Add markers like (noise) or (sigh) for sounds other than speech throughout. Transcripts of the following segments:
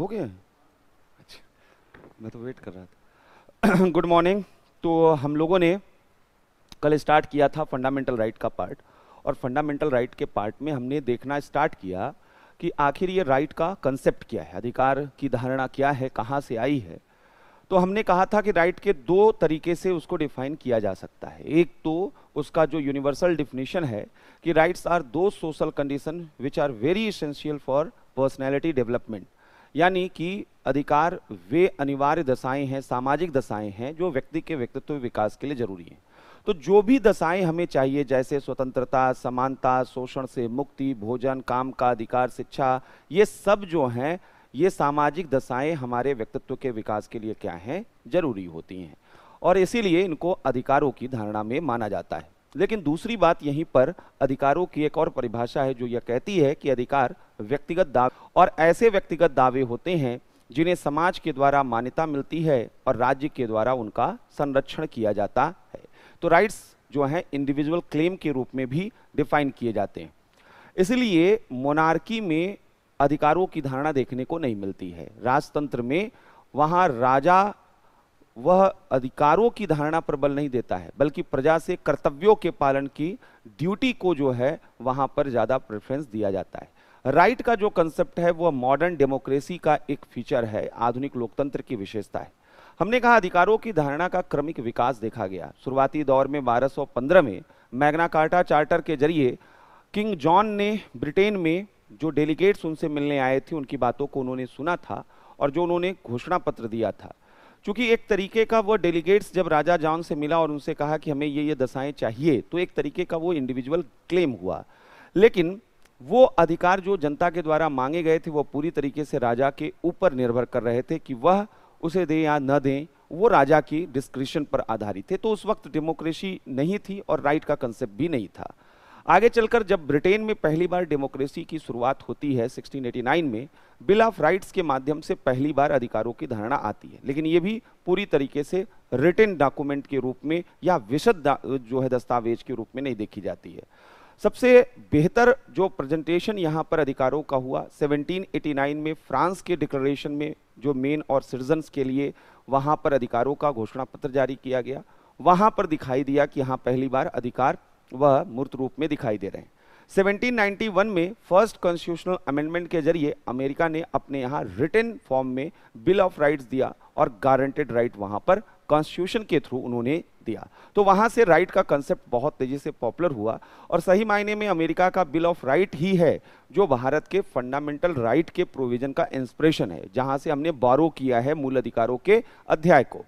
हो गए अच्छा मैं तो वेट कर रहा था गुड (clears throat) मॉर्निंग तो हम लोगों ने कल स्टार्ट किया था फंडामेंटल राइट right का पार्ट और फंडामेंटल राइट right के पार्ट में हमने देखना स्टार्ट किया कि आखिर ये राइट right का कंसेप्ट क्या है अधिकार की धारणा क्या है कहाँ से आई है तो हमने कहा था कि राइट के दो तरीके से उसको डिफाइन किया जा सकता है एक तो उसका जो यूनिवर्सल डिफिनेशन है कि rights are those social condition which are very essential for personality development यानी कि अधिकार वे अनिवार्य दशाएं हैं सामाजिक दशाएं हैं जो व्यक्ति के व्यक्तित्व विकास के लिए जरूरी हैं तो जो भी दशाएं हमें चाहिए जैसे स्वतंत्रता समानता शोषण से मुक्ति भोजन काम का अधिकार शिक्षा ये सब जो हैं ये सामाजिक दशाएं हमारे व्यक्तित्व के विकास के लिए क्या हैं जरूरी होती हैं और इसीलिए इनको अधिकारों की धारणा में माना जाता है लेकिन दूसरी बात यहीं पर अधिकारों की एक और परिभाषा है जो यह कहती है कि अधिकार व्यक्तिगत दावे और ऐसे व्यक्तिगत दावे होते हैं जिन्हें समाज के द्वारा मान्यता मिलती है और राज्य के द्वारा उनका संरक्षण किया जाता है तो राइट्स जो हैं इंडिविजुअल क्लेम के रूप में भी डिफाइन किए जाते हैं इसलिए मोनार्की में अधिकारों की धारणा देखने को नहीं मिलती है राजतंत्र में वहाँ राजा वह अधिकारों की धारणा पर बल नहीं देता है बल्कि प्रजा से कर्तव्यों के पालन की ड्यूटी को जो है वहां पर ज़्यादा प्रेफरेंस दिया जाता है राइट right का जो कंसेप्ट है वह मॉडर्न डेमोक्रेसी का एक फीचर है आधुनिक लोकतंत्र की विशेषता है हमने कहा अधिकारों की धारणा का क्रमिक विकास देखा गया शुरुआती दौर में 1215 में मैग्ना कार्टा चार्टर के जरिए किंग जॉन ने ब्रिटेन में जो डेलीगेट्स उनसे मिलने आए थे उनकी बातों को उन्होंने सुना था और जो उन्होंने घोषणा पत्र दिया था चूंकि एक तरीके का वो डेलीगेट्स जब राजा जॉन से मिला और उनसे कहा कि हमें ये ये दशाएं चाहिए तो एक तरीके का वो इंडिविजुअल क्लेम हुआ लेकिन वो अधिकार जो जनता के द्वारा मांगे गए थे वो पूरी तरीके से राजा के ऊपर निर्भर कर रहे थे कि वह उसे दें या न दें वो राजा की डिस्क्रिशन पर आधारित थे तो उस वक्त डेमोक्रेसी नहीं थी और राइट का कंसेप्ट भी नहीं था आगे चलकर जब ब्रिटेन में पहली बार डेमोक्रेसी की शुरुआत होती है 1689 में बिल ऑफ राइट्स के माध्यम से पहली बार अधिकारों की धारणा आती है लेकिन ये भी पूरी तरीके से रिटेन डॉक्यूमेंट के रूप में या विशद जो है दस्तावेज के रूप में नहीं देखी जाती है सबसे बेहतर जो प्रेजेंटेशन यहाँ पर अधिकारों का हुआ 1789 में फ्रांस के डिक्लरेशन में जो मेन और सिटीजन्स के लिए वहाँ पर अधिकारों का घोषणा पत्र जारी किया गया वहाँ पर दिखाई दिया कि यहाँ पहली बार अधिकार वह मूर्त रूप में दिखाई दे रहे हैं 1791 में फर्स्ट कॉन्स्टिट्यूशनल अमेंडमेंट के जरिए अमेरिका ने अपने यहाँ रिटर्न फॉर्म में बिल ऑफ राइट्स दिया और गारंटेड राइट right वहाँ पर कॉन्स्टिट्यूशन के थ्रू उन्होंने दिया तो वहाँ से राइट right का कंसेप्ट बहुत तेज़ी से पॉपुलर हुआ और सही मायने में अमेरिका का बिल ऑफ राइट ही है जो भारत के फंडामेंटल राइट right के प्रोविज़न का इंस्परेशन है जहाँ से हमने बारो किया है मूल अधिकारों के अध्याय को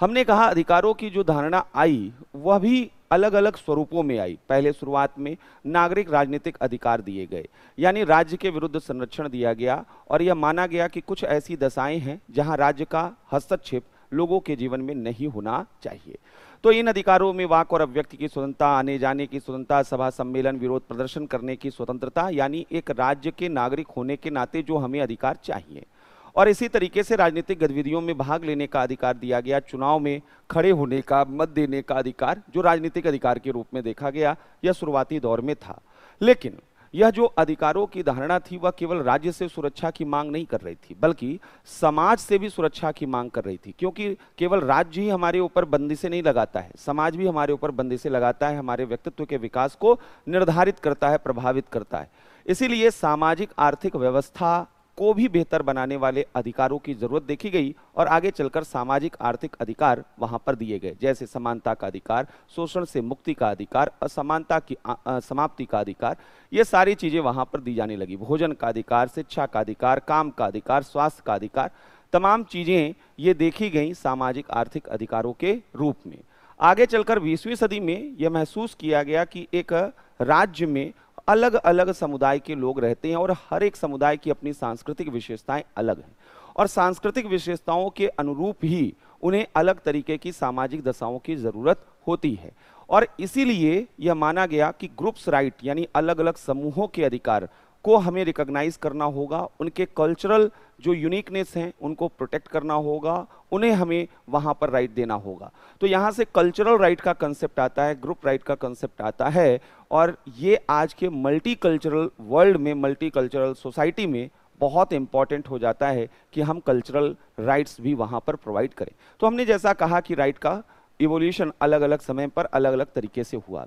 हमने कहा अधिकारों की जो धारणा आई वह भी अलग अलग स्वरूपों में आई पहले शुरुआत में नागरिक राजनीतिक अधिकार दिए गए यानी राज्य के विरुद्ध संरक्षण दिया गया और यह माना गया कि कुछ ऐसी दशाएं हैं जहां राज्य का हस्तक्षेप लोगों के जीवन में नहीं होना चाहिए तो इन अधिकारों में वाक और अभिव्यक्ति की स्वतंत्रता आने जाने की स्वतंत्रता सभा सम्मेलन विरोध प्रदर्शन करने की स्वतंत्रता यानी एक राज्य के नागरिक होने के नाते जो हमें अधिकार चाहिए और इसी तरीके से राजनीतिक गतिविधियों में भाग लेने का अधिकार दिया गया चुनाव में खड़े होने का मत देने का अधिकार जो राजनीतिक अधिकार के रूप में देखा गया यह शुरुआती दौर में था लेकिन यह जो अधिकारों की धारणा थी वह केवल राज्य से सुरक्षा की मांग नहीं कर रही थी बल्कि समाज से भी सुरक्षा की मांग कर रही थी क्योंकि केवल राज्य ही हमारे ऊपर बंदिशें नहीं लगाता है समाज भी हमारे ऊपर बंदिशें लगाता है हमारे व्यक्तित्व के विकास को निर्धारित करता है प्रभावित करता है इसीलिए सामाजिक आर्थिक व्यवस्था को भी बेहतर बनाने वाले अधिकारों की जरूरत देखी गई और आगे चलकर सामाजिक आर्थिक अधिकार वहां पर दिए गए जैसे समानता का अधिकार शोषण से मुक्ति का अधिकार असमानता की आ, आ, समाप्ति का अधिकार ये सारी चीजें वहां पर दी जाने लगी भोजन का अधिकार शिक्षा का अधिकार काम का अधिकार स्वास्थ्य का अधिकार तमाम चीजें ये देखी गई सामाजिक आर्थिक अधिकारों के रूप में आगे चलकर बीसवीं सदी में यह महसूस किया गया कि एक राज्य में अलग अलग समुदाय के लोग रहते हैं और हर एक समुदाय की अपनी सांस्कृतिक विशेषताएं अलग हैं और सांस्कृतिक विशेषताओं के अनुरूप ही उन्हें अलग तरीके की सामाजिक दशाओं की ज़रूरत होती है और इसीलिए यह माना गया कि ग्रुप्स राइट यानी अलग अलग समूहों के अधिकार को हमें रिकॉग्नाइज करना होगा उनके कल्चरल जो यूनिकनेस हैं उनको प्रोटेक्ट करना होगा उन्हें हमें वहाँ पर राइट देना होगा तो यहाँ से कल्चरल राइट का कंसेप्ट आता है ग्रुप राइट का कंसेप्ट आता है और ये आज के मल्टीकल्चरल वर्ल्ड में मल्टीकल्चरल सोसाइटी में बहुत इम्पॉर्टेंट हो जाता है कि हम कल्चरल राइट्स भी वहाँ पर प्रोवाइड करें तो हमने जैसा कहा कि राइट का इवोल्यूशन अलग अलग समय पर अलग अलग तरीके से हुआ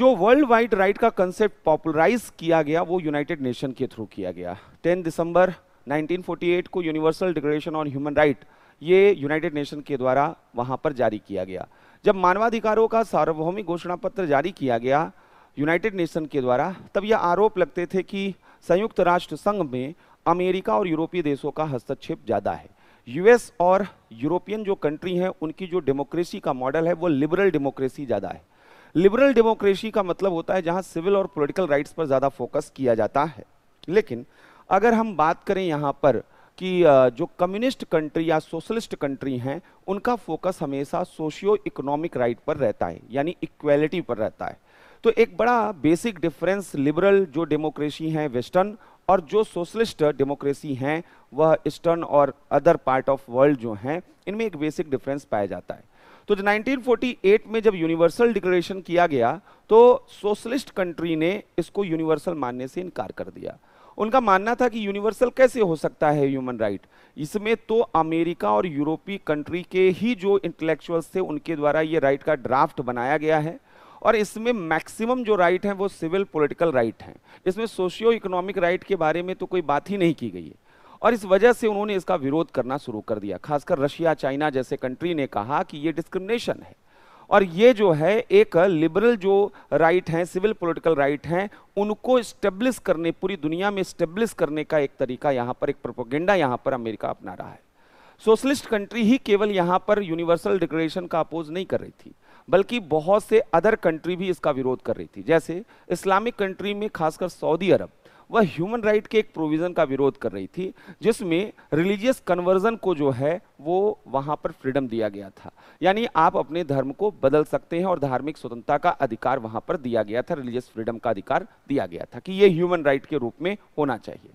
जो वर्ल्ड वाइड राइट का कंसेप्ट पॉपुलराइज किया गया वो यूनाइटेड नेशन के थ्रू किया गया 10 दिसंबर 1948 को universal declaration on human right ये यूनाइटेड नेशन के द्वारा वहाँ पर जारी किया गया जब मानवाधिकारों का सार्वभौमिक घोषणा पत्र जारी किया गया यूनाइटेड नेशन के द्वारा तब यह आरोप लगते थे कि संयुक्त राष्ट्र संघ में अमेरिका और यूरोपीय देशों का हस्तक्षेप ज़्यादा है यूएस और यूरोपियन जो कंट्री हैं उनकी जो डेमोक्रेसी का मॉडल है वो लिबरल डेमोक्रेसी ज़्यादा है लिबरल डेमोक्रेसी का मतलब होता है जहाँ सिविल और पॉलिटिकल राइट्स पर ज़्यादा फोकस किया जाता है लेकिन अगर हम बात करें यहाँ पर कि जो कम्युनिस्ट कंट्री या सोशलिस्ट कंट्री हैं उनका फोकस हमेशा सोशियो इकोनॉमिक राइट पर रहता है यानी इक्वेलिटी पर रहता है तो एक बड़ा बेसिक डिफरेंस लिबरल जो डेमोक्रेसी हैं वेस्टर्न और जो सोशलिस्ट डेमोक्रेसी हैं वह ईस्टर्न और अदर पार्ट ऑफ वर्ल्ड जो हैं इनमें एक बेसिक डिफरेंस पाया जाता है तो 1948 में जब यूनिवर्सल डिक्लेरेशन किया गया तो सोशलिस्ट कंट्री ने इसको यूनिवर्सल मानने से इनकार कर दिया उनका मानना था कि यूनिवर्सल कैसे हो सकता है ह्यूमन राइट इसमें तो अमेरिका और यूरोपीय कंट्री के ही जो इंटेलेक्चुअल्स थे उनके द्वारा ये राइट का ड्राफ्ट बनाया गया है और इसमें मैक्सिमम जो राइट हैं वो सिविल पॉलिटिकल राइट हैं इसमें सोशियो इकोनॉमिक राइट के बारे में तो कोई बात ही नहीं की गई है और इस वजह से उन्होंने इसका विरोध करना शुरू कर दिया खासकर रशिया चाइना जैसे कंट्री ने कहा कि ये डिस्क्रिमिनेशन है और ये जो है एक लिबरल जो राइट हैं सिविल पॉलिटिकल राइट हैं उनको स्टेब्लिश करने पूरी दुनिया में स्टेब्लिश करने का एक तरीका यहाँ पर एक प्रोपोगेंडा यहाँ पर अमेरिका अपना रहा है सोशलिस्ट कंट्री ही केवल यहाँ पर यूनिवर्सल डिक्लेरेशन का अपोज नहीं कर रही थी बल्कि बहुत से अदर कंट्री भी इसका विरोध कर रही थी जैसे इस्लामिक कंट्री में खासकर सऊदी अरब वह ह्यूमन राइट के एक प्रोविज़न का विरोध कर रही थी जिसमें रिलीजियस कन्वर्जन को जो है वो वहां पर फ्रीडम दिया गया था यानी आप अपने धर्म को बदल सकते हैं और धार्मिक स्वतंत्रता का अधिकार वहां पर दिया गया था रिलीजियस फ्रीडम का अधिकार दिया गया था कि ये ह्यूमन राइट के रूप में होना चाहिए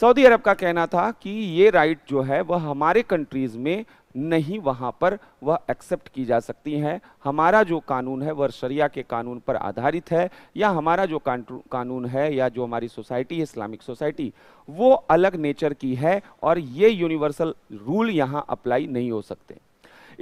सऊदी अरब का कहना था कि ये राइट जो है वह हमारे कंट्रीज़ में नहीं वहाँ पर वह एक्सेप्ट की जा सकती हैं हमारा जो कानून है वह शरिया के कानून पर आधारित है या हमारा जो कानून है या जो हमारी सोसाइटी है इस्लामिक सोसाइटी वो अलग नेचर की है और ये यूनिवर्सल रूल यहाँ अप्लाई नहीं हो सकते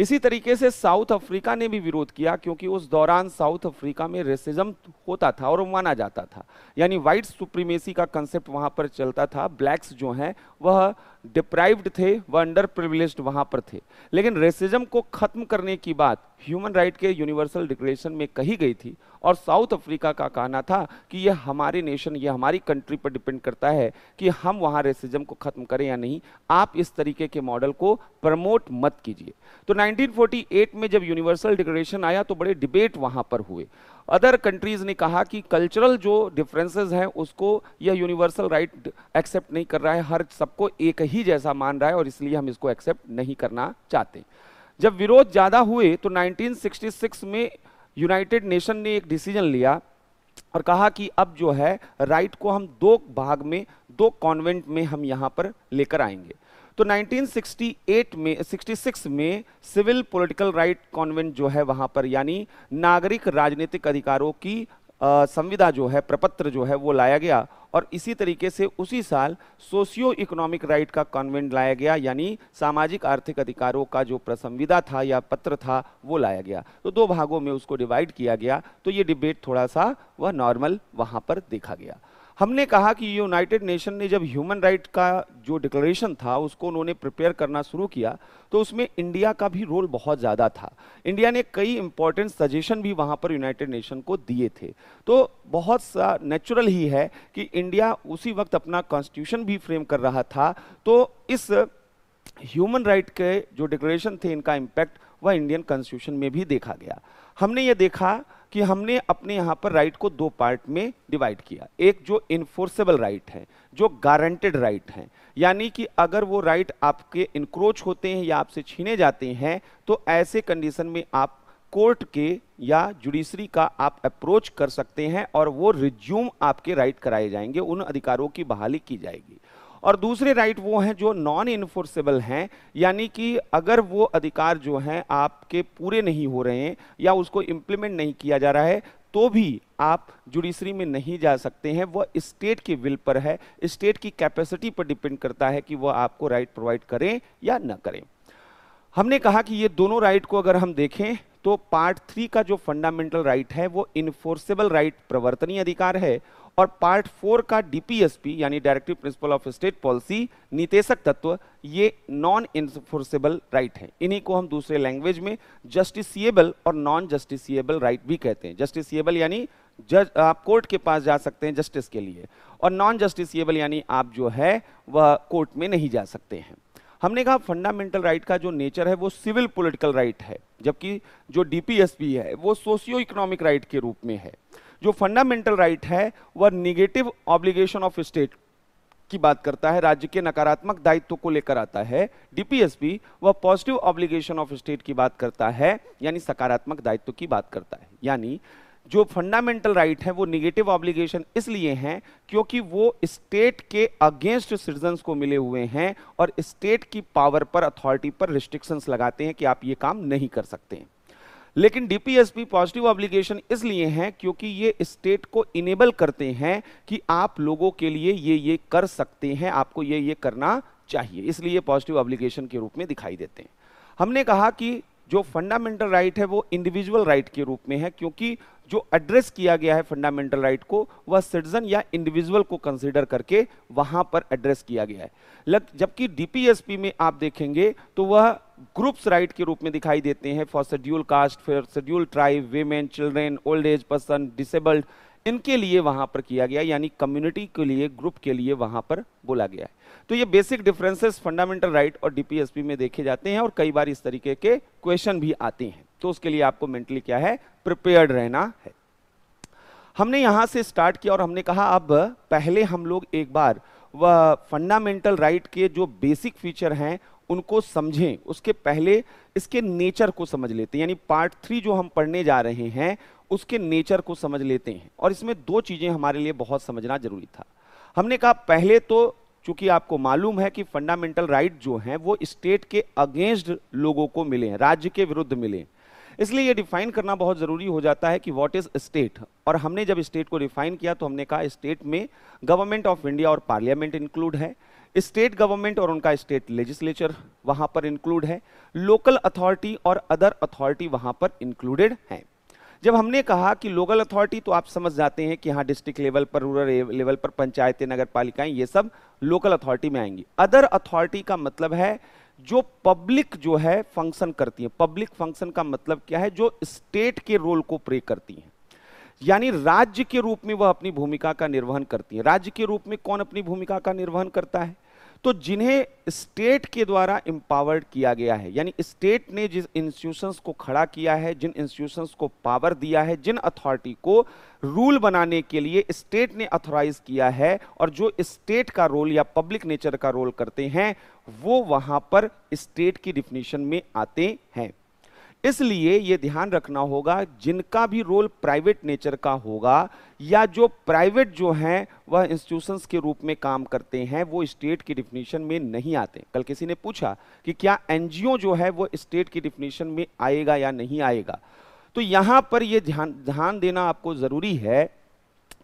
इसी तरीके से साउथ अफ्रीका ने भी विरोध किया क्योंकि उस दौरान साउथ अफ्रीका में रेसिज्म होता था और माना जाता था यानी वाइट सुप्रीमेसी का कंसेप्ट वहाँ पर चलता था ब्लैक्स जो हैं वह डिप्राइव्ड थे व अंडर प्रिविलेज वहां पर थे लेकिन रेसिज्म को ख़त्म करने की बात ह्यूमन राइट के यूनिवर्सल डिक्लेरेशन में कही गई थी और साउथ अफ्रीका का कहना था कि यह हमारे नेशन यह हमारी कंट्री पर डिपेंड करता है कि हम वहां रेसिज्म को ख़त्म करें या नहीं आप इस तरीके के मॉडल को प्रमोट मत कीजिए तो 1948 में जब यूनिवर्सल डिक्लेरेशन आया तो बड़े डिबेट वहां पर हुए अदर कंट्रीज़ ने कहा कि कल्चरल जो डिफरेंसेस हैं उसको यह यूनिवर्सल राइट एक्सेप्ट नहीं कर रहा है हर सबको एक ही जैसा मान रहा है और इसलिए हम इसको एक्सेप्ट नहीं करना चाहते जब विरोध ज़्यादा हुए तो 1966 में यूनाइटेड नेशन ने एक डिसीजन लिया और कहा कि अब जो है राइट को हम दो भाग में दो कॉन्वेंट में हम यहाँ पर लेकर आएंगे तो 1968 में 66 में सिविल पॉलिटिकल राइट कॉन्वेंट जो है वहाँ पर यानी नागरिक राजनीतिक अधिकारों की संविदा जो है प्रपत्र जो है वो लाया गया और इसी तरीके से उसी साल सोशियो इकोनॉमिक राइट का कॉन्वेंट लाया गया यानी सामाजिक आर्थिक अधिकारों का जो प्रसंविदा था या पत्र था वो लाया गया तो दो भागों में उसको डिवाइड किया गया तो ये डिबेट थोड़ा सा वह नॉर्मल वहाँ पर देखा गया हमने कहा कि यूनाइटेड नेशन ने जब ह्यूमन राइट का जो डिक्लेरेशन था उसको उन्होंने प्रिपेयर करना शुरू किया तो उसमें इंडिया का भी रोल बहुत ज़्यादा था इंडिया ने कई इंपॉर्टेंट सजेशन भी वहाँ पर यूनाइटेड नेशन को दिए थे तो बहुत सा नेचुरल ही है कि इंडिया उसी वक्त अपना कॉन्स्टिट्यूशन भी फ्रेम कर रहा था तो इस ह्यूमन राइट के जो डिक्लेरेशन थे इनका इम्पैक्ट वह इंडियन कॉन्स्टिट्यूशन में भी देखा गया हमने ये देखा कि हमने अपने यहां पर राइट को दो पार्ट में डिवाइड किया एक जो इन्फोर्सेबल राइट है जो गारंटेड राइट है यानी कि अगर वो राइट आपके इनक्रोच होते हैं या आपसे छीने जाते हैं तो ऐसे कंडीशन में आप कोर्ट के या जुडिशरी का आप अप्रोच कर सकते हैं और वो रिज्यूम आपके राइट कराए जाएंगे उन अधिकारों की बहाली की जाएगी और दूसरे राइट वो हैं जो नॉन इन्फोर्सेबल हैं यानी कि अगर वो अधिकार जो हैं आपके पूरे नहीं हो रहे हैं या उसको इम्प्लीमेंट नहीं किया जा रहा है तो भी आप जुडिशरी में नहीं जा सकते हैं वह स्टेट के विल पर है स्टेट की कैपेसिटी पर डिपेंड करता है कि वह आपको राइट प्रोवाइड करें या ना करें हमने कहा कि ये दोनों राइट को अगर हम देखें तो पार्ट थ्री का जो फंडामेंटल राइट है वो इन्फोर्सेबल राइट प्रवर्तनीय अधिकार है और पार्ट फोर का डीपीएसपी यानी directive principle of state policy नितेशक तत्व ये नॉन इन्फोर्सेबल राइट है इन्हीं को हम दूसरे लैंग्वेज में जस्टिसिएबल और नॉन जस्टिसिएबल राइट भी कहते हैं जस्टिसिएबल यानी जज आप कोर्ट के पास जा सकते हैं जस्टिस के लिए और नॉन जस्टिसिएबल यानी आप जो है वह कोर्ट में नहीं जा सकते हैं हमने कहा फंडामेंटल राइट का जो नेचर है वो सिविल पॉलिटिकल राइट है जबकि जो डीपीएसपी है वो सोशियो इकोनॉमिक राइट के रूप में है जो फंडामेंटल राइट right है वह निगेटिव ऑब्लिगेशन ऑफ स्टेट की बात करता है राज्य के नकारात्मक दायित्व को लेकर आता है डीपीएसपी वह पॉजिटिव ऑब्लिगेशन ऑफ स्टेट की बात करता है यानी सकारात्मक दायित्व की बात करता है यानी जो फंडामेंटल राइट right है वो निगेटिव ऑब्लिगेशन इसलिए हैं क्योंकि वो स्टेट के अगेंस्ट सिटीजन्स को मिले हुए हैं और स्टेट की पावर पर अथॉरिटी पर रिस्ट्रिक्शंस लगाते हैं कि आप ये काम नहीं कर सकते हैं लेकिन डीपीएसपी पॉजिटिव ऑब्लिगेशन इसलिए हैं क्योंकि ये स्टेट को इनेबल करते हैं कि आप लोगों के लिए ये ये कर सकते हैं आपको ये ये करना चाहिए इसलिए पॉजिटिव ऑब्लिगेशन के रूप में दिखाई देते हैं हमने कहा कि जो फंडामेंटल राइट right है वो इंडिविजुअल राइट right के रूप में है क्योंकि जो एड्रेस किया गया है फंडामेंटल राइट right को वह सिटीजन या इंडिविजुअल को कंसीडर करके वहां पर एड्रेस किया गया है लग जबकि डीपीएसपी में आप देखेंगे तो वह ग्रुप्स राइट के रूप में दिखाई देते हैं for schedule caste for schedule tribe women children old age person disabled इनके लिए वहां पर किया गया यानी कम्युनिटी के लिए ग्रुप के लिए वहां पर बोला गया है तो ये बेसिक डिफरेंसेस फंडामेंटल राइट और डीपीएसपी में देखे जाते हैं और कई बार इस तरीके के क्वेश्चन भी आते हैं तो उसके लिए आपको मेंटली क्या है प्रिपेयर्ड रहना है हमने यहां से स्टार्ट किया और हमने कहा अब पहले हम लोग एक बार वह फंडामेंटल राइट के जो बेसिक फीचर हैं उनको समझें उसके पहले इसके नेचर को समझ लेते हैं यानी पार्ट थ्री जो हम पढ़ने जा रहे हैं उसके नेचर को समझ लेते हैं और इसमें दो चीज़ें हमारे लिए बहुत समझना जरूरी था हमने कहा पहले तो चूंकि आपको मालूम है कि फंडामेंटल राइट जो हैं वो स्टेट के अगेंस्ट लोगों को मिले राज्य के विरुद्ध मिले इसलिए ये डिफाइन करना बहुत ज़रूरी हो जाता है कि व्हाट इज़ स्टेट और हमने जब स्टेट को डिफाइन किया तो हमने कहा स्टेट में गवर्नमेंट ऑफ इंडिया और पार्लियामेंट इंक्लूड है स्टेट गवर्नमेंट और उनका स्टेट लेजिस्लेचर वहां पर इंक्लूड है लोकल अथॉरिटी और अदर अथॉरिटी वहां पर इंक्लूडेड है जब हमने कहा कि लोकल अथॉरिटी तो आप समझ जाते हैं कि हाँ डिस्ट्रिक्ट लेवल पर रूरल लेवल पर पंचायतें नगर पालिकाएं ये सब लोकल अथॉरिटी में आएंगी अदर अथॉरिटी का मतलब है जो पब्लिक जो है फंक्शन करती है पब्लिक फंक्शन का मतलब क्या है जो स्टेट के रोल को प्रे करती है यानी राज्य के रूप में वह अपनी भूमिका का निर्वहन करती है राज्य के रूप में कौन अपनी भूमिका का निर्वहन करता है तो जिन्हें स्टेट के द्वारा एम्पावर्ड किया गया है यानी स्टेट ने जिस इंस्टीट्यूशंस को खड़ा किया है जिन इंस्टीट्यूशंस को पावर दिया है जिन अथॉरिटी को रूल बनाने के लिए स्टेट ने अथोराइज किया है और जो स्टेट का रोल या पब्लिक नेचर का रोल करते हैं वो वहां पर स्टेट की डिफिनेशन में आते हैं इसलिए ये ध्यान रखना होगा जिनका भी रोल प्राइवेट नेचर का होगा या जो प्राइवेट जो हैं वह इंस्टीट्यूशंस के रूप में काम करते हैं वो स्टेट की डिफिनीशन में नहीं आते कल किसी ने पूछा कि क्या एनजीओ जो है वो स्टेट की डिफिनीशन में आएगा या नहीं आएगा तो यहाँ पर ये ध्यान ध्यान देना आपको ज़रूरी है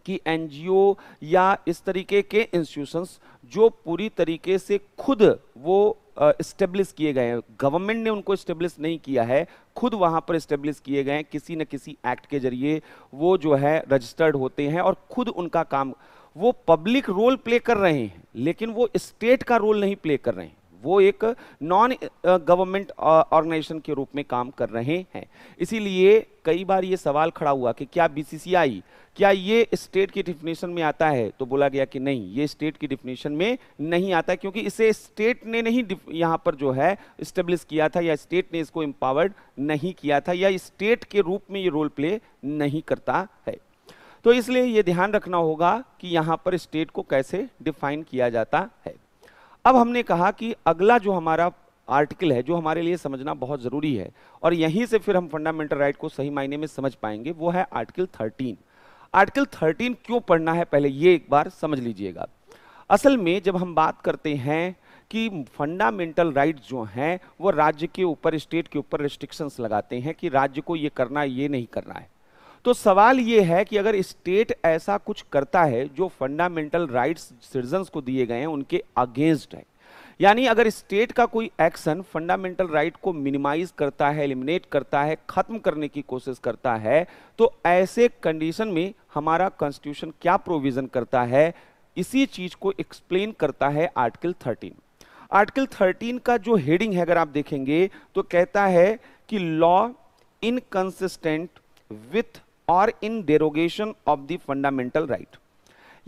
कि एनजीओ या इस तरीके के इंस्टीट्यूशंस जो पूरी तरीके से खुद वो इस्टेब्लिश किए गए हैं गवर्नमेंट ने उनको इस्टेब्लिश नहीं किया है खुद वहाँ पर इस्टेब्लिश किए गए हैं किसी न किसी एक्ट के जरिए वो जो है रजिस्टर्ड होते हैं और खुद उनका काम वो पब्लिक रोल प्ले कर रहे हैं लेकिन वो स्टेट का रोल नहीं प्ले कर रहे हैं वो एक नॉन गवर्नमेंट ऑर्गेनाइजेशन के रूप में काम कर रहे हैं इसीलिए कई बार ये सवाल खड़ा हुआ कि क्या बीसीसीआई क्या ये स्टेट की डिफिनेशन में आता है तो बोला गया कि नहीं ये स्टेट की डिफिनेशन में नहीं आता क्योंकि इसे स्टेट ने नहीं यहाँ पर जो है इस्टेब्लिश किया था या स्टेट ने इसको एम्पावर्ड नहीं किया था या स्टेट के रूप में ये रोल प्ले नहीं करता है तो इसलिए ये ध्यान रखना होगा कि यहाँ पर स्टेट को कैसे डिफाइन किया जाता है अब हमने कहा कि अगला जो हमारा आर्टिकल है जो हमारे लिए समझना बहुत ज़रूरी है और यहीं से फिर हम फंडामेंटल राइट को सही मायने में समझ पाएंगे वो है आर्टिकल थर्टीन आर्टिकल थर्टीन क्यों पढ़ना है पहले ये एक बार समझ लीजिएगा असल में जब हम बात करते हैं कि फंडामेंटल राइट जो हैं वो राज्य के ऊपर स्टेट के ऊपर रिस्ट्रिक्शंस लगाते हैं कि राज्य को ये करना ये नहीं करना है तो सवाल यह है कि अगर स्टेट ऐसा कुछ करता है जो फंडामेंटल राइट्स सिटीजन को दिए गए हैं उनके अगेंस्ट है यानी अगर स्टेट का कोई एक्शन फंडामेंटल राइट को मिनिमाइज करता है एलिमिनेट करता है खत्म करने की कोशिश करता है तो ऐसे कंडीशन में हमारा कॉन्स्टिट्यूशन क्या प्रोविजन करता है इसी चीज को एक्सप्लेन करता है आर्टिकल 13 आर्टिकल 13 का जो हेडिंग है अगर आप देखेंगे तो कहता है कि लॉ इनकंसिस्टेंट विथ और in derogation of the fundamental right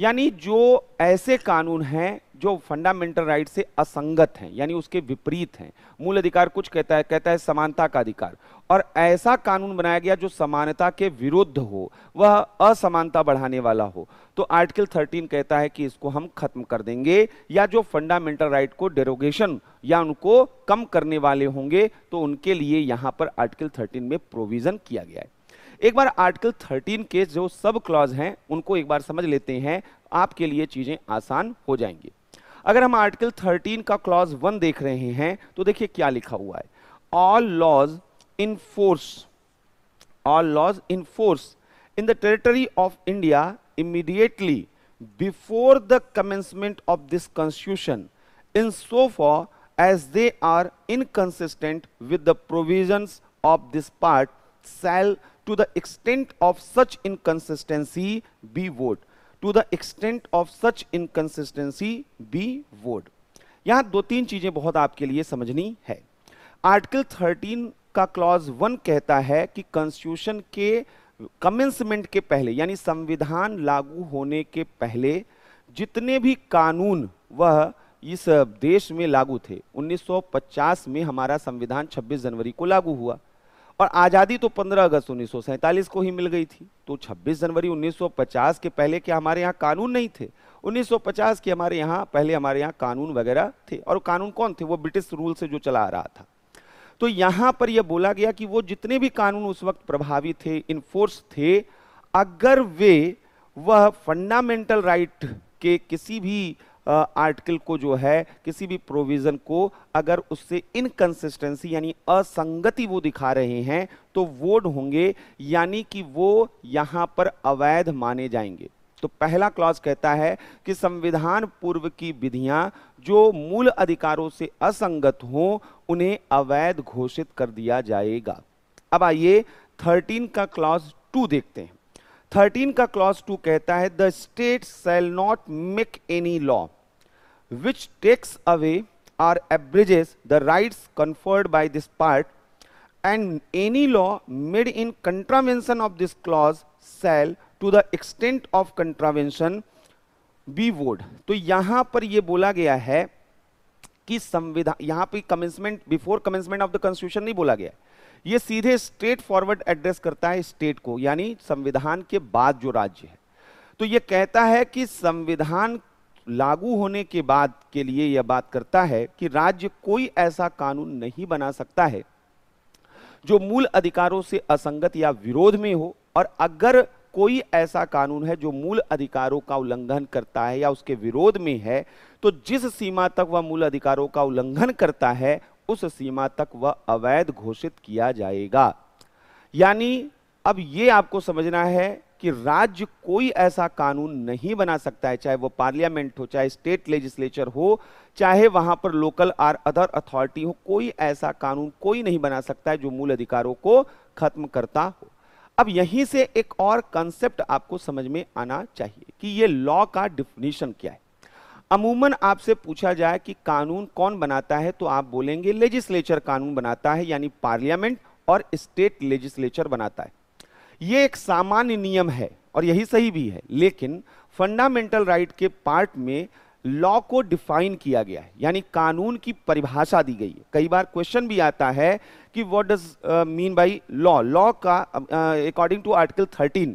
यानी जो ऐसे कानून हैं जो फंडामेंटल राइट से असंगत हैं यानी उसके विपरीत हैं मूल अधिकार कुछ कहता है कहता है समानता का अधिकार और ऐसा कानून बनाया गया जो समानता के विरुद्ध हो वह असमानता बढ़ाने वाला हो तो आर्टिकल 13 कहता है कि इसको हम खत्म कर देंगे या जो फंडामेंटल राइट को डेरोगेशन या उनको कम करने वाले होंगे तो उनके लिए यहां पर आर्टिकल थर्टीन में प्रोविजन किया गया है एक बार आर्टिकल 13 के जो सब क्लॉज हैं उनको एक बार समझ लेते हैं आपके लिए चीजें आसान हो जाएंगी अगर हम आर्टिकल 13 का क्लॉज वन देख रहे हैं तो देखिए क्या लिखा हुआ है all laws in force all laws in force in the territory of India immediately before the commencement of this constitution in so far as they are inconsistent with the provision of this part shall to the extent of such inconsistency be vote to the extent of such inconsistency be vote यहां दो तीन चीजें बहुत आपके लिए समझनी है article 13 का क्लॉज वन कहता है कि कॉन्स्टिट्यूशन के कमेंसमेंट के पहले यानी संविधान लागू होने के पहले जितने भी कानून वह इस देश में लागू थे 1950 में हमारा संविधान 26 जनवरी को लागू हुआ और आज़ादी तो 15 अगस्त उन्नीस को ही मिल गई थी तो 26 जनवरी 1950 के पहले के हमारे यहाँ कानून नहीं थे 1950 के हमारे यहाँ पहले हमारे यहाँ कानून वगैरह थे और कानून कौन थे वो ब्रिटिश रूल से जो चला आ रहा था तो यहाँ पर यह बोला गया कि वो जितने भी कानून उस वक्त प्रभावी थे इन्फोर्स थे अगर वे वह फंडामेंटल राइट के किसी भी आर्टिकल को जो है किसी भी प्रोविज़न को अगर उससे इनकन्सिस्टेंसी यानी असंगति वो दिखा रहे हैं तो वोट होंगे यानी कि वो यहाँ पर अवैध माने जाएंगे तो पहला क्लॉज कहता है कि संविधान पूर्व की विधियां जो मूल अधिकारों से असंगत हों उन्हें अवैध घोषित कर दिया जाएगा अब आइए थर्टीन का क्लॉज टू देखते हैं थर्टीन का क्लॉज टू कहता है the state shall not make any law which takes away or abridges the right conferred by this part and any law made in contravention of this clause shall to the extent of contravention be void तो यहां पर यह बोला गया है कि संविधान यहां पर commencement before commencement of the constitution नहीं बोला गया ये सीधे स्ट्रेट फॉरवर्ड एड्रेस करता है स्टेट को यानी संविधान के बाद जो राज्य है तो ये कहता है कि संविधान लागू होने के बाद के लिए यह बात करता है कि राज्य कोई ऐसा कानून नहीं बना सकता है जो मूल अधिकारों से असंगत या विरोध में हो और अगर कोई ऐसा कानून है जो मूल अधिकारों का उल्लंघन करता है या उसके विरोध में है तो जिस सीमा तक वह मूल अधिकारों का उल्लंघन करता है उस सीमा तक वह अवैध घोषित किया जाएगा यानी अब ये आपको समझना है कि राज्य कोई ऐसा कानून नहीं बना सकता है चाहे वो पार्लियामेंट हो चाहे स्टेट लेजिस्लेचर हो चाहे वहां पर लोकल और अदर अथॉरिटी हो कोई ऐसा कानून कोई नहीं बना सकता है जो मूल अधिकारों को खत्म करता हो अब यहीं से एक और कंसेप्ट आपको समझ में आना चाहिए कि ये लॉ का डिफिनेशन क्या है अमूमन आपसे पूछा जाए कि कानून कौन बनाता है तो आप बोलेंगे लेजिस्लेचर कानून बनाता है यानी पार्लियामेंट और स्टेट लेजिस्लेचर बनाता है यह एक सामान्य नियम है और यही सही भी है लेकिन फंडामेंटल राइट के पार्ट में लॉ को डिफाइन किया गया है यानी कानून की परिभाषा दी गई है कई बार क्वेश्चन भी आता है कि what does mean by law law का अकॉर्डिंग टू आर्टिकल 13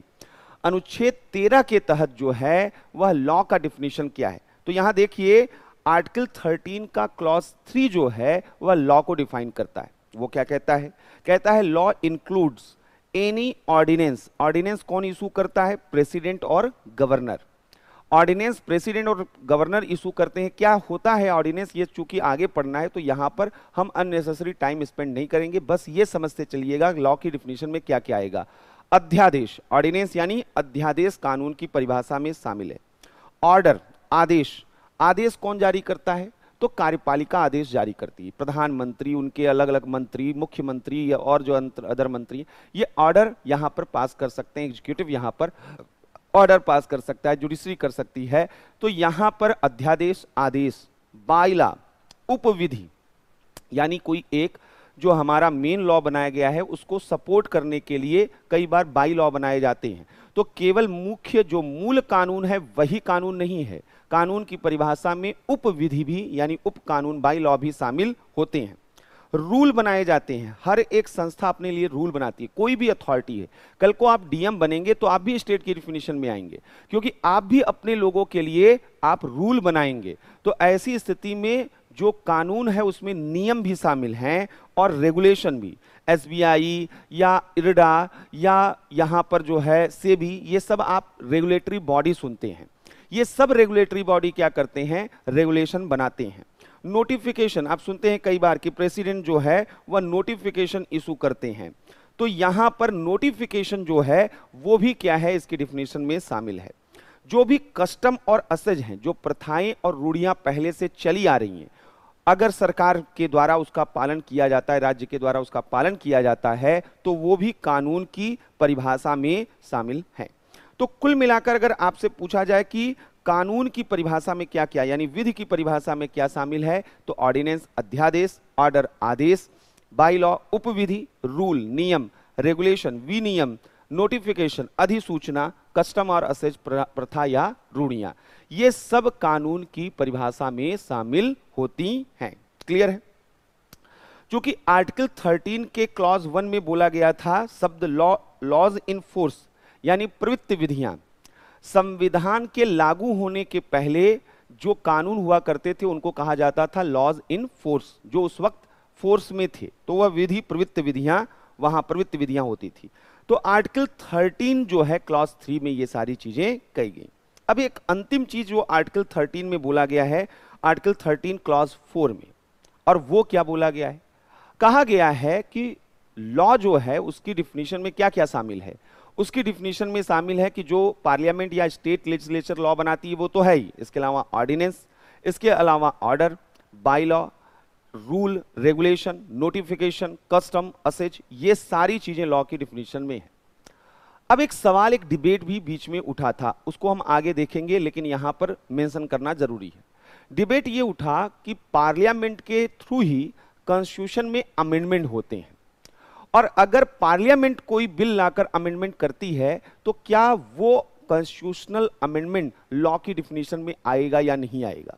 अनुच्छेद 13 के तहत जो है वह लॉ का डिफिनेशन क्या है तो यहां देखिए आर्टिकल 13 का क्लॉज थ्री जो है वह लॉ को डिफाइन करता है वो क्या कहता है कहता है law includes any ordinance ordinance कौन इशू करता है प्रेसिडेंट और गवर्नर ऑर्डिनेंस प्रेसिडेंट और गवर्नर इशू करते हैं क्या होता है ऑर्डिनेंस ये चूंकि आगे पढ़ना है तो यहां पर हम अननेसेसरी टाइम स्पेंड नहीं करेंगे बस ये समझते चलिएगा लॉ की डिफिनेशन में क्या क्या आएगा अध्यादेश ऑर्डिनेंस यानी अध्यादेश कानून की परिभाषा में शामिल है ऑर्डर आदेश आदेश कौन जारी करता है तो कार्यपालिका आदेश जारी करती है प्रधानमंत्री उनके अलग अलग मंत्री मुख्यमंत्री और जो अदर मंत्री ये ऑर्डर यहाँ पर पास कर सकते हैं एग्जीक्यूटिव यहाँ पर ऑर्डर पास कर सकता है जुडिशरी कर सकती है तो यहाँ पर अध्यादेश आदेश बाइला उपविधि यानी कोई एक जो हमारा मेन लॉ बनाया गया है उसको सपोर्ट करने के लिए कई बार बाई लॉ बनाए जाते हैं तो केवल मुख्य जो मूल कानून है वही कानून नहीं है कानून की परिभाषा में उप विधि भी यानी उप कानून बाई लॉ भी शामिल होते हैं रूल बनाए जाते हैं हर एक संस्था अपने लिए रूल बनाती है कोई भी अथॉरिटी है कल को आप डीएम बनेंगे तो आप भी स्टेट की डिफिनेशन में आएंगे क्योंकि आप भी अपने लोगों के लिए आप रूल बनाएंगे तो ऐसी स्थिति में जो कानून है उसमें नियम भी शामिल हैं और रेगुलेशन भी एस या इरडा या यहाँ पर जो है से भी ये सब आप रेगुलेटरी बॉडी सुनते हैं ये सब रेगुलेटरी बॉडी क्या करते हैं रेगुलेशन बनाते हैं नोटिफिकेशन आप सुनते हैं कई बार कि प्रेसिडेंट जो है वह नोटिफिकेशन इशू करते हैं तो यहाँ पर नोटिफिकेशन जो है वो भी क्या है इसकी डिफिनेशन में शामिल है जो भी कस्टम और असज हैं जो प्रथाएं और रूढ़ियां पहले से चली आ रही हैं अगर सरकार के द्वारा उसका पालन किया जाता है राज्य के द्वारा उसका पालन किया जाता है तो वो भी कानून की परिभाषा में शामिल हैं तो कुल मिलाकर अगर आपसे पूछा जाए कि कानून की परिभाषा में क्या क्या यानी विधि की परिभाषा में क्या शामिल है तो ऑर्डिनेंस अध्यादेश ऑर्डर आदेश बाई लॉ उपविधि रूल नियम रेगुलेशन विनियम नोटिफिकेशन अधिसूचना कस्टम और असेज प्रथा या रूढ़िया ये सब कानून की परिभाषा में शामिल होती हैं क्लियर है चूंकि आर्टिकल 13 के क्लॉज वन में बोला गया था शब्द लॉ लॉज इन फोर्स यानी प्रवृत्ति विधियां संविधान के लागू होने के पहले जो कानून हुआ करते थे उनको कहा जाता था लॉज इन फोर्स जो उस वक्त फोर्स में थे तो वह विधि प्रवृत्त विधियां वहां प्रवृत्त विधियां होती थी तो आर्टिकल 13 जो है क्लॉज थ्री में ये सारी चीजें कही गई अब एक अंतिम चीज जो आर्टिकल 13 में बोला गया है आर्टिकल 13 क्लॉज फोर में और वो क्या बोला गया है कहा गया है कि लॉ जो है उसकी डिफिनेशन में क्या क्या शामिल है उसकी डिफिनीशन में शामिल है कि जो पार्लियामेंट या स्टेट लेजिस्लेचर लॉ बनाती है वो तो है ही इसके अलावा ऑर्डिनेंस इसके अलावा order bye law rule regulation notification custom usages ये सारी चीज़ें लॉ की डिफिनीशन में है अब एक सवाल एक डिबेट भी बीच में उठा था उसको हम आगे देखेंगे लेकिन यहाँ पर मेंशन करना जरूरी है डिबेट ये उठा कि पार्लियामेंट के थ्रू ही कॉन्स्टिट्यूशन में अमेंडमेंट होते हैं और अगर पार्लियामेंट कोई बिल लाकर अमेंडमेंट करती है तो क्या वो कॉन्स्टिट्यूशनल अमेंडमेंट लॉ की डिफिनीशन में आएगा या नहीं आएगा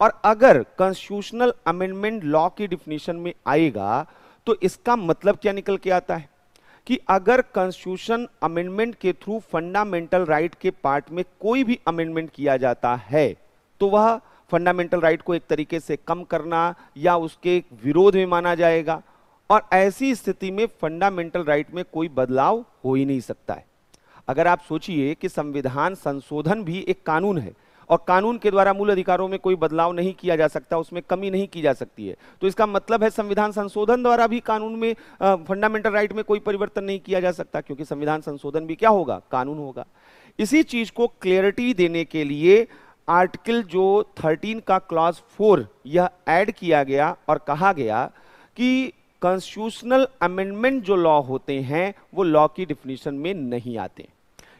और अगर कॉन्स्टिट्यूशनल अमेंडमेंट लॉ की डिफिनेशन में आएगा तो इसका मतलब क्या निकल के आता है कि अगर कॉन्स्टिट्यूशन अमेंडमेंट के थ्रू फंडामेंटल राइट के पार्ट में कोई भी अमेंडमेंट किया जाता है तो वह फंडामेंटल राइट को एक तरीके से कम करना या उसके विरोध में माना जाएगा और ऐसी स्थिति में फंडामेंटल राइट में कोई बदलाव हो ही नहीं सकता है अगर आप सोचिए कि संविधान संशोधन भी एक कानून है और कानून के द्वारा मूल अधिकारों में कोई बदलाव नहीं किया जा सकता उसमें कमी नहीं की जा सकती है तो इसका मतलब है संविधान संशोधन द्वारा भी कानून में फंडामेंटल राइट में कोई परिवर्तन नहीं किया जा सकता क्योंकि संविधान संशोधन भी क्या होगा कानून होगा इसी चीज को क्लियरिटी देने के लिए आर्टिकल जो 13 का क्लॉज 4 यह ऐड किया गया और कहा गया कि कॉन्स्टिट्यूशनल अमेंडमेंट जो लॉ होते हैं वो लॉ की डिफिनीशन में नहीं आते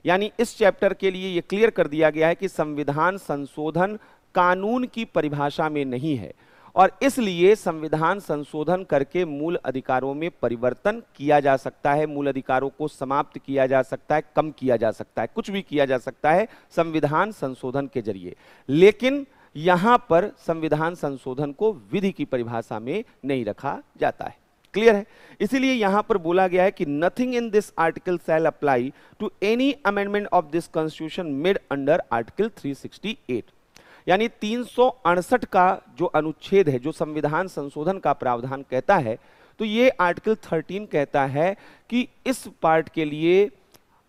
यानी इस चैप्टर के लिए ये क्लियर कर दिया गया है कि संविधान संशोधन कानून की परिभाषा में नहीं है और इसलिए संविधान संशोधन करके मूल अधिकारों में परिवर्तन किया जा सकता है मूल अधिकारों को समाप्त किया जा सकता है कम किया जा सकता है कुछ भी किया जा सकता है संविधान संशोधन के जरिए लेकिन यहां पर संविधान संशोधन को विधि की परिभाषा में नहीं रखा जाता है क्लियर है इसीलिए यहां पर बोला गया है कि nothing in this article shall apply to any amendment of this constitution made under article 368 यानी तीन का जो अनुच्छेद है जो संविधान संशोधन का प्रावधान कहता है तो ये आर्टिकल 13 कहता है कि इस पार्ट के लिए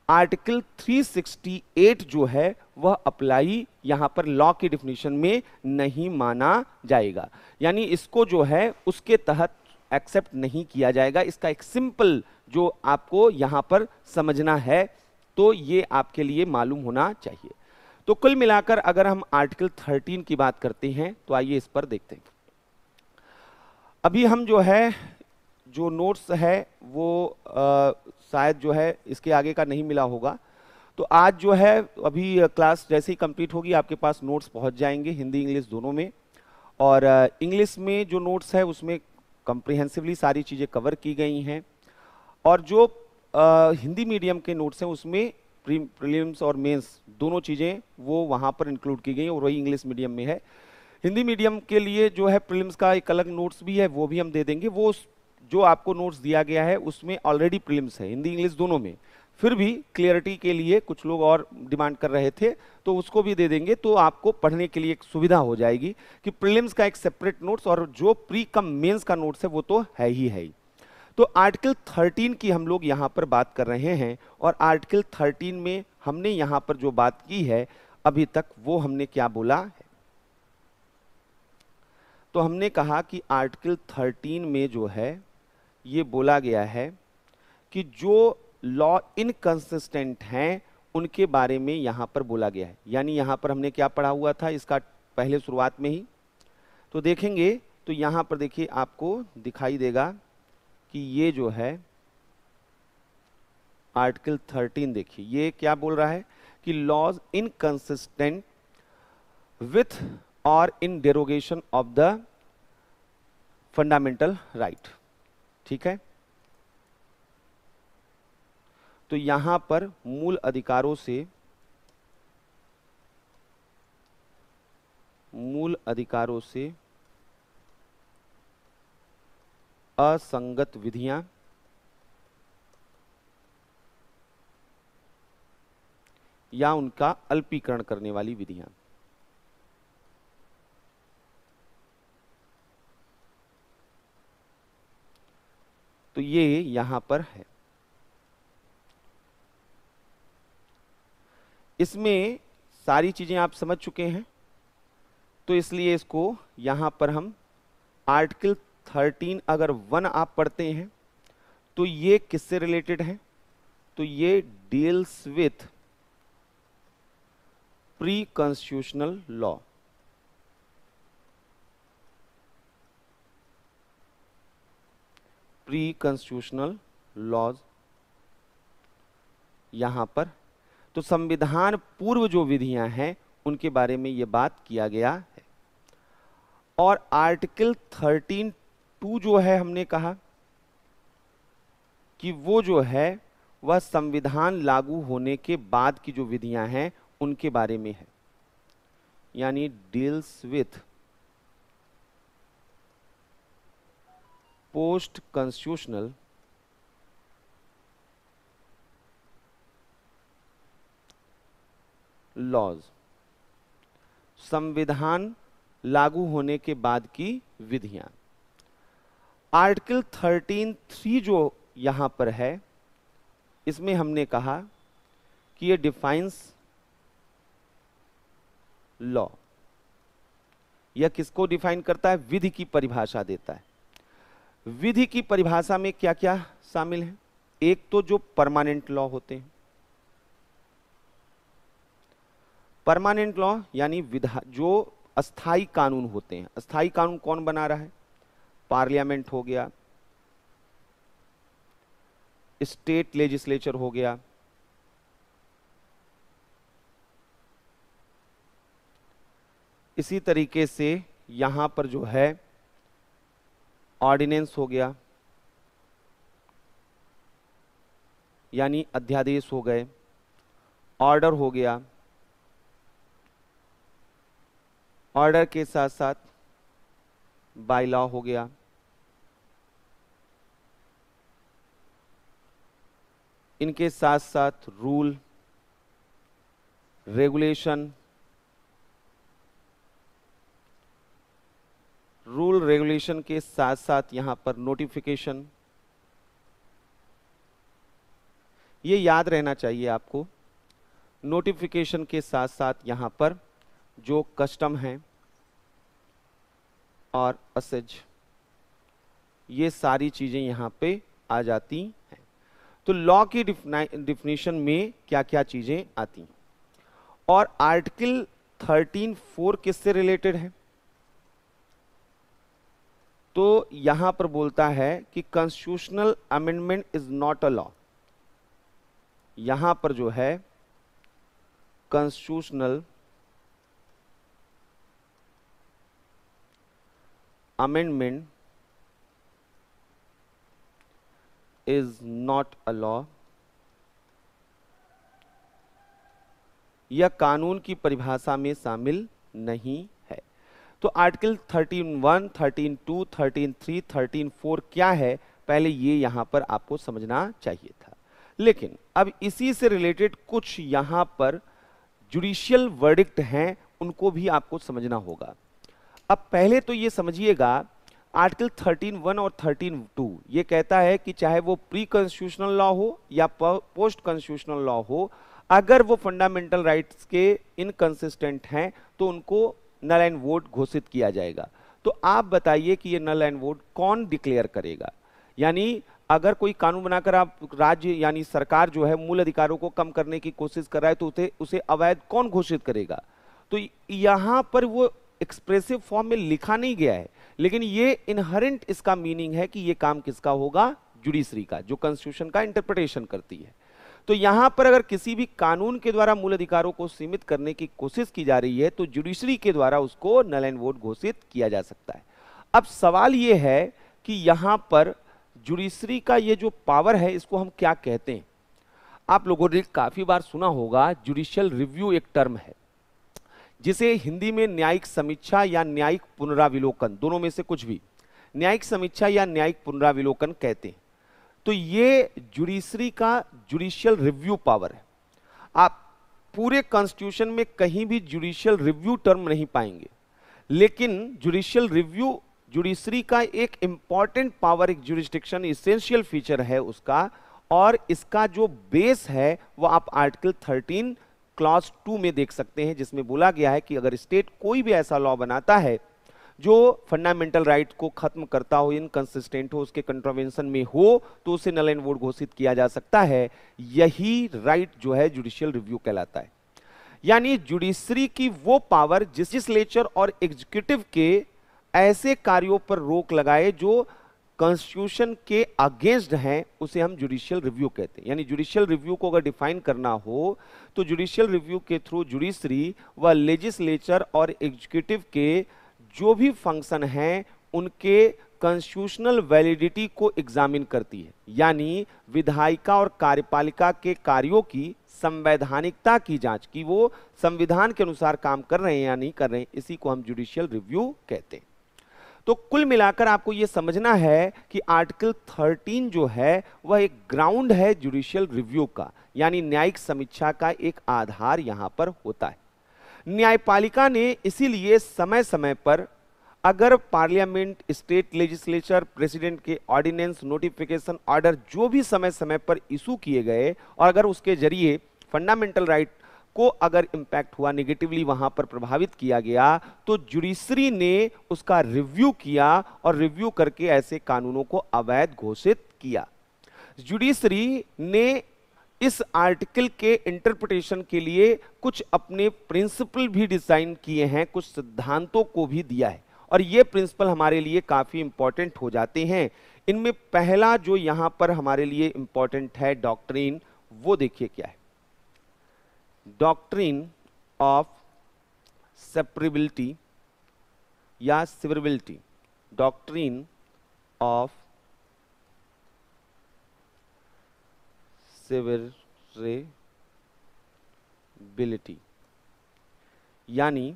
आर्टिकल 368 जो है वह अप्लाई यहां पर लॉ की डिफिनेशन में नहीं माना जाएगा यानी इसको जो है उसके तहत एक्सेप्ट नहीं किया जाएगा इसका एक सिंपल जो आपको यहां पर समझना है तो ये आपके लिए मालूम होना चाहिए तो कुल मिलाकर अगर हम आर्टिकल 13 की बात करते हैं तो आइए इस पर देखते हैं अभी हम जो है जो नोट्स है वो शायद जो है इसके आगे का नहीं मिला होगा तो आज जो है अभी क्लास जैसे ही कंप्लीट होगी आपके पास नोट्स पहुंच जाएंगे हिंदी इंग्लिश दोनों में और इंग्लिश में जो नोट्स है उसमें कंप्रिहेंसिवली सारी चीज़ें कवर की गई हैं और जो आ, हिंदी मीडियम के नोट्स हैं उसमें प्रीलिम्स और मेंस दोनों चीज़ें वो वहाँ पर इंक्लूड की गई हैं और वही इंग्लिश मीडियम में है हिंदी मीडियम के लिए जो है प्रीलिम्स का एक अलग नोट्स भी है वो भी हम दे देंगे वो जो आपको नोट्स दिया गया है उसमें ऑलरेडी प्रीलिम्स है हिंदी इंग्लिश दोनों में फिर भी क्लियरिटी के लिए कुछ लोग और डिमांड कर रहे थे तो उसको भी दे देंगे तो आपको पढ़ने के लिए एक सुविधा हो जाएगी कि प्रीलिम्स का एक सेपरेट नोट्स और जो प्री कम मेंस का नोट्स है वो तो है ही है तो आर्टिकल 13 की हम लोग यहाँ पर बात कर रहे हैं और आर्टिकल 13 में हमने यहाँ पर जो बात की है अभी तक वो हमने क्या बोला है तो हमने कहा कि आर्टिकल थर्टीन में जो है ये बोला गया है कि जो लॉ इनकन्सिस्टेंट हैं उनके बारे में यहां पर बोला गया है यानी यहां पर हमने क्या पढ़ा हुआ था इसका पहले शुरुआत में ही तो देखेंगे तो यहां पर देखिए आपको दिखाई देगा कि ये जो है आर्टिकल 13 देखिए ये क्या बोल रहा है कि लॉज इनकन्सिस्टेंट विथ और in derogation of the fundamental right ठीक है तो यहां पर मूल अधिकारों से मूल अधिकारों से असंगत विधियां या उनका अल्पीकरण करने वाली विधियां तो ये यहां पर है इसमें सारी चीज़ें आप समझ चुके हैं तो इसलिए इसको यहाँ पर हम आर्टिकल 13 अगर वन आप पढ़ते हैं तो ये किससे रिलेटेड है तो ये deals with pre constitutional law pre constitutional laws यहां पर तो संविधान पूर्व जो विधियां हैं उनके बारे में ये बात किया गया है और आर्टिकल थर्टीन टू जो है हमने कहा कि वो जो है वह संविधान लागू होने के बाद की जो विधियां हैं उनके बारे में है यानी deals with post constitutional laws संविधान लागू होने के बाद की विधियां आर्टिकल थर्टीन थ्री जो यहां पर है इसमें हमने कहा कि ये डिफाइंस लॉ यह किसको डिफाइन करता है विधि की परिभाषा देता है विधि की परिभाषा में क्या क्या शामिल है एक तो जो परमानेंट लॉ होते हैं परमानेंट लॉ यानी विधा जो अस्थाई कानून होते हैं अस्थाई कानून कौन बना रहा है पार्लियामेंट हो गया स्टेट लेजिस्लेचर हो गया इसी तरीके से यहां पर जो है ऑर्डिनेंस हो गया यानी अध्यादेश हो गए ऑर्डर हो गया ऑर्डर के साथ साथ बाय लॉ हो गया इनके साथ साथ रूल रेगुलेशन रूल रेगुलेशन के साथ साथ यहां पर नोटिफिकेशन ये याद रहना चाहिए आपको नोटिफिकेशन के साथ साथ यहां पर जो कस्टम हैं और असज ये सारी चीज़ें यहाँ पे आ जाती हैं तो लॉ की डिफिनेशन में क्या क्या चीज़ें आती हैं और आर्टिकल 13 फोर किससे रिलेटेड है तो यहां पर बोलता है कि constitutional amendment is not a law यहां पर जो है constitutional amendment is not a law यह कानून की परिभाषा में शामिल नहीं है तो article thirteen three thirteen four क्या है पहले ये यहां पर आपको समझना चाहिए था लेकिन अब इसी से रिलेटेड कुछ यहां पर जुडिशियल वर्डिक्ट हैं उनको भी आपको समझना होगा अब पहले तो ये समझिएगा आर्टिकल 13 वन और 13 टू ये कहता है कि चाहे वो प्री कॉन्स्टिट्यूशनल लॉ हो या पोस्ट कॉन्स्टिट्यूशनल लॉ हो अगर वो फंडामेंटल राइट्स के इनकन्सिस्टेंट हैं तो उनको नल एंड वोट घोषित किया जाएगा तो आप बताइए कि ये नल एंड वोट कौन डिक्लेयर करेगा यानी अगर कोई कानून बनाकर आप राज्य यानी सरकार जो है मूल अधिकारों को कम करने की कोशिश कर रहा है तो उसे उसे अवैध कौन घोषित करेगा तो यहां पर वो एक्सप्रेसिव फॉर्म में लिखा नहीं गया है लेकिन ये इनहरेंट इसका मीनिंग है कि ये काम किसका होगा जुडिशरी का जो कॉन्स्टिट्यूशन का इंटरप्रिटेशन करती है तो यहां पर अगर किसी भी कानून के द्वारा मूल अधिकारों को सीमित करने की कोशिश की जा रही है तो जुडिशरी के द्वारा उसको नल एंड वोट घोषित किया जा सकता है अब सवाल यह है कि यहां पर जुडिशरी का यह जो पावर है इसको हम क्या कहते हैं आप लोगों ने काफी बार सुना होगा जुडिशियल रिव्यू एक टर्म है जिसे हिंदी में न्यायिक समीक्षा या न्यायिक पुनराविलोकन दोनों में से कुछ भी न्यायिक समीक्षा या न्यायिक पुनराविलोकन कहते हैं तो ये जुडिशरी का जुडिशियल रिव्यू पावर है आप पूरे कॉन्स्टिट्यूशन में कहीं भी जुडिशियल रिव्यू टर्म नहीं पाएंगे लेकिन जुडिशियल रिव्यू जुडिशरी का एक इंपॉर्टेंट पावर एक जुडिस्टिक्शन इसेंशियल फीचर है उसका और इसका जो बेस है वो आप आर्टिकल थर्टीन क्लास टू में देख सकते हैं जिसमें बोला गया है कि अगर स्टेट कोई भी ऐसा लॉ बनाता है जो फंडामेंटल राइट को खत्म करता हो इनकंसिस्टेंट हो उसके कंट्रोवेंशन में हो तो उसे नल एंड वोट घोषित किया जा सकता है यही राइट जो है जुडिशियल रिव्यू कहलाता है यानी जुडिशरी की वो पावर लेचर और एग्जीक्यूटिव के ऐसे कार्यों पर रोक लगाए जो कॉन्स्टिट्यूशन के अगेंस्ट हैं उसे हम जुडिशियल रिव्यू कहते हैं यानी जुडिशियल रिव्यू को अगर डिफाइन करना हो तो जुडिशियल रिव्यू के थ्रू जुडिशरी व लेजिस्लेचर और एग्जीक्यूटिव के जो भी फंक्शन हैं उनके कॉन्स्टिट्यूशनल वैलिडिटी को एग्जामिन करती है यानी विधायिका और कार्यपालिका के कार्यों की संवैधानिकता की जांच की वो संविधान के अनुसार काम कर रहे हैं या नहीं कर रहे हैं इसी को हम जुडिशियल रिव्यू कहते हैं तो कुल मिलाकर आपको यह समझना है कि आर्टिकल 13 जो है वह एक ग्राउंड है जुडिशियल रिव्यू का यानी न्यायिक समीक्षा का एक आधार यहां पर होता है न्यायपालिका ने इसीलिए समय समय पर अगर पार्लियामेंट स्टेट लेजिस्लेचर प्रेसिडेंट के ऑर्डिनेंस नोटिफिकेशन ऑर्डर जो भी समय समय पर इशू किए गए और अगर उसके जरिए फंडामेंटल राइट को अगर इम्पैक्ट हुआ निगेटिवली वहां पर प्रभावित किया गया तो जुडिशरी ने उसका रिव्यू किया और रिव्यू करके ऐसे कानूनों को अवैध घोषित किया जुडिशरी ने इस आर्टिकल के इंटरप्रिटेशन के लिए कुछ अपने प्रिंसिपल भी डिजाइन किए हैं कुछ सिद्धांतों को भी दिया है और ये प्रिंसिपल हमारे लिए काफ़ी इंपॉर्टेंट हो जाते हैं इनमें पहला जो यहाँ पर हमारे लिए इंपॉर्टेंट है डॉक्ट्रीन वो देखिए क्या है डॉक्ट्रीन ऑफ सेपरेबिलिटी या सिवरेबिलिटी डॉक्ट्रीन ऑफ सेवरेबिलिटी यानी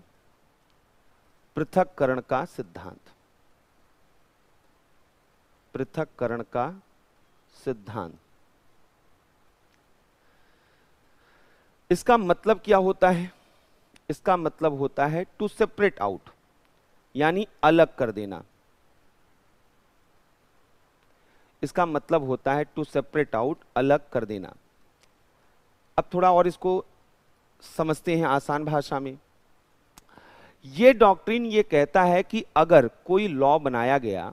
पृथककरण का सिद्धांत पृथककरण का सिद्धांत इसका मतलब क्या होता है इसका मतलब होता है टू सेपरेट आउट यानी अलग कर देना इसका मतलब होता है टू सेपरेट आउट अलग कर देना अब थोड़ा और इसको समझते हैं आसान भाषा में ये डॉक्ट्रिन ये कहता है कि अगर कोई लॉ बनाया गया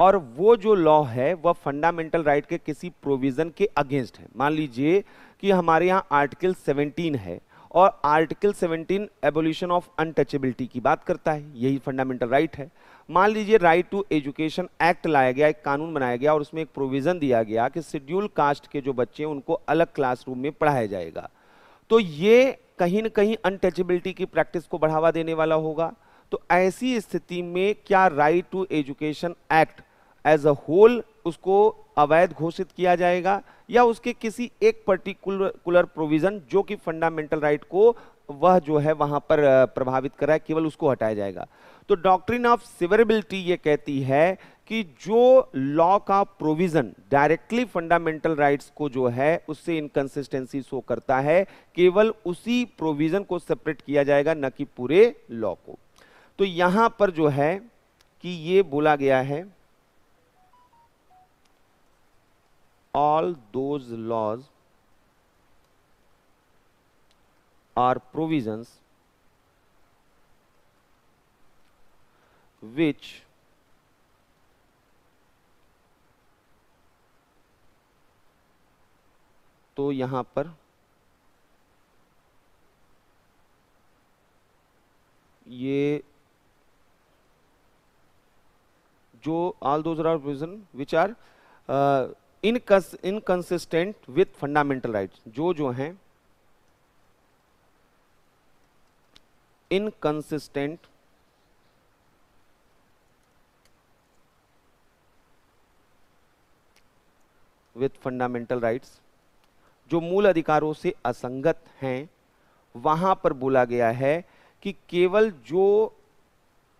और वो जो लॉ है वह फंडामेंटल राइट के किसी प्रोविज़न के अगेंस्ट है मान लीजिए कि हमारे यहाँ आर्टिकल 17 है और आर्टिकल 17 एबोल्यूशन ऑफ अनटचेबिलिटी की बात करता है यही फंडामेंटल राइट है मान लीजिए राइट टू एजुकेशन एक्ट लाया गया एक कानून बनाया गया और उसमें एक प्रोविज़न दिया गया कि शेड्यूल कास्ट के जो बच्चे हैं उनको अलग क्लासरूम में पढ़ाया जाएगा तो ये कहीं ना कहीं अनटचेबिलिटी की प्रैक्टिस को बढ़ावा देने वाला होगा तो ऐसी स्थिति में क्या right to education act as a whole उसको अवैध घोषित किया जाएगा या उसके किसी एक पर्टिकुलर प्रोविजन जो कि फंडामेंटल राइट को वह जो है वहां पर प्रभावित रहा है केवल उसको हटाया जाएगा तो डॉक्ट्रिन ऑफ सिवरेबिलिटी ये कहती है कि जो लॉ का प्रोविजन डायरेक्टली फंडामेंटल राइट्स को जो है उससे इनकंसिस्टेंसी शो करता है केवल उसी प्रोविजन को सेपरेट किया जाएगा न कि पूरे लॉ को तो यहां पर जो है कि ये बोला गया है all those laws or provisions which तो यहां पर ये जो all those are provision which are inconsistent with fundamental right जो जो हैं इनकंसिस्टेंट विथ फंडामेंटल राइट जो मूल अधिकारों से असंगत हैं वहां पर बोला गया है कि केवल जो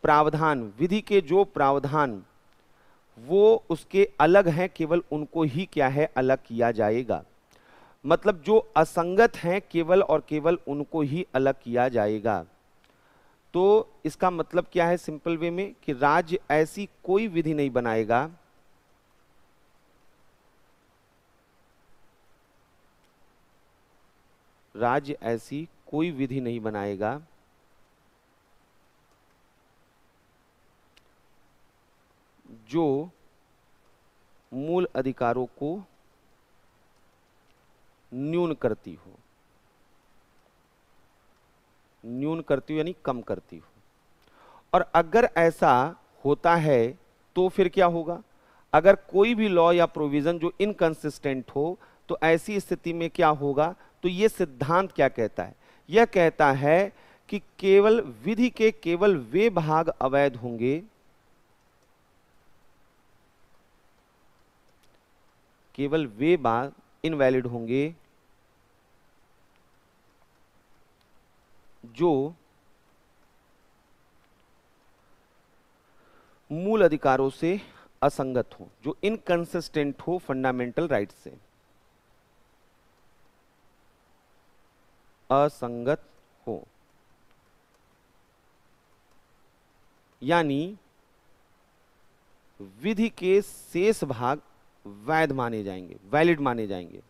प्रावधान विधि के जो प्रावधान वो उसके अलग हैं केवल उनको ही क्या है अलग किया जाएगा मतलब जो असंगत हैं केवल और केवल उनको ही अलग किया जाएगा तो इसका मतलब क्या है सिंपल वे में कि राज्य ऐसी कोई विधि नहीं बनाएगा राज्य ऐसी कोई विधि नहीं बनाएगा जो मूल अधिकारों को न्यून करती हो न्यून करती हो यानी कम करती हो और अगर ऐसा होता है तो फिर क्या होगा अगर कोई भी लॉ या प्रोविजन जो इनकंसिस्टेंट हो तो ऐसी स्थिति में क्या होगा तो यह सिद्धांत क्या कहता है यह कहता है कि केवल विधि के केवल वे भाग अवैध होंगे केवल वे बात इनवैलिड होंगे जो मूल अधिकारों से असंगत हो जो इनकंसिस्टेंट हो फंडामेंटल राइट से असंगत हो यानी विधि के शेष भाग वैध माने जाएंगे वैलिड माने जाएंगे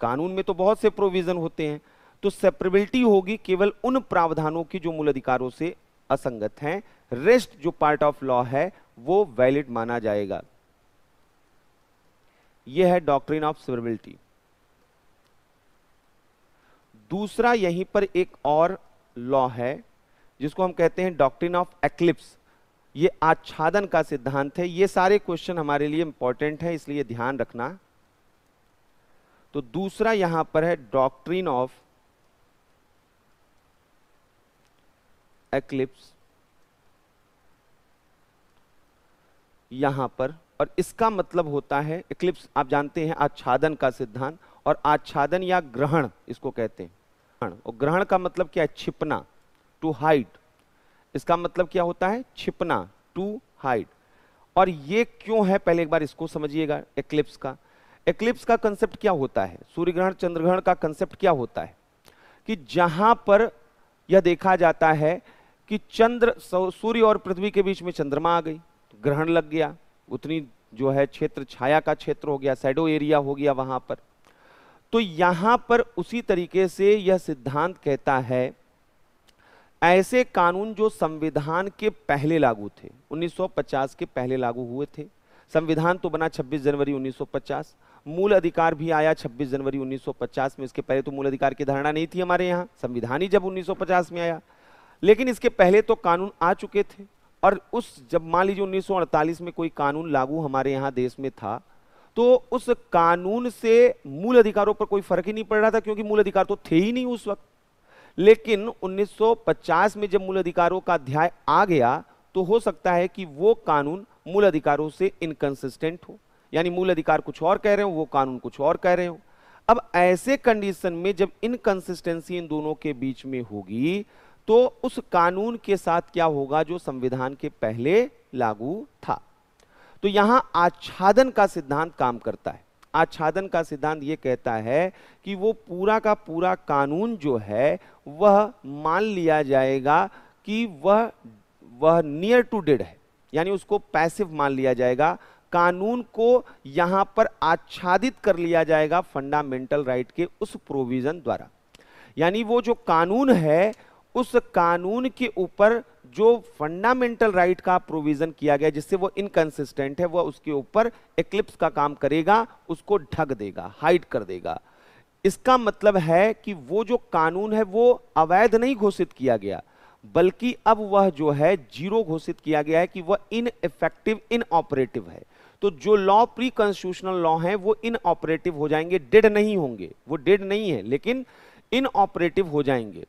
कानून में तो बहुत से प्रोविजन होते हैं तो सेपरेबिलिटी होगी केवल उन प्रावधानों की जो मूल अधिकारों से असंगत हैं रेस्ट जो पार्ट ऑफ लॉ है वो वैलिड माना जाएगा यह है डॉक्ट्रिन ऑफ सेपरेबिलिटी दूसरा यहीं पर एक और लॉ है जिसको हम कहते हैं डॉक्ट्रिन ऑफ एक्लिप्स ये आच्छादन का सिद्धांत है ये सारे क्वेश्चन हमारे लिए इंपॉर्टेंट है इसलिए ध्यान रखना तो दूसरा यहां पर है डॉक्ट्रीन ऑफ एक्लिप्स यहां पर और इसका मतलब होता है एक्लिप्स आप जानते हैं आच्छादन का सिद्धांत और आच्छादन या ग्रहण इसको कहते हैं और ग्रहण का मतलब क्या है छिपना टू हाइट इसका मतलब क्या होता है छिपना टू हाइड और ये क्यों है पहले एक बार इसको समझिएगा एक्लिप्स का एक्लिप्स का कंसेप्ट क्या होता है सूर्य ग्रहण चंद्रग्रहण का कंसेप्ट क्या होता है कि जहां पर यह देखा जाता है कि चंद्र सूर्य और पृथ्वी के बीच में चंद्रमा आ गई ग्रहण लग गया उतनी जो है क्षेत्र छाया का क्षेत्र हो गया सैडो एरिया हो गया वहां पर तो यहां पर उसी तरीके से यह सिद्धांत कहता है ऐसे कानून जो संविधान के पहले लागू थे 1950 के पहले लागू हुए थे संविधान तो बना 26 जनवरी 1950 मूल अधिकार भी आया 26 जनवरी 1950 में इसके पहले तो मूल अधिकार की धारणा नहीं थी हमारे यहाँ संविधान ही जब 1950 में आया लेकिन इसके पहले तो कानून आ चुके थे और उस जब मान लीजिए उन्नीस में कोई कानून लागू हमारे यहाँ देश में था तो उस कानून से मूल अधिकारों पर कोई फर्क ही नहीं पड़ रहा था क्योंकि मूल अधिकार तो थे ही नहीं उस वक्त लेकिन 1950 में जब मूल अधिकारों का अध्याय आ गया तो हो सकता है कि वो कानून मूल अधिकारों से इनकंसिस्टेंट हो यानी मूल अधिकार कुछ और कह रहे हो वो कानून कुछ और कह रहे हो अब ऐसे कंडीशन में जब इनकंसिस्टेंसी इन दोनों के बीच में होगी तो उस कानून के साथ क्या होगा जो संविधान के पहले लागू था तो यहां आच्छादन का सिद्धांत काम करता है आच्छादन का सिद्धांत यह कहता है कि वो पूरा का पूरा कानून जो है वह मान लिया जाएगा कि वह वह नियर टू डेड है यानी उसको पैसिव मान लिया जाएगा कानून को यहां पर आच्छादित कर लिया जाएगा फंडामेंटल राइट के उस प्रोविज़न द्वारा यानी वो जो कानून है उस कानून के ऊपर जो फंडामेंटल राइट का प्रोविज़न किया गया जिससे वो इनकन्सिस्टेंट है वह उसके ऊपर एक्लिप्स का काम करेगा उसको ढक देगा हाइट कर देगा इसका मतलब है कि वो जो कानून है वो अवैध नहीं घोषित किया गया बल्कि अब वह जो है जीरो घोषित किया गया है कि वह इन इफेक्टिव इन ऑपरेटिव है तो जो लॉ प्री कॉन्स्टिट्यूशनल लॉ है वो इन ऑपरेटिव हो जाएंगे डेड नहीं होंगे वो डेड नहीं है लेकिन इन ऑपरेटिव हो जाएंगे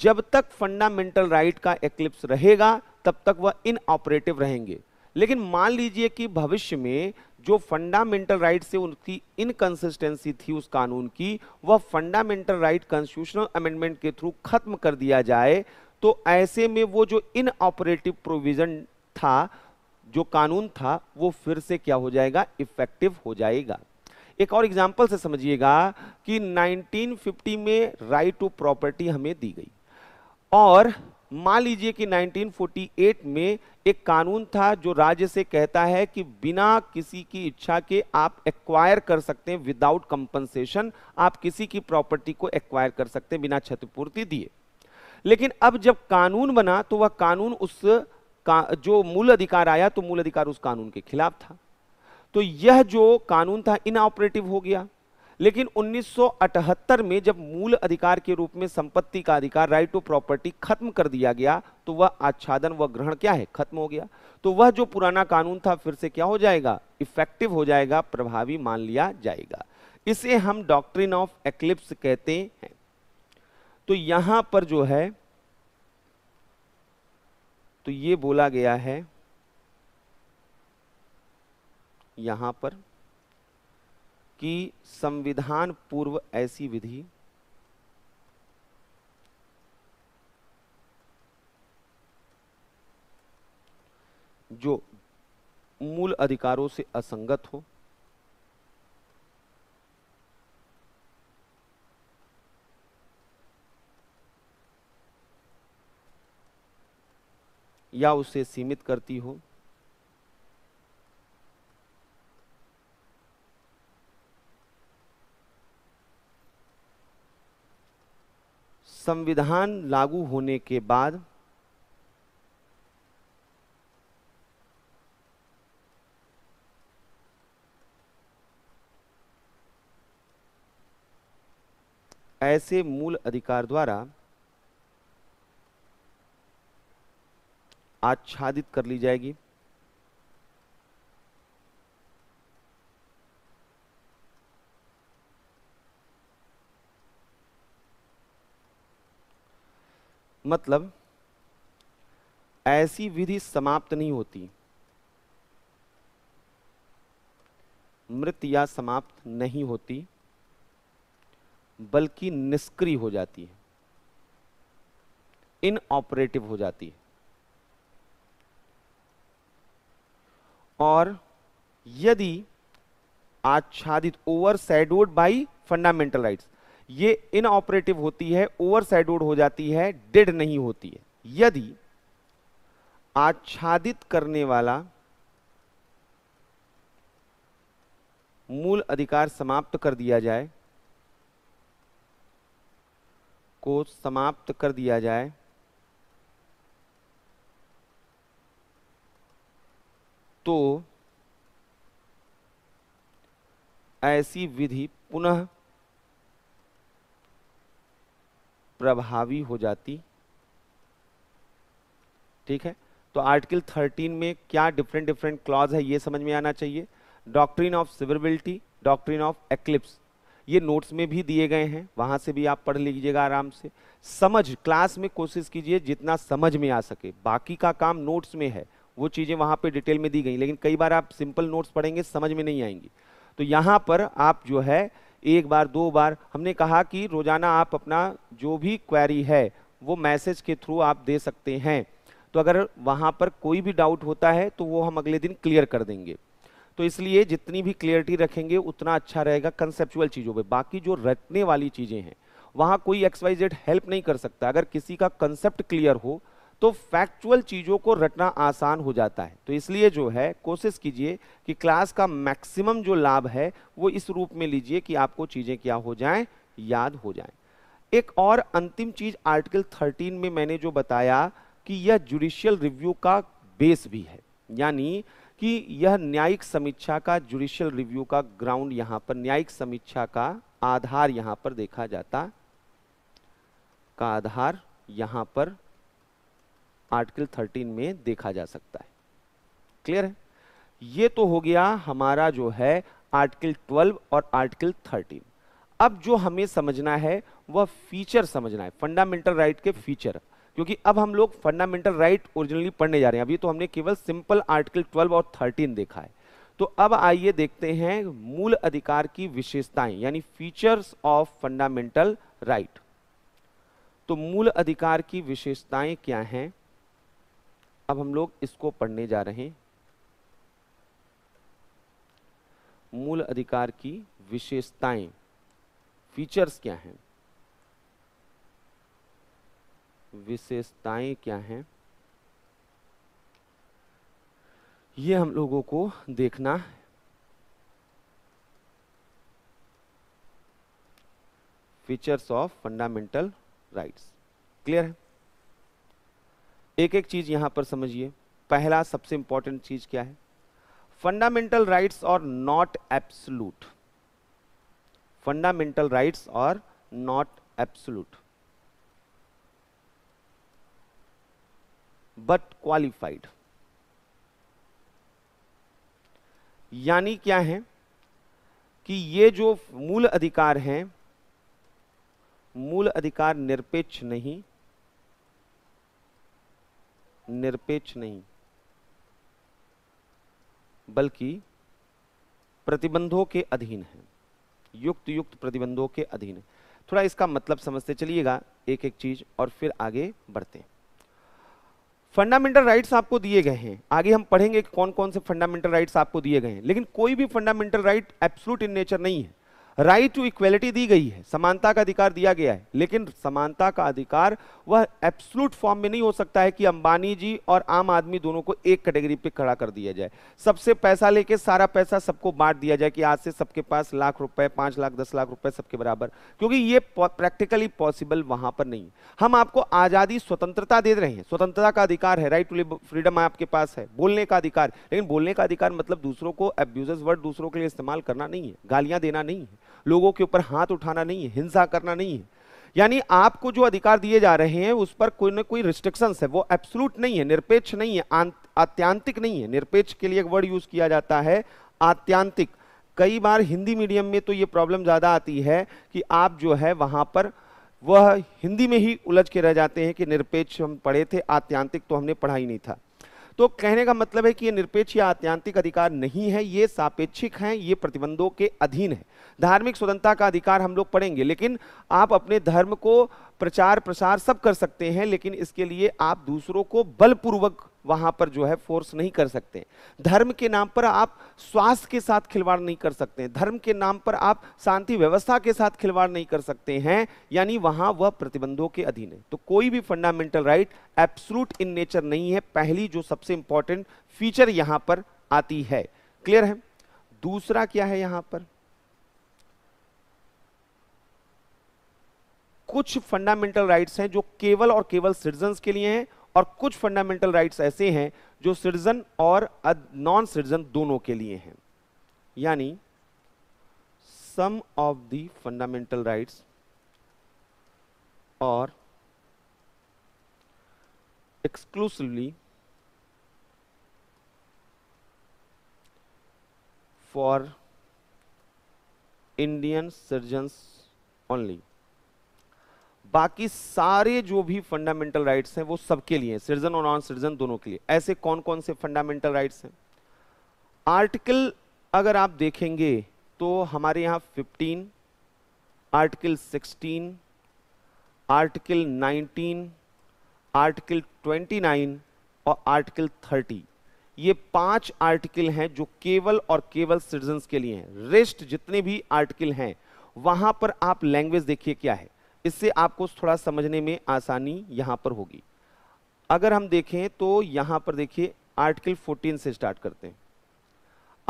जब तक फंडामेंटल राइट का एक्लिप्स रहेगा तब तक वह इन ऑपरेटिव रहेंगे लेकिन मान लीजिए कि भविष्य में जो फंडामेंटल राइट से उनकी इनकंसिस्टेंसी थी उस कानून की वह फंडामेंटल राइट कॉन्स्टिट्यूशनल अमेंडमेंट के थ्रू खत्म कर दिया जाए तो ऐसे में वो जो इन ऑपरेटिव प्रोविजन था जो कानून था वो फिर से क्या हो जाएगा इफेक्टिव हो जाएगा एक और एग्जाम्पल से समझिएगा कि 1950 में राइट टू प्रॉपर्टी हमें दी गई और मान लीजिए कि 1948 में एक कानून था जो राज्य से कहता है कि बिना किसी की इच्छा के आप एक्वायर कर सकते हैं विदाउट कंपनसेशन आप किसी की प्रॉपर्टी को एक्वायर कर सकते हैं बिना क्षतिपूर्ति दिए लेकिन अब जब कानून बना तो वह कानून उस का, जो मूल अधिकार आया तो मूल अधिकार उस कानून के खिलाफ था तो यह जो कानून था इनऑपरेटिव हो गया लेकिन 1978 में जब मूल अधिकार के रूप में संपत्ति का अधिकार राइट टू प्रॉपर्टी खत्म कर दिया गया तो वह आच्छादन व ग्रहण क्या है खत्म हो गया तो वह जो पुराना कानून था फिर से क्या हो जाएगा इफेक्टिव हो जाएगा प्रभावी मान लिया जाएगा इसे हम डॉक्ट्रिन ऑफ एक्लिप्स कहते हैं तो यहां पर जो है तो ये बोला गया है यहां पर कि संविधान पूर्व ऐसी विधि जो मूल अधिकारों से असंगत हो या उसे सीमित करती हो संविधान लागू होने के बाद ऐसे मूल अधिकार द्वारा आच्छादित कर ली जाएगी मतलब ऐसी विधि समाप्त नहीं होती मृत या समाप्त नहीं होती बल्कि निष्क्रिय हो जाती है इनऑपरेटिव हो जाती है और यदि आच्छादित overshadowed by fundamental rights ये इनऑपरेटिव होती है ओवर हो जाती है डेड नहीं होती है यदि आच्छादित करने वाला मूल अधिकार समाप्त कर दिया जाए को समाप्त कर दिया जाए तो ऐसी विधि पुनः प्रभावी हो जाती ठीक है तो आर्टिकल 13 में क्या डिफरेंट डिफरेंट क्लॉज है ये समझ में आना चाहिए doctrine of severability doctrine of eclipse ये नोट्स में भी दिए गए हैं वहां से भी आप पढ़ लीजिएगा आराम से समझ क्लास में कोशिश कीजिए जितना समझ में आ सके बाकी का काम नोट्स में है वो चीज़ें वहां पे डिटेल में दी गई लेकिन कई बार आप सिंपल नोट्स पढ़ेंगे समझ में नहीं आएंगी तो यहां पर आप जो है एक बार दो बार हमने कहा कि रोज़ाना आप अपना जो भी क्वेरी है वो मैसेज के थ्रू आप दे सकते हैं तो अगर वहाँ पर कोई भी डाउट होता है तो वो हम अगले दिन क्लियर कर देंगे तो इसलिए जितनी भी क्लियरिटी रखेंगे उतना अच्छा रहेगा कंसेप्चुअल चीज़ों पे बाकी जो रटने वाली चीज़ें हैं वहाँ कोई एक्स वाई जेड हेल्प नहीं कर सकता अगर किसी का कंसेप्ट क्लियर हो तो फैक्चुअल चीज़ों को रटना आसान हो जाता है तो इसलिए जो है कोशिश कीजिए कि क्लास का मैक्सिमम जो लाभ है वो इस रूप में लीजिए कि आपको चीज़ें क्या हो जाएं याद हो जाएं एक और अंतिम चीज़ आर्टिकल 13 में मैंने जो बताया कि यह जुडिशियल रिव्यू का बेस भी है यानी कि यह न्यायिक समीक्षा का जुडिशियल रिव्यू का ग्राउंड यहां पर न्यायिक समीक्षा का आधार यहां पर देखा जाता का आधार यहां पर आर्टिकल 13 में देखा जा सकता है क्लियर है ये तो हो गया हमारा जो है आर्टिकल 12 और आर्टिकल 13 अब जो हमें समझना है वह फीचर समझना है फंडामेंटल राइट के फीचर क्योंकि अब हम लोग फंडामेंटल राइट ओरिजिनली पढ़ने जा रहे हैं अभी तो हमने केवल सिंपल आर्टिकल 12 और 13 देखा है तो अब आइए देखते हैं मूल अधिकार की विशेषताएं यानी फीचर्स ऑफ फंडामेंटल राइट तो मूल अधिकार की विशेषताएं क्या हैं अब हम लोग इसको पढ़ने जा रहे हैं मूल अधिकार की विशेषताएं फीचर्स क्या हैं विशेषताएं क्या हैं ये हम लोगों को देखना है features of fundamental rights clear है एक एक चीज़ यहां पर समझिए पहला सबसे इंपॉर्टेंट चीज़ क्या है फंडामेंटल राइट्स और नॉट एब्सलूट फंडामेंटल राइट्स और नॉट एब्सलूट बट क्वालिफाइड यानी क्या है कि ये जो मूल अधिकार हैं मूल अधिकार निरपेक्ष नहीं निरपेक्ष नहीं बल्कि प्रतिबंधों के अधीन है युक्त युक्त प्रतिबंधों के अधीन है थोड़ा इसका मतलब समझते चलिएगा एक एक चीज और फिर आगे बढ़ते हैं फंडामेंटल राइट्स आपको दिए गए हैं आगे हम पढ़ेंगे कौन कौन से फंडामेंटल राइट्स आपको दिए गए हैं लेकिन कोई भी fundamental right absolute in nature नहीं है राइट टू इक्वेलिटी दी गई है समानता का अधिकार दिया गया है लेकिन समानता का अधिकार वह एब्सलूट फॉर्म में नहीं हो सकता है कि अंबानी जी और आम आदमी दोनों को एक कैटेगरी पे खड़ा कर दिया जाए सबसे पैसा लेके सारा पैसा सबको बांट दिया जाए कि आज से सबके पास लाख रुपए पांच लाख दस लाख रुपए सबके बराबर क्योंकि ये प्रैक्टिकली पॉसिबल वहां पर नहीं हम आपको आजादी स्वतंत्रता दे रहे हैं स्वतंत्रता का अधिकार है राइट टू फ्रीडम आपके पास है बोलने का अधिकार लेकिन बोलने का अधिकार मतलब दूसरों को एब्यूज वर्ड दूसरों के लिए इस्तेमाल करना नहीं है गालियां देना नहीं है लोगों के ऊपर हाथ उठाना नहीं है हिंसा करना नहीं है यानी आपको जो अधिकार दिए जा रहे हैं उस पर कोई ना कोई रिस्ट्रिक्शंस है वो एब्सोलूट नहीं है निरपेक्ष नहीं है आत्यांतिक नहीं है निरपेक्ष के लिए एक वर्ड यूज किया जाता है आत्यांतिक कई बार हिंदी मीडियम में तो ये प्रॉब्लम ज़्यादा आती है कि आप जो है वहां पर वह हिंदी में ही उलझ के रह जाते हैं कि निरपेक्ष हम पढ़े थे आत्यांतिक तो हमने पढ़ा ही नहीं था तो कहने का मतलब है कि ये निरपेक्ष या आत्यांतिक अधिकार नहीं है ये सापेक्षिक हैं ये प्रतिबंधों के अधीन है धार्मिक स्वतंत्रता का अधिकार हम लोग पढ़ेंगे लेकिन आप अपने धर्म को प्रचार प्रसार सब कर सकते हैं लेकिन इसके लिए आप दूसरों को बलपूर्वक वहां पर जो है फोर्स नहीं कर सकते धर्म के नाम पर आप स्वास्थ्य के साथ खिलवाड़ नहीं कर सकते धर्म के नाम पर आप शांति व्यवस्था के साथ खिलवाड़ नहीं कर सकते हैं यानी वहां वह प्रतिबंधों के अधीन है तो कोई भी fundamental right absolute in nature नहीं है पहली जो सबसे इंपॉर्टेंट फीचर यहां पर आती है क्लियर है दूसरा क्या है यहां पर कुछ फंडामेंटल राइट्स हैं जो केवल और केवल सिटीजन के लिए हैं और कुछ फंडामेंटल राइट्स ऐसे हैं जो सिटीजन और नॉन सिटीजन दोनों के लिए हैं यानी some of the fundamental rights और exclusively for Indian citizens only बाकी सारे जो भी फंडामेंटल राइट्स हैं वो सबके लिए सिटीजन और नॉन सिटीजन दोनों के लिए ऐसे कौन कौन से फंडामेंटल राइट्स हैं आर्टिकल अगर आप देखेंगे तो हमारे यहाँ 15, आर्टिकल 16, आर्टिकल 19, आर्टिकल 29 और आर्टिकल 30 ये पांच आर्टिकल हैं जो केवल और केवल सिटीजन के लिए हैं रेस्ट जितने भी आर्टिकल हैं वहां पर आप लैंग्वेज देखिए क्या है इससे आपको थोड़ा समझने में आसानी यहाँ पर होगी अगर हम देखें तो यहाँ पर देखिए आर्टिकल 14 से स्टार्ट करते हैं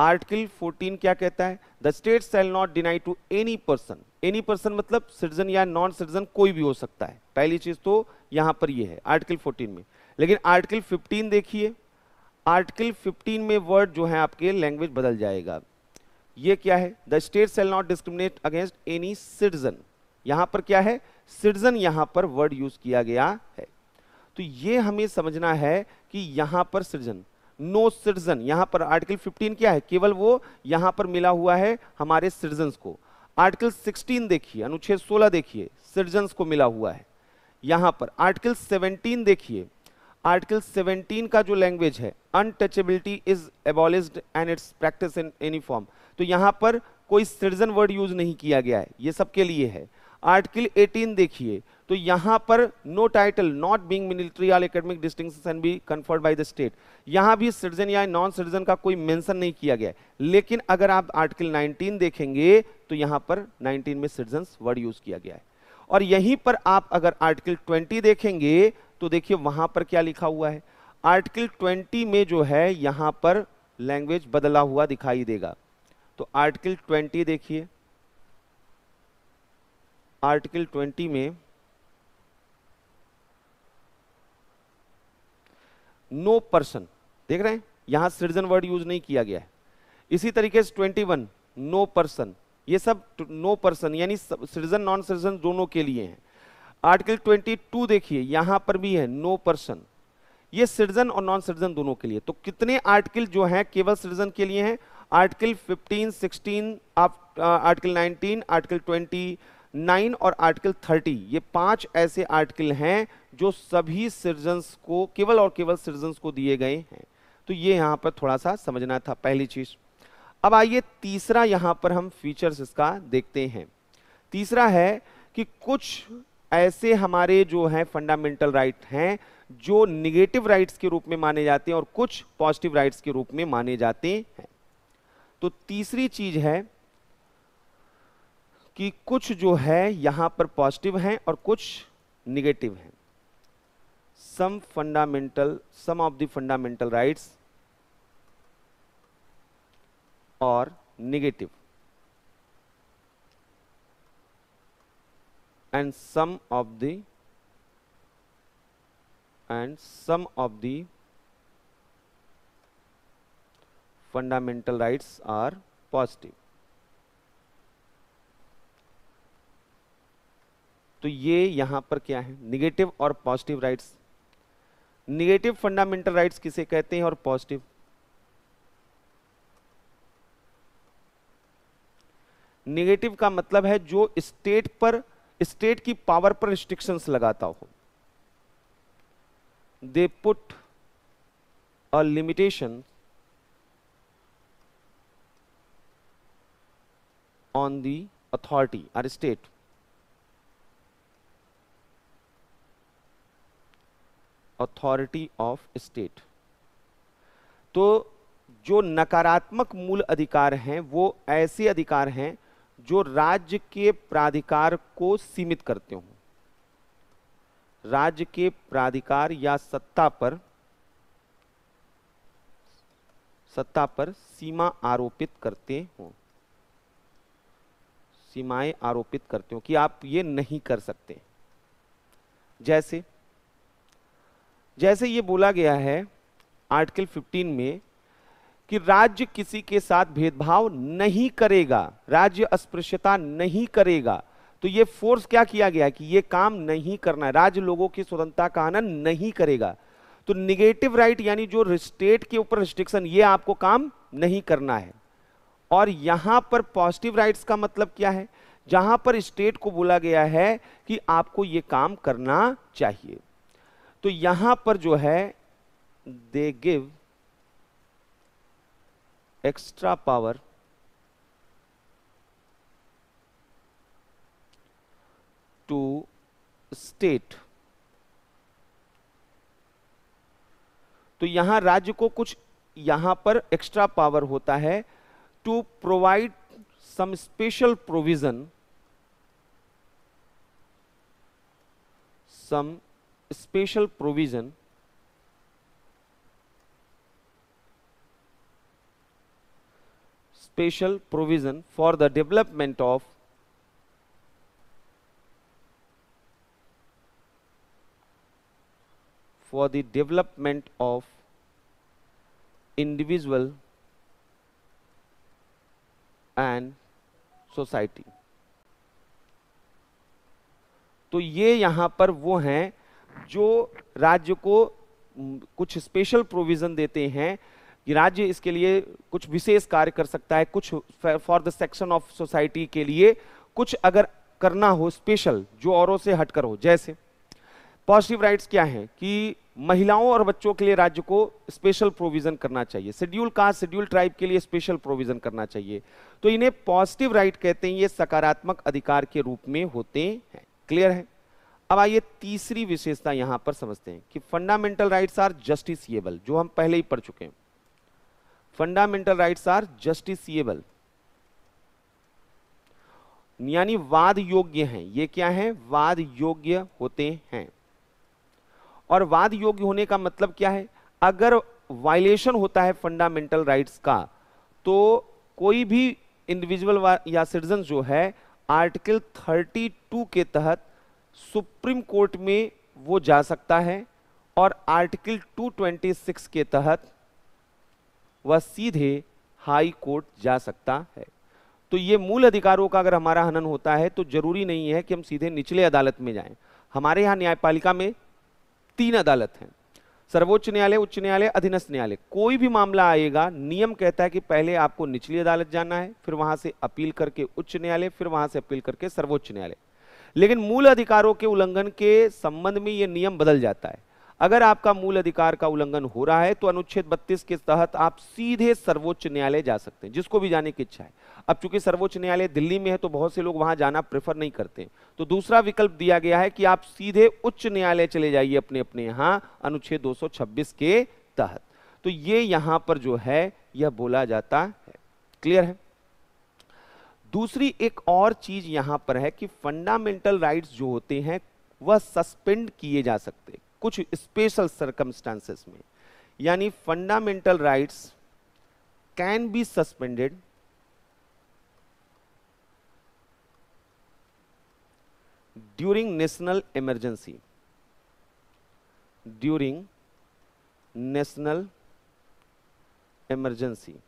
आर्टिकल 14 क्या कहता है the state shall not deny to any person any person मतलब सिटीजन या नॉन सिटीजन कोई भी हो सकता है पहली चीज तो यहाँ पर यह है आर्टिकल 14 में लेकिन आर्टिकल 15 देखिए आर्टिकल 15 में वर्ड जो है आपके लैंग्वेज बदल जाएगा ये क्या है the state shall not discriminate against any citizen यहां पर क्या है सिटीजन यहां पर वर्ड यूज किया गया है तो ये हमें समझना है कि यहां पर सिटीजन नो सिटीजन यहां पर आर्टिकल 15 क्या है केवल वो यहां पर मिला हुआ है हमारे सिटीजन को आर्टिकल 16 देखिए अनुच्छेद 16 देखिए सिटीजन को मिला हुआ है यहां पर आर्टिकल 17 देखिए आर्टिकल 17 का जो लैंग्वेज है untouchability is abolished and its practice in any form तो यहां पर कोई सिटीजन वर्ड यूज नहीं किया गया है ये सबके लिए है आर्टिकल 18 देखिए तो यहां पर no title not being military or academic distinction be conferred by the state यहां भी सिटीजन या नॉन सिटीजन का कोई मेंशन नहीं किया गया लेकिन अगर आप आर्टिकल 19 देखेंगे तो यहां पर 19 में सिटीजन वर्ड यूज किया गया है और यहीं पर आप अगर आर्टिकल 20 देखेंगे तो देखिए वहां पर क्या लिखा हुआ है आर्टिकल 20 में जो है यहां पर लैंग्वेज बदला हुआ दिखाई देगा तो आर्टिकल 20 देखिए आर्टिकल 20 में नो no पर्सन देख रहे हैं यहां सृजन वर्ड यूज नहीं किया गया है इसी तरीके से 21 नो पर्सन ये सब नो पर्सन यानी सृजन नॉन सृजन दोनों के लिए हैं आर्टिकल 22 देखिए यहां पर भी है नो no पर्सन ये सृजन और नॉन सृजन दोनों के लिए तो कितने आर्टिकल जो हैं केवल सृजन के लिए हैं आर्टिकल 15, 16, आप, आर्टिकल 19, आर्टिकल 20, नाइन और आर्टिकल थर्टी ये पांच ऐसे आर्टिकल हैं जो सभी सिटीजन्स को केवल और केवल सिटीजन्स को दिए गए हैं तो ये यहाँ पर थोड़ा सा समझना था पहली चीज अब आइए तीसरा यहाँ पर हम फीचर्स इसका देखते हैं तीसरा है कि कुछ ऐसे हमारे जो हैं फंडामेंटल राइट हैं जो निगेटिव राइट्स के रूप में माने जाते हैं और कुछ पॉजिटिव राइट्स के रूप में माने जाते हैं तो तीसरी चीज है कि कुछ जो है यहां पर पॉजिटिव हैं और कुछ निगेटिव हैं some fundamental some of the fundamental rights और negative and some of the and some of the fundamental rights are positive तो ये यहां पर क्या है निगेटिव और positive rights negative fundamental rights किसे कहते हैं और पॉजिटिव निगेटिव का मतलब है जो स्टेट पर स्टेट की पावर पर रिस्ट्रिक्शंस लगाता हो they put a limitation on the authority or state authority of state तो जो नकारात्मक मूल अधिकार हैं वो ऐसे अधिकार हैं जो राज्य के प्राधिकार को सीमित करते हों राज्य के प्राधिकार या सत्ता पर सत्ता पर सीमा आरोपित करते हों सीमाएं आरोपित करते हो कि आप ये नहीं कर सकते जैसे जैसे ये बोला गया है आर्टिकल 15 में कि राज्य किसी के साथ भेदभाव नहीं करेगा राज्य अस्पृश्यता नहीं करेगा तो ये फोर्स क्या किया गया कि ये काम नहीं करना है राज्य लोगों की स्वतंत्रता का आनंद नहीं करेगा तो निगेटिव राइट यानी जो स्टेट के ऊपर रिस्ट्रिक्शन ये आपको काम नहीं करना है और यहां पर पॉजिटिव राइट्स का मतलब क्या है जहां पर स्टेट को बोला गया है कि आपको ये काम करना चाहिए तो यहां पर जो है they give extra power to state तो यहां राज्य को कुछ यहां पर एक्स्ट्रा पावर होता है to provide some special provision some special provision special provision for the development of for the development of individual and society तो ये यहां पर वो हैं जो राज्य को कुछ स्पेशल प्रोविज़न देते हैं कि राज्य इसके लिए कुछ विशेष कार्य कर सकता है कुछ for the section of society के लिए कुछ अगर करना हो स्पेशल जो औरों से हटकर हो जैसे पॉजिटिव राइट्स क्या हैं कि महिलाओं और बच्चों के लिए राज्य को स्पेशल प्रोविजन करना चाहिए शेड्यूल कास्ट शेड्यूल ट्राइब के लिए स्पेशल प्रोविजन करना चाहिए तो इन्हें पॉजिटिव राइट कहते हैं ये सकारात्मक अधिकार के रूप में होते हैं क्लियर है अब आइए तीसरी विशेषता यहां पर समझते हैं कि फंडामेंटल राइट्स आर जस्टिसिएबल जो हम पहले ही पढ़ चुके हैं फंडामेंटल राइट्स आर जस्टिसिएबल यानी वाद योग्य हैं ये क्या है वाद योग्य होते हैं और वाद योग्य होने का मतलब क्या है अगर वायलेशन होता है फंडामेंटल राइट्स का तो कोई भी इंडिविजुअल या सिटीजन जो है आर्टिकल 32 के तहत सुप्रीम कोर्ट में वो जा सकता है और आर्टिकल 226 के तहत वह सीधे हाई कोर्ट जा सकता है तो ये मूल अधिकारों का अगर हमारा हनन होता है तो जरूरी नहीं है कि हम सीधे निचले अदालत में जाएं हमारे यहाँ न्यायपालिका में तीन अदालत हैं सर्वोच्च न्यायालय उच्च न्यायालय अधीनस्थ न्यायालय कोई भी मामला आएगा नियम कहता है कि पहले आपको निचली अदालत जाना है फिर वहां से अपील करके उच्च न्यायालय फिर वहां से अपील करके सर्वोच्च न्यायालय लेकिन मूल अधिकारों के उल्लंघन के संबंध में यह नियम बदल जाता है अगर आपका मूल अधिकार का उल्लंघन हो रहा है तो अनुच्छेद 32 के तहत आप सीधे सर्वोच्च न्यायालय जा सकते हैं जिसको भी जाने की इच्छा है अब चूंकि सर्वोच्च न्यायालय दिल्ली में है तो बहुत से लोग वहां जाना प्रेफर नहीं करते तो दूसरा विकल्प दिया गया है कि आप सीधे उच्च न्यायालय चले जाइए अपने अपने यहाँ अनुच्छेद दो के तहत तो ये यहां पर जो है यह बोला जाता है क्लियर है दूसरी एक और चीज यहां पर है कि फंडामेंटल राइट्स जो होते हैं वह सस्पेंड किए जा सकते कुछ स्पेशल सर्कमस्टांसेस में यानी fundamental rights can be suspended during national emergency during national emergency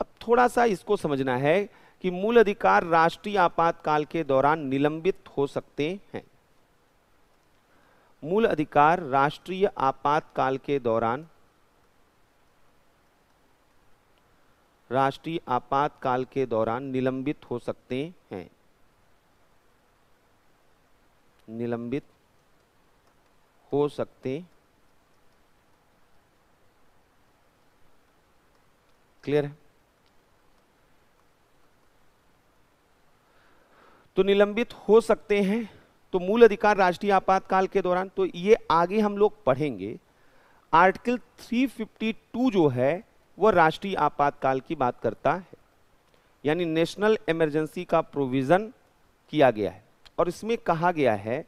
अब थोड़ा सा इसको समझना है कि मूल अधिकार राष्ट्रीय आपातकाल के दौरान निलंबित हो सकते हैं मूल अधिकार राष्ट्रीय आपातकाल के दौरान राष्ट्रीय आपातकाल के दौरान निलंबित हो सकते हैं निलंबित हो सकते क्लियर है तो निलंबित हो सकते हैं तो मूल अधिकार राष्ट्रीय आपातकाल के दौरान तो ये आगे हम लोग पढ़ेंगे आर्टिकल 352 जो है वह राष्ट्रीय आपातकाल की बात करता है यानी नेशनल इमरजेंसी का प्रोविज़न किया गया है और इसमें कहा गया है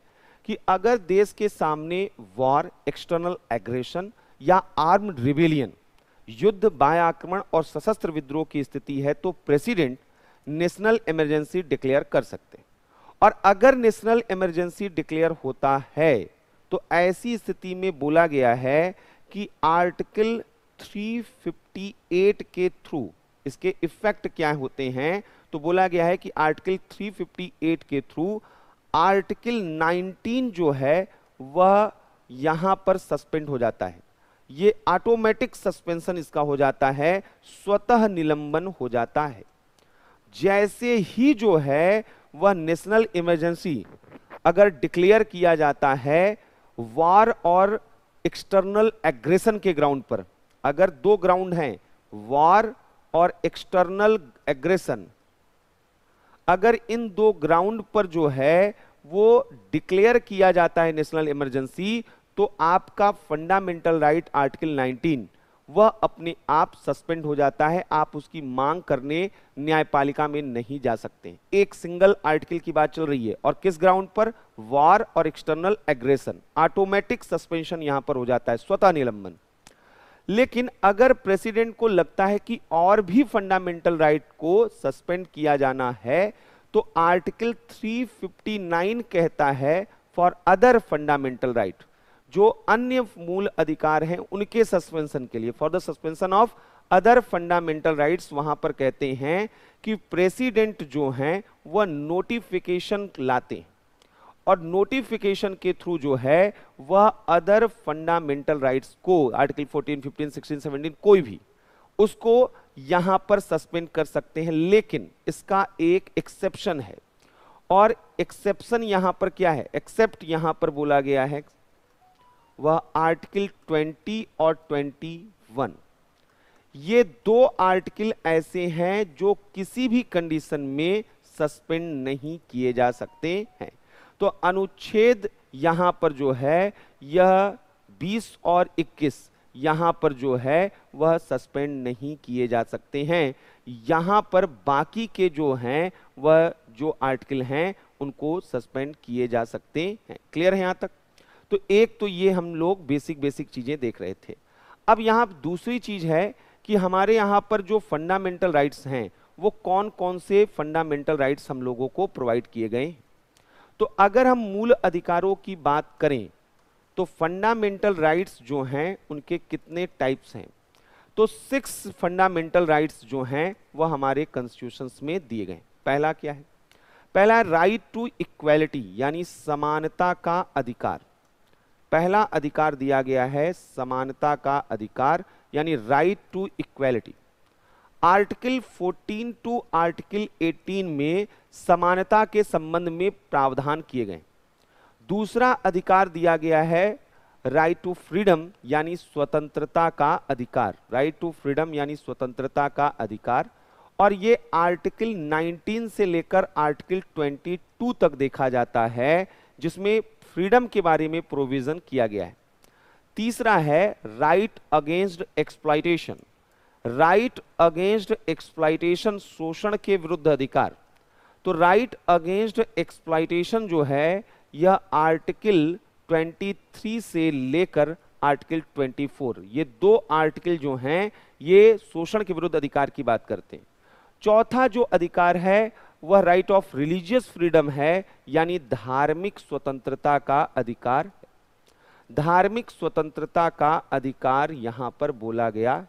कि अगर देश के सामने वॉर एक्सटर्नल एग्रेशन या आर्म्ड रिवेलियन युद्ध बाय आक्रमण और सशस्त्र विद्रोह की स्थिति है तो प्रेसिडेंट नेशनल इमरजेंसी डिक्लेयर कर सकते हैं और अगर नेशनल इमरजेंसी डिक्लेयर होता है तो ऐसी स्थिति में बोला गया है कि आर्टिकल 358 के थ्रू इसके इफेक्ट क्या होते हैं तो बोला गया है कि आर्टिकल 358 के थ्रू आर्टिकल 19 जो है वह यहां पर सस्पेंड हो जाता है ये ऑटोमेटिक सस्पेंशन इसका हो जाता है स्वतः निलंबन हो जाता है जैसे ही जो है वह नेशनल इमरजेंसी अगर डिक्लेयर किया जाता है वार और एक्सटर्नल एग्रेशन के ग्राउंड पर अगर दो ग्राउंड हैं वार और एक्सटर्नल एग्रेशन अगर इन दो ग्राउंड पर जो है वो डिक्लेयर किया जाता है नेशनल इमरजेंसी तो आपका फंडामेंटल राइट आर्टिकल वह अपने आप सस्पेंड हो जाता है आप उसकी मांग करने न्यायपालिका में नहीं जा सकते एक सिंगल आर्टिकल की बात चल रही है और किस ग्राउंड पर वॉर और एक्सटर्नल एग्रेशन ऑटोमेटिक सस्पेंशन यहां पर हो जाता है स्वतः निलंबन लेकिन अगर प्रेसिडेंट को लगता है कि और भी फंडामेंटल राइट को सस्पेंड किया जाना है तो आर्टिकल 359 कहता है फॉर अदर फंडामेंटल राइट जो अन्य मूल अधिकार हैं उनके सस्पेंशन के लिए for the suspension of other fundamental rights वहां पर कहते हैं कि प्रेसिडेंट जो हैं वह नोटिफिकेशन लाते हैं और नोटिफिकेशन के थ्रू जो है वह अदर फंडामेंटल राइट्स को आर्टिकल 14, 15, 16, 17 कोई भी उसको यहां पर सस्पेंड कर सकते हैं लेकिन इसका एक एक्सेप्शन है और एक्सेप्शन यहां पर क्या है एक्सेप्ट यहां पर बोला गया है वह आर्टिकल 20 और 21 ये दो आर्टिकल ऐसे हैं जो किसी भी कंडीशन में सस्पेंड नहीं किए जा सकते हैं तो अनुच्छेद यहां पर जो है यह 20 और 21 यहाँ पर जो है वह सस्पेंड नहीं किए जा सकते हैं यहां पर बाकी के जो हैं वह जो आर्टिकल हैं उनको सस्पेंड किए जा सकते हैं क्लियर है यहां तक तो एक तो ये हम लोग बेसिक बेसिक चीज़ें देख रहे थे अब यहाँ दूसरी चीज़ है कि हमारे यहाँ पर जो फंडामेंटल राइट्स हैं वो कौन कौन से फंडामेंटल राइट्स हम लोगों को प्रोवाइड किए गए तो अगर हम मूल अधिकारों की बात करें तो फंडामेंटल राइट्स जो हैं उनके कितने टाइप्स हैं तो सिक्स फंडामेंटल राइट्स जो हैं वह हमारे कॉन्स्टिट्यूशंस में दिए गए पहला क्या है पहला राइट टू इक्वेलिटी यानी समानता का अधिकार पहला अधिकार दिया गया है समानता का अधिकार यानी right to equality article 14 to article 18 में समानता के संबंध में प्रावधान किए गए दूसरा अधिकार दिया गया है राइट टू फ्रीडम यानी स्वतंत्रता का अधिकार राइट टू फ्रीडम यानी स्वतंत्रता का अधिकार और ये आर्टिकल 19 से लेकर आर्टिकल 22 तक देखा जाता है जिसमें फ्रीडम के बारे में प्रोविजन किया गया है तीसरा है right against exploitation right against exploitation शोषण के विरुद्ध अधिकार तो राइट अगेंस्ट एक्सप्लाइटेशन जो है यह आर्टिकल 23 से लेकर आर्टिकल 24 ये दो आर्टिकल जो हैं ये शोषण के विरुद्ध अधिकार की बात करते हैं चौथा जो अधिकार है वह राइट ऑफ रिलीजियस फ्रीडम है यानी धार्मिक स्वतंत्रता का अधिकार धार्मिक स्वतंत्रता का अधिकार यहां पर बोला गया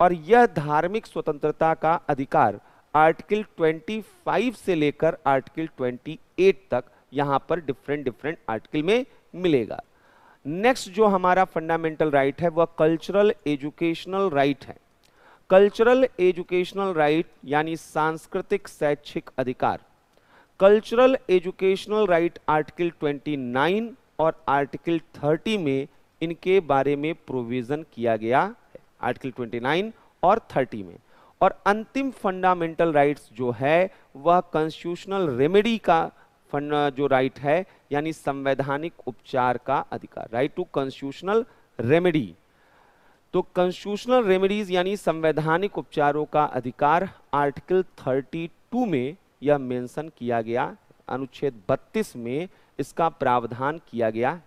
और यह धार्मिक स्वतंत्रता का अधिकार आर्टिकल 25 से लेकर आर्टिकल 28 तक यहां पर डिफरेंट डिफरेंट आर्टिकल में मिलेगा नेक्स्ट जो हमारा फंडामेंटल राइट right है वह कल्चरल एजुकेशनल राइट है कल्चरल एजुकेशनल राइट यानी सांस्कृतिक शैक्षिक अधिकार कल्चरल एजुकेशनल राइट आर्टिकल 29 और आर्टिकल 30 में इनके बारे में प्रोविजन किया गया है आर्टिकल 29 और 30 में और अंतिम फंडामेंटल राइट्स जो है वह कॉन्स्टिट्यूशनल रेमेडी का जो राइट है यानी संवैधानिक उपचार का अधिकार राइट टू कॉन्स्टिट्यूशनल रेमेडी तो कंस्टिट्यूशनल रेमेडीज यानी संवैधानिक उपचारों का अधिकार आर्टिकल 32 में यह मेंशन किया गया अनुच्छेद 32 में इसका प्रावधान किया गया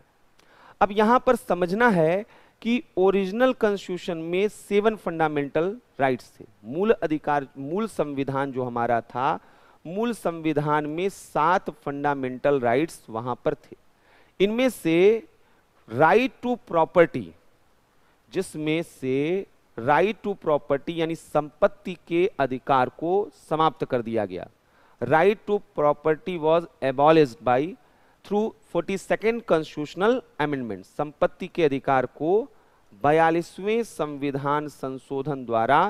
अब यहां पर समझना है कि ओरिजिनल कंस्टिट्यूशन में सेवन फंडामेंटल राइट्स थे मूल अधिकार मूल संविधान जो हमारा था मूल संविधान में सात फंडामेंटल राइट्स वहां पर थे इनमें से राइट टू प्रॉपर्टी जिसमें से राइट टू प्रॉपर्टी यानी संपत्ति के अधिकार को समाप्त कर दिया गया right to property was abolished by through forty second constitutional amendment संपत्ति के अधिकार को बयालीसवें संविधान संशोधन द्वारा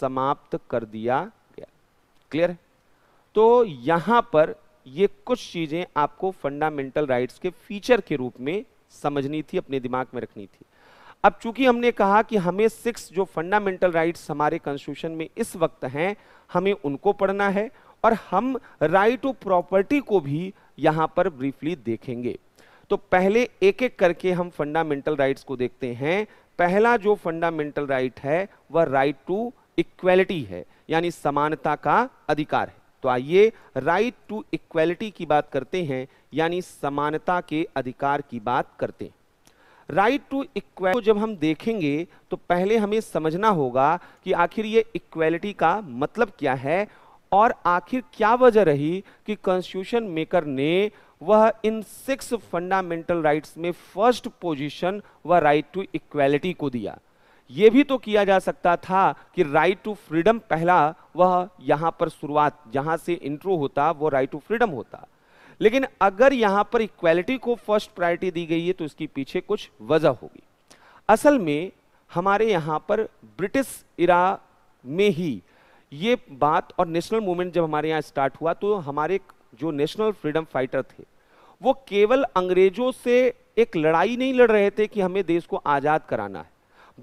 समाप्त कर दिया गया क्लियर तो यहां पर ये कुछ चीजें आपको फंडामेंटल राइट्स के फीचर के रूप में समझनी थी अपने दिमाग में रखनी थी अब चूंकि हमने कहा कि हमें सिक्स जो फंडामेंटल राइट्स हमारे कॉन्स्टिट्यूशन में इस वक्त हैं हमें उनको पढ़ना है और हम राइट टू प्रॉपर्टी को भी यहां पर ब्रीफली देखेंगे तो पहले एक एक करके हम फंडामेंटल राइट्स को देखते हैं पहला जो फंडामेंटल राइट है वह राइट टू इक्वेलिटी है यानी समानता का अधिकार है तो आइए राइट टू इक्वेलिटी की बात करते हैं यानी समानता के अधिकार की बात करते हैं राइट टू इक्वल जब हम देखेंगे तो पहले हमें समझना होगा कि आखिर ये इक्वलिटी का मतलब क्या है और आखिर क्या वजह रही कि कॉन्स्टिट्यूशन मेकर ने वह इन सिक्स फंडामेंटल राइट्स में फर्स्ट पोजीशन व राइट टू इक्वलिटी को दिया ये भी तो किया जा सकता था कि राइट टू फ्रीडम पहला वह यहां पर शुरुआत जहां से इंट्रो होता वो राइट टू फ्रीडम होता लेकिन अगर यहां पर इक्वालिटी को फर्स्ट प्रायोरिटी दी गई है तो इसके पीछे कुछ वजह होगी असल में हमारे यहाँ पर ब्रिटिश इरा में ही ये बात और नेशनल मूवमेंट जब हमारे यहाँ स्टार्ट हुआ तो हमारे जो नेशनल फ्रीडम फाइटर थे वो केवल अंग्रेजों से एक लड़ाई नहीं लड़ रहे थे कि हमें देश को आज़ाद कराना है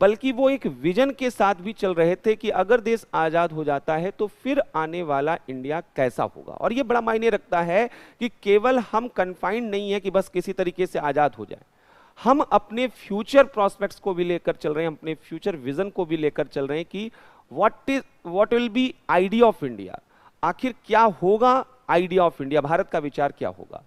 बल्कि वो एक विजन के साथ भी चल रहे थे कि अगर देश आज़ाद हो जाता है तो फिर आने वाला इंडिया कैसा होगा और ये बड़ा मायने रखता है कि केवल हम कन्फाइंड नहीं है कि बस किसी तरीके से आज़ाद हो जाए हम अपने फ्यूचर प्रॉस्पेक्ट्स को भी लेकर चल रहे हैं अपने फ्यूचर विजन को भी लेकर चल रहे हैं कि what is what will be idea of India आखिर क्या होगा आइडिया ऑफ इंडिया भारत का विचार क्या होगा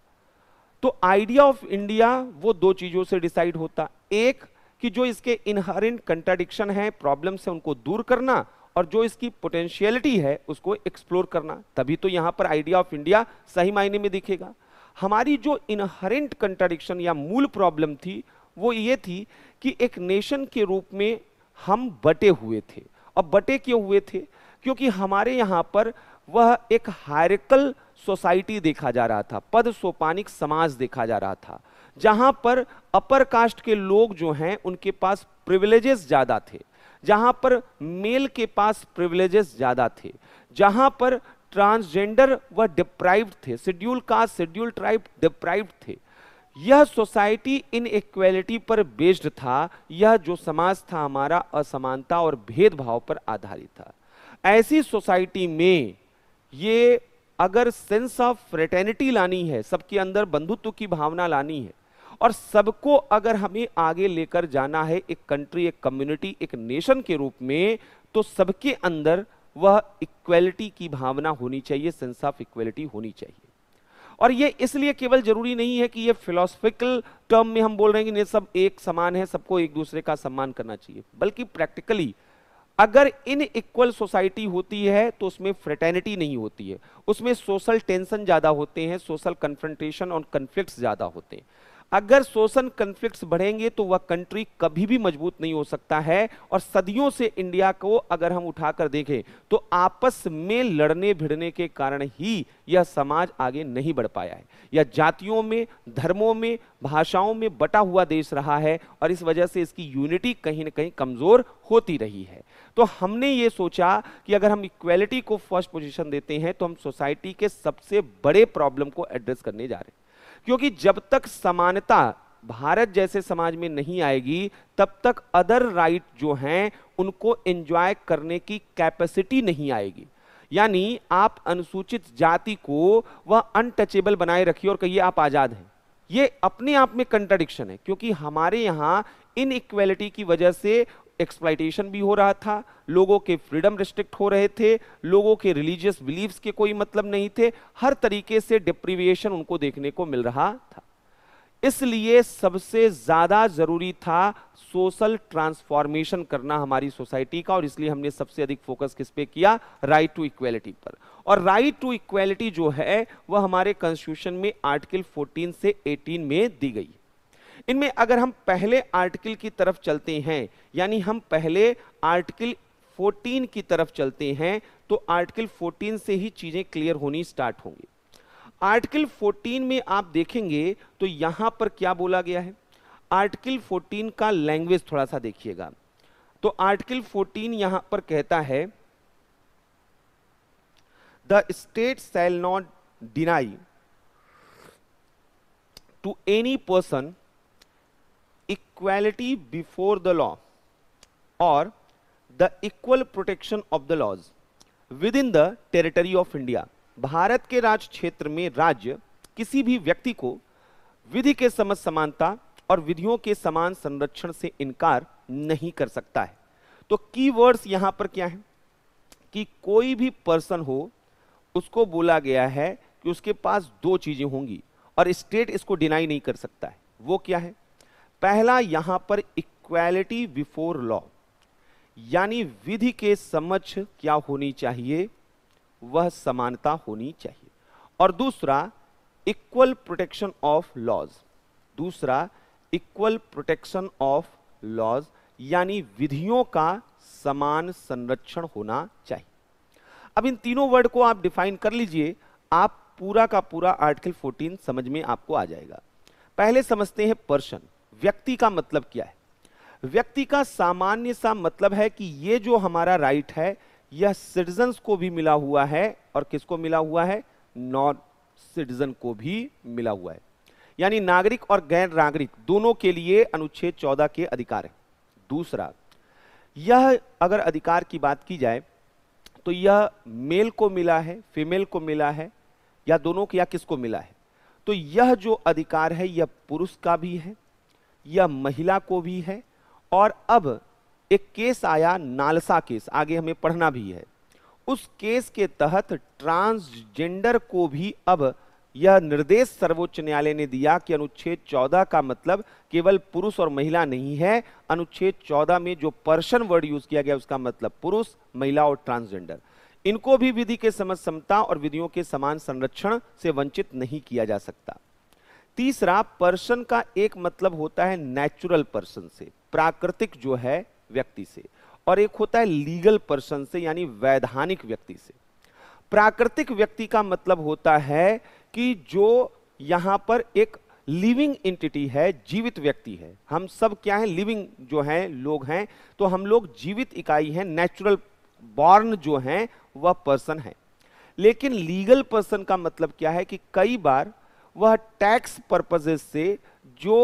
तो आइडिया ऑफ इंडिया वो दो चीजों से डिसाइड होता एक कि जो इसके इनहरेंट कंट्राडिक्शन है प्रॉब्लम से उनको दूर करना और जो इसकी पोटेंशियलिटी है उसको एक्सप्लोर करना तभी तो यहाँ पर आइडिया ऑफ इंडिया सही मायने में दिखेगा हमारी जो इनहरेंट कंट्राडिक्शन या मूल प्रॉब्लम थी वो ये थी कि एक नेशन के रूप में हम बटे हुए थे और बटे क्यों हुए थे क्योंकि हमारे यहाँ पर वह एक हायरिकल सोसाइटी देखा जा रहा था पद सोपानिक समाज देखा जा रहा था जहां पर अपर कास्ट के लोग जो हैं उनके पास प्रिविलेजेस ज़्यादा थे जहां पर मेल के पास प्रिविलेजेस ज़्यादा थे जहां पर ट्रांसजेंडर वह डिप्राइव्ड थे scheduled caste schedule tribe deprived थे यह सोसाइटी इन इक्वेलिटी पर बेस्ड था यह जो समाज था हमारा असमानता और भेदभाव पर आधारित था ऐसी सोसाइटी में ये अगर सेंस ऑफ फ्रेटर्निटी लानी है सबके अंदर बंधुत्व की भावना लानी है और सबको अगर हमें आगे लेकर जाना है एक कंट्री एक कम्युनिटी एक नेशन के रूप में तो सबके अंदर वह इक्वेलिटी की भावना होनी चाहिए सेंस ऑफ इक्वेलिटी होनी चाहिए और यह इसलिए केवल जरूरी नहीं है कि यह फिलोसफिकल टर्म में हम बोल रहे हैं कि सब एक समान है सबको एक दूसरे का सम्मान करना चाहिए बल्कि प्रैक्टिकली अगर इन इक्वल सोसाइटी होती है तो उसमें फ्रेटर्निटी नहीं होती है उसमें सोशल टेंशन ज़्यादा होते हैं सोशल कन्फ्रंटेशन और कन्फ्लिक्ट ज़्यादा होते हैं अगर शोषण कन्फ्लिक्ट्स बढ़ेंगे तो वह कंट्री कभी भी मजबूत नहीं हो सकता है और सदियों से इंडिया को अगर हम उठाकर देखें तो आपस में लड़ने भिड़ने के कारण ही यह समाज आगे नहीं बढ़ पाया है यह जातियों में धर्मों में भाषाओं में बटा हुआ देश रहा है और इस वजह से इसकी यूनिटी कहीं ना कहीं कमज़ोर होती रही है तो हमने ये सोचा कि अगर हम इक्वेलिटी को फर्स्ट पोजिशन देते हैं तो हम सोसाइटी के सबसे बड़े प्रॉब्लम को एड्रेस करने जा रहे हैं क्योंकि जब तक समानता भारत जैसे समाज में नहीं आएगी तब तक अदर राइट जो हैं उनको एंजॉय करने की कैपेसिटी नहीं आएगी यानी आप अनुसूचित जाति को वह अनटचेबल बनाए रखिए और कहिए आप आज़ाद हैं ये अपने आप में कंट्राडिक्शन है क्योंकि हमारे यहाँ इनइक्वेलिटी की वजह से एक्सप्लाइटेशन भी हो रहा था लोगों के फ्रीडम रिस्ट्रिक्ट हो रहे थे लोगों के रिलीजियस बिलीव्स के कोई मतलब नहीं थे हर तरीके से डिप्रीविएशन उनको देखने को मिल रहा था इसलिए सबसे ज़्यादा ज़रूरी था सोशल ट्रांसफॉर्मेशन करना हमारी सोसाइटी का और इसलिए हमने सबसे अधिक फोकस किस पे किया राइट टू इक्वेलिटी पर और राइट टू इक्वेलिटी जो है वह हमारे कॉन्स्टिट्यूशन में आर्टिकल 14 से 18 में दी गई इनमें अगर हम पहले आर्टिकल की तरफ चलते हैं यानी हम पहले आर्टिकल 14 की तरफ चलते हैं तो आर्टिकल 14 से ही चीज़ें क्लियर होनी स्टार्ट होंगी आर्टिकल 14 में आप देखेंगे तो यहां पर क्या बोला गया है आर्टिकल 14 का लैंग्वेज थोड़ा सा देखिएगा तो आर्टिकल 14 यहां पर कहता है the state shall not deny to any person equality before the law or the equal protection of the laws within the territory of India. Bharat के राज क्षेत्र में राज्य किसी भी व्यक्ति को विधि के समझ समानता और विधियों के समान संरक्षण से इनकार नहीं कर सकता है तो कीवर्ड्स यहां पर क्या है कि कोई भी पर्सन हो उसको बोला गया है कि उसके पास दो चीजें होंगी और स्टेट इसको डिनाई नहीं कर सकता है वो क्या है पहला यहां पर इक्वालिटी बिफोर लॉ यानी विधि के समक्ष क्या होनी चाहिए वह समानता होनी चाहिए और दूसरा इक्वल प्रोटेक्शन ऑफ लॉज दूसरा इक्वल प्रोटेक्शन ऑफ लॉज यानी विधियों का समान संरक्षण होना चाहिए अब इन तीनों वर्ड को आप डिफाइन कर लीजिए आप पूरा का पूरा आर्टिकल 14 समझ में आपको आ जाएगा पहले समझते हैं पर्सन व्यक्ति का मतलब क्या है व्यक्ति का सामान्य सा मतलब है कि ये जो हमारा राइट है यह सिटीजन्स को भी मिला हुआ है और किसको मिला हुआ है नॉन सिटीजन को भी मिला हुआ है यानी नागरिक और गैर नागरिक दोनों के लिए अनुच्छेद चौदह के अधिकार है दूसरा यह अगर अधिकार की बात की जाए तो यह मेल को मिला है फीमेल को मिला है या दोनों को या किसको मिला है तो यह जो अधिकार है यह पुरुष का भी है यह महिला को भी है और अब एक केस आया नालसा केस आगे हमें पढ़ना भी है उस केस के तहत ट्रांसजेंडर को भी अब यह निर्देश सर्वोच्च न्यायालय ने दिया कि अनुच्छेद 14 का मतलब केवल पुरुष और महिला नहीं है अनुच्छेद 14 में जो पर्सन वर्ड यूज किया गया उसका मतलब पुरुष महिला और ट्रांसजेंडर इनको भी विधि के समझ समता और विधियों के समान संरक्षण से वंचित नहीं किया जा सकता तीसरा पर्सन का एक मतलब होता है नेचुरल पर्सन से प्राकृतिक जो है व्यक्ति से और एक होता है लीगल पर्सन से यानी वैधानिक व्यक्ति से प्राकृतिक व्यक्ति का मतलब होता है कि जो यहां पर एक लिविंग एंटिटी है जीवित व्यक्ति है हम सब क्या है लिविंग जो है लोग हैं तो हम लोग जीवित इकाई है नेचुरल बॉर्न जो है वह पर्सन है लेकिन लीगल पर्सन का मतलब क्या है कि कई बार वह टैक्स पर्पजेज से जो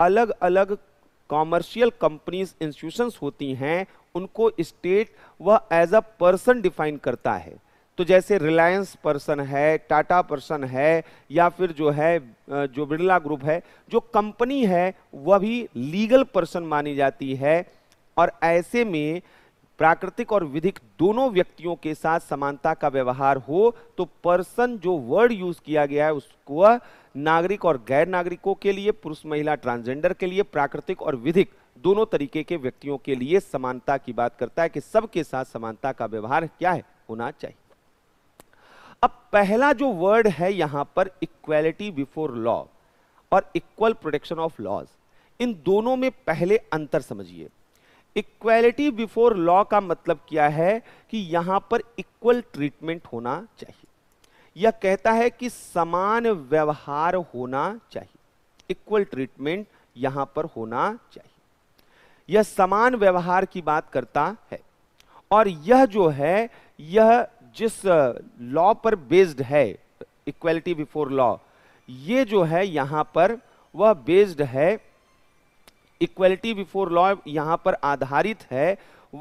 अलग अलग कॉमर्शियल कंपनीज इंस्टीट्यूशंस होती हैं उनको स्टेट वह एज अ पर्सन डिफाइन करता है तो जैसे रिलायंस पर्सन है टाटा पर्सन है या फिर जो है जो बिरला ग्रुप है जो कंपनी है वह भी लीगल पर्सन मानी जाती है और ऐसे में प्राकृतिक और विधिक दोनों व्यक्तियों के साथ समानता का व्यवहार हो तो पर्सन जो वर्ड यूज किया गया है उसको नागरिक और गैर नागरिकों के लिए पुरुष महिला ट्रांसजेंडर के लिए प्राकृतिक और विधिक दोनों तरीके के व्यक्तियों के लिए समानता की बात करता है कि सबके साथ समानता का व्यवहार क्या है होना चाहिए अब पहला जो वर्ड है यहां पर इक्वेलिटी बिफोर लॉ और इक्वल प्रोटेक्शन ऑफ लॉज इन दोनों में पहले अंतर समझिए इक्वालिटी बिफोर लॉ का मतलब क्या है कि यहां पर इक्वल ट्रीटमेंट होना चाहिए यह कहता है कि समान व्यवहार होना चाहिए इक्वल ट्रीटमेंट यहां पर होना चाहिए यह समान व्यवहार की बात करता है और यह जो है यह जिस लॉ पर बेस्ड है इक्वेलिटी बिफोर लॉ ये जो है यहां पर वह बेस्ड है इक्वलिटी बिफोर लॉ यहां पर आधारित है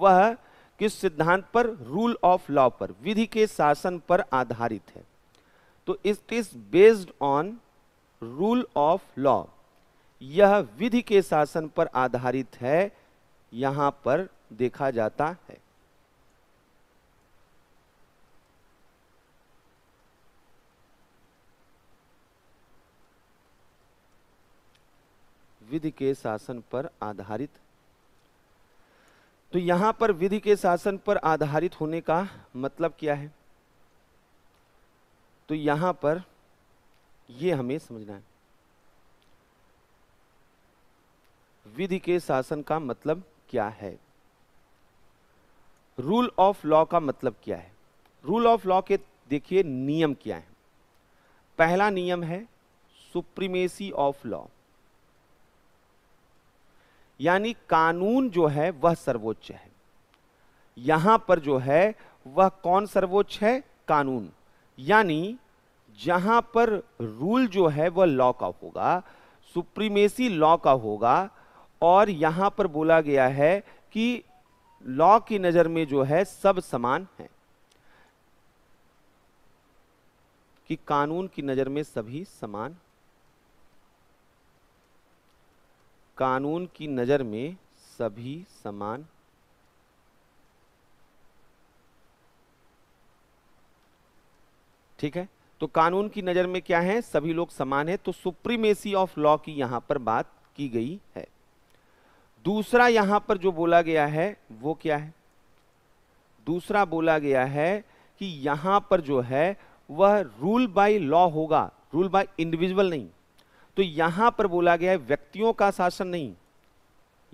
वह किस सिद्धांत पर रूल ऑफ लॉ पर विधि के शासन पर आधारित है तो it is based on rule of law यह विधि के शासन पर आधारित है यहां पर देखा जाता है विधि के शासन पर आधारित तो यहां पर विधि के शासन पर आधारित होने का मतलब क्या है तो यहां पर यह हमें समझना है विधि के शासन का मतलब क्या है रूल ऑफ लॉ का मतलब क्या है रूल ऑफ लॉ के देखिए नियम क्या है पहला नियम है सुप्रीमेसी ऑफ लॉ यानी कानून जो है वह सर्वोच्च है यहां पर जो है वह कौन सर्वोच्च है कानून यानी जहां पर रूल जो है वह लॉ का होगा सुप्रीमेसी लॉ का होगा और यहां पर बोला गया है कि लॉ की नजर में जो है सब समान है कि कानून की नजर में सभी समान कानून की नज़र में सभी समान ठीक है तो कानून की नज़र में क्या है सभी लोग समान है तो सुप्रीमेसी ऑफ लॉ की यहां पर बात की गई है दूसरा यहां पर जो बोला गया है वो क्या है दूसरा बोला गया है कि यहां पर जो है वह रूल बाय लॉ होगा रूल बाय इंडिविजुअल नहीं तो यहां पर बोला गया है व्यक्तियों का शासन नहीं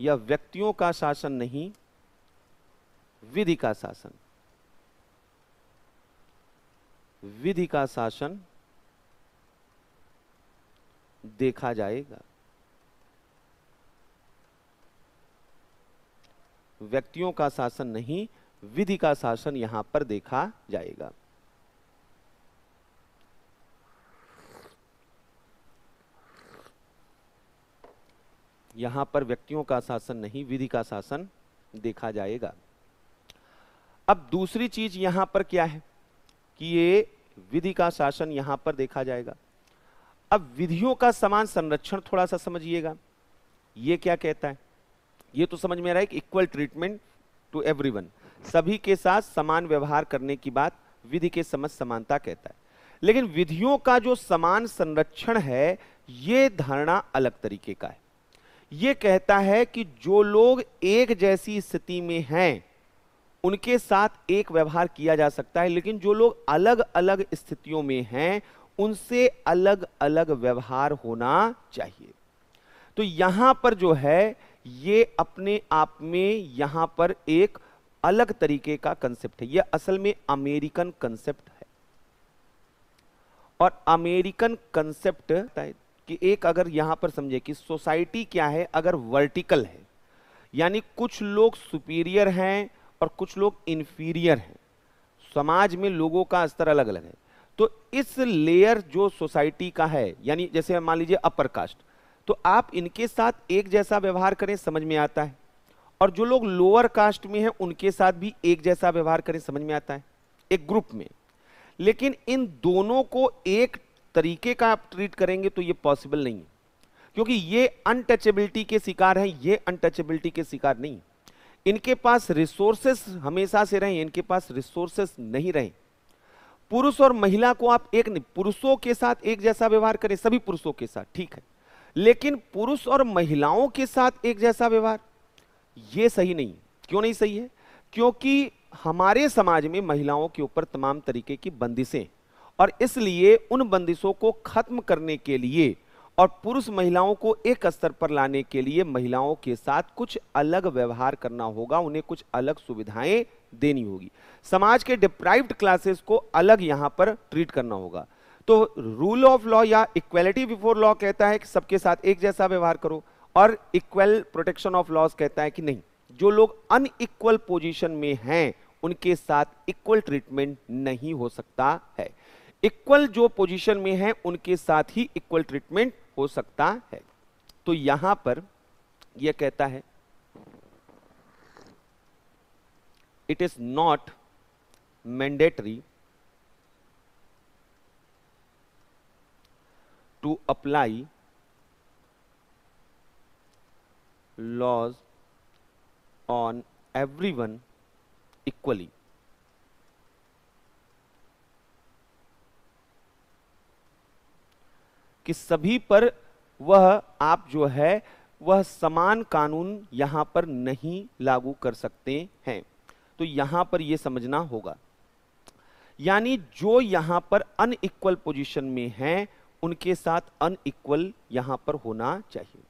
या व्यक्तियों का शासन नहीं विधि का शासन विधि का शासन देखा जाएगा व्यक्तियों का शासन नहीं विधि का शासन यहां पर देखा जाएगा यहां पर व्यक्तियों का शासन नहीं विधि का शासन देखा जाएगा अब दूसरी चीज यहां पर क्या है कि ये विधि का शासन यहां पर देखा जाएगा अब विधियों का समान संरक्षण थोड़ा सा समझिएगा ये क्या कहता है ये तो समझ में आ रहा है कि इक्वल ट्रीटमेंट टू एवरीवन सभी के साथ समान व्यवहार करने की बात विधि के समझ समानता कहता है लेकिन विधियों का जो समान संरक्षण है ये धारणा अलग तरीके का है ये कहता है कि जो लोग एक जैसी स्थिति में हैं उनके साथ एक व्यवहार किया जा सकता है लेकिन जो लोग अलग अलग स्थितियों में हैं उनसे अलग अलग व्यवहार होना चाहिए तो यहां पर जो है ये अपने आप में यहां पर एक अलग तरीके का कंसेप्ट है यह असल में अमेरिकन कंसेप्ट है और अमेरिकन कंसेप्ट कि एक अगर यहां पर समझे कि सोसाइटी क्या है अगर वर्टिकल है यानी कुछ लोग सुपीरियर हैं और कुछ लोग इंफीरियर हैं समाज में लोगों का स्तर अलग अलग है तो इस लेयर जो सोसाइटी का है यानी जैसे मान लीजिए अपर कास्ट तो आप इनके साथ एक जैसा व्यवहार करें समझ में आता है और जो लोग लोअर कास्ट में हैं उनके साथ भी एक जैसा व्यवहार करें समझ में आता है एक ग्रुप में लेकिन इन दोनों को एक तरीके का आप ट्रीट करेंगे तो ये पॉसिबल नहीं है क्योंकि ये अनटचेबिलिटी के शिकार हैं ये अनटचेबिलिटी के शिकार नहीं इनके पास रिसोर्सेस हमेशा से रहे इनके पास रिसोर्सेस नहीं रहे पुरुष और महिला को आप एक नहीं पुरुषों के साथ एक जैसा व्यवहार करें सभी पुरुषों के साथ ठीक है लेकिन पुरुष और महिलाओं के साथ एक जैसा व्यवहार यह सही नहीं क्यों नहीं सही है क्योंकि हमारे समाज में महिलाओं के ऊपर तमाम तरीके की बंदिशें और इसलिए उन बंदिशों को खत्म करने के लिए और पुरुष महिलाओं को एक स्तर पर लाने के लिए महिलाओं के साथ कुछ अलग व्यवहार करना होगा उन्हें कुछ अलग सुविधाएं देनी होगी समाज के डिप्राइव्ड क्लासेस को अलग यहां पर ट्रीट करना होगा तो रूल ऑफ लॉ या इक्वेलिटी बिफोर लॉ कहता है कि सबके साथ एक जैसा व्यवहार करो और इक्वल प्रोटेक्शन ऑफ लॉज कहता है कि नहीं जो लोग अनइक्वल पोजीशन में हैं उनके साथ इक्वल ट्रीटमेंट नहीं हो सकता है इक्वल जो पोजीशन में है उनके साथ ही इक्वल ट्रीटमेंट हो सकता है तो यहां पर यह कहता है it is not mandatory to apply laws on everyone equally कि सभी पर वह आप जो है वह समान कानून यहाँ पर नहीं लागू कर सकते हैं तो यहाँ पर यह समझना होगा यानी जो यहाँ पर अनइक्वल पोजीशन में हैं उनके साथ अनइक्वल यहाँ पर होना चाहिए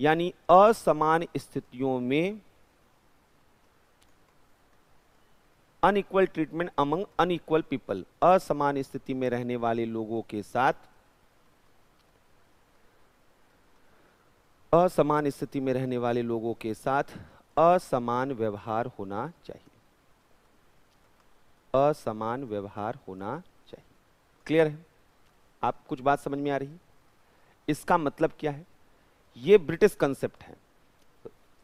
यानी असमान स्थितियों में unequal treatment among unequal people असमान स्थिति में रहने वाले लोगों के साथ असमान स्थिति में रहने वाले लोगों के साथ असमान व्यवहार होना चाहिए असमान व्यवहार होना चाहिए क्लियर है आप कुछ बात समझ में आ रही है इसका मतलब क्या है यह ब्रिटिश कंसेप्ट है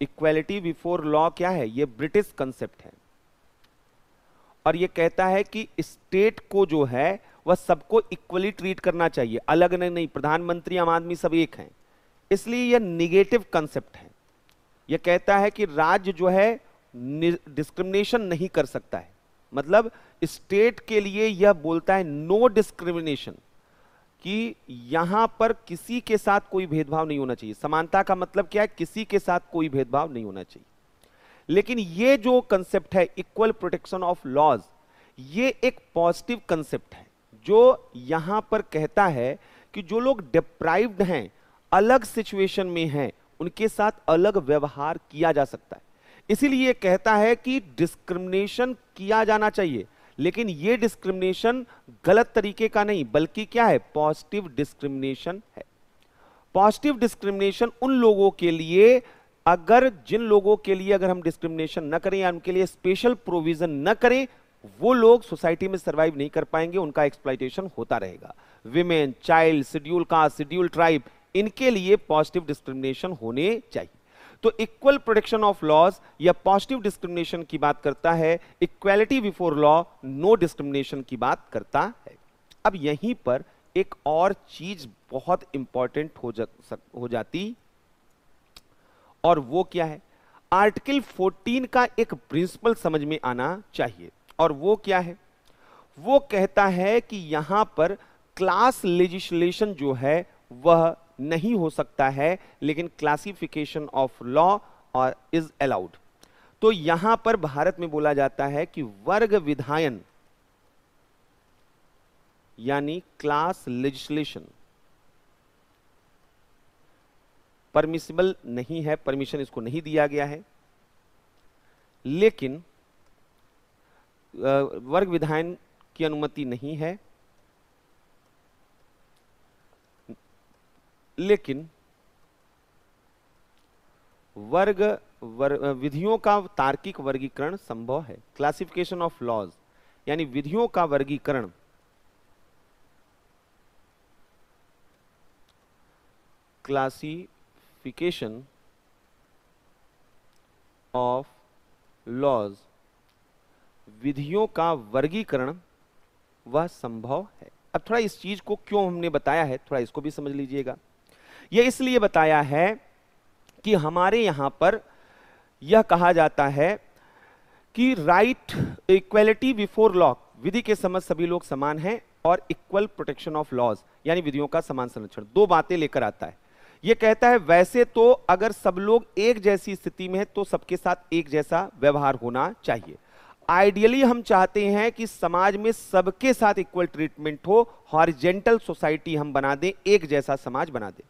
इक्वेलिटी बिफोर लॉ क्या है यह ब्रिटिश कंसेप्ट है और यह कहता है कि स्टेट को जो है वह सबको इक्वली ट्रीट करना चाहिए अलग नहीं नहीं प्रधानमंत्री आम आदमी सब एक हैं इसलिए यह निगेटिव कंसेप्ट है यह कहता है कि राज्य जो है डिस्क्रिमिनेशन नहीं कर सकता है मतलब स्टेट के लिए यह बोलता है नो डिस्क्रिमिनेशन कि यहां पर किसी के साथ कोई भेदभाव नहीं होना चाहिए समानता का मतलब क्या है किसी के साथ कोई भेदभाव नहीं होना चाहिए लेकिन यह जो कंसेप्ट है इक्वल प्रोटेक्शन ऑफ लॉज ये एक पॉजिटिव कंसेप्ट है जो यहां पर कहता है कि जो लोग डिप्राइव्ड हैं अलग सिचुएशन में हैं उनके साथ अलग व्यवहार किया जा सकता है इसीलिए कहता है कि डिस्क्रिमिनेशन किया जाना चाहिए लेकिन यह डिस्क्रिमिनेशन गलत तरीके का नहीं बल्कि क्या है पॉजिटिव डिस्क्रिमिनेशन है पॉजिटिव डिस्क्रिमिनेशन उन लोगों के लिए अगर जिन लोगों के लिए अगर हम डिस्क्रिमिनेशन न करें या उनके लिए स्पेशल प्रोविजन न करें वो लोग सोसाइटी में सर्वाइव नहीं कर पाएंगे उनका एक्सप्लाइटेशन होता रहेगा women child schedule caste schedule tribe इनके लिए पॉजिटिव डिस्क्रिमिनेशन होने चाहिए तो इक्वल प्रोटेक्शन ऑफ लॉज या पॉजिटिव डिस्क्रिमिनेशन की बात करता है equality before law no discrimination की बात करता है अब यहीं पर एक और चीज बहुत इंपॉर्टेंट हो, जा, हो जाती और वो क्या है आर्टिकल 14 का एक प्रिंसिपल समझ में आना चाहिए और वो क्या है वो कहता है कि यहां पर क्लास लेजिस्लेशन जो है वह नहीं हो सकता है लेकिन क्लासिफिकेशन ऑफ लॉ और इज अलाउड तो यहां पर भारत में बोला जाता है कि वर्ग विधायन यानी क्लास लेजिस्लेशन परमिसिबल नहीं है परमिशन इसको नहीं दिया गया है लेकिन uh, वर्ग विधायन की अनुमति नहीं है लेकिन वर्ग वर, विधियों का तार्किक वर्गीकरण संभव है क्लासिफिकेशन ऑफ लॉज यानी विधियों का वर्गीकरण क्लासिफिकेशन ऑफ लॉज विधियों का वर्गीकरण वह संभव है अब थोड़ा इस चीज को क्यों हमने बताया है थोड़ा इसको भी समझ लीजिएगा यह इसलिए बताया है कि हमारे यहां पर यह कहा जाता है कि राइट इक्वेलिटी बिफोर लॉ विधि के समझ सभी लोग समान हैं और इक्वल प्रोटेक्शन ऑफ लॉज यानी विधियों का समान संरक्षण दो बातें लेकर आता है यह कहता है वैसे तो अगर सब लोग एक जैसी स्थिति में हैं तो सबके साथ एक जैसा व्यवहार होना चाहिए आइडियली हम चाहते हैं कि समाज में सबके साथ इक्वल ट्रीटमेंट हो हॉरिजेंटल सोसाइटी हम बना दें एक जैसा समाज बना दें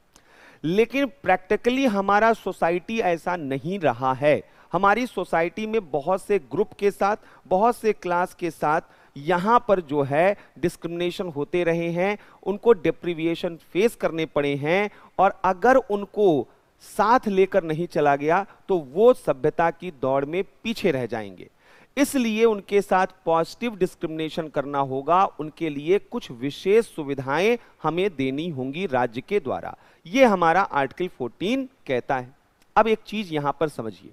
लेकिन प्रैक्टिकली हमारा सोसाइटी ऐसा नहीं रहा है हमारी सोसाइटी में बहुत से ग्रुप के साथ बहुत से क्लास के साथ यहाँ पर जो है डिस्क्रिमिनेशन होते रहे हैं उनको डिप्रिविएशन फेस करने पड़े हैं और अगर उनको साथ लेकर नहीं चला गया तो वो सभ्यता की दौड़ में पीछे रह जाएंगे इसलिए उनके साथ पॉजिटिव डिस्क्रिमिनेशन करना होगा उनके लिए कुछ विशेष सुविधाएं हमें देनी होंगी राज्य के द्वारा यह हमारा आर्टिकल 14 कहता है अब एक चीज यहां पर समझिए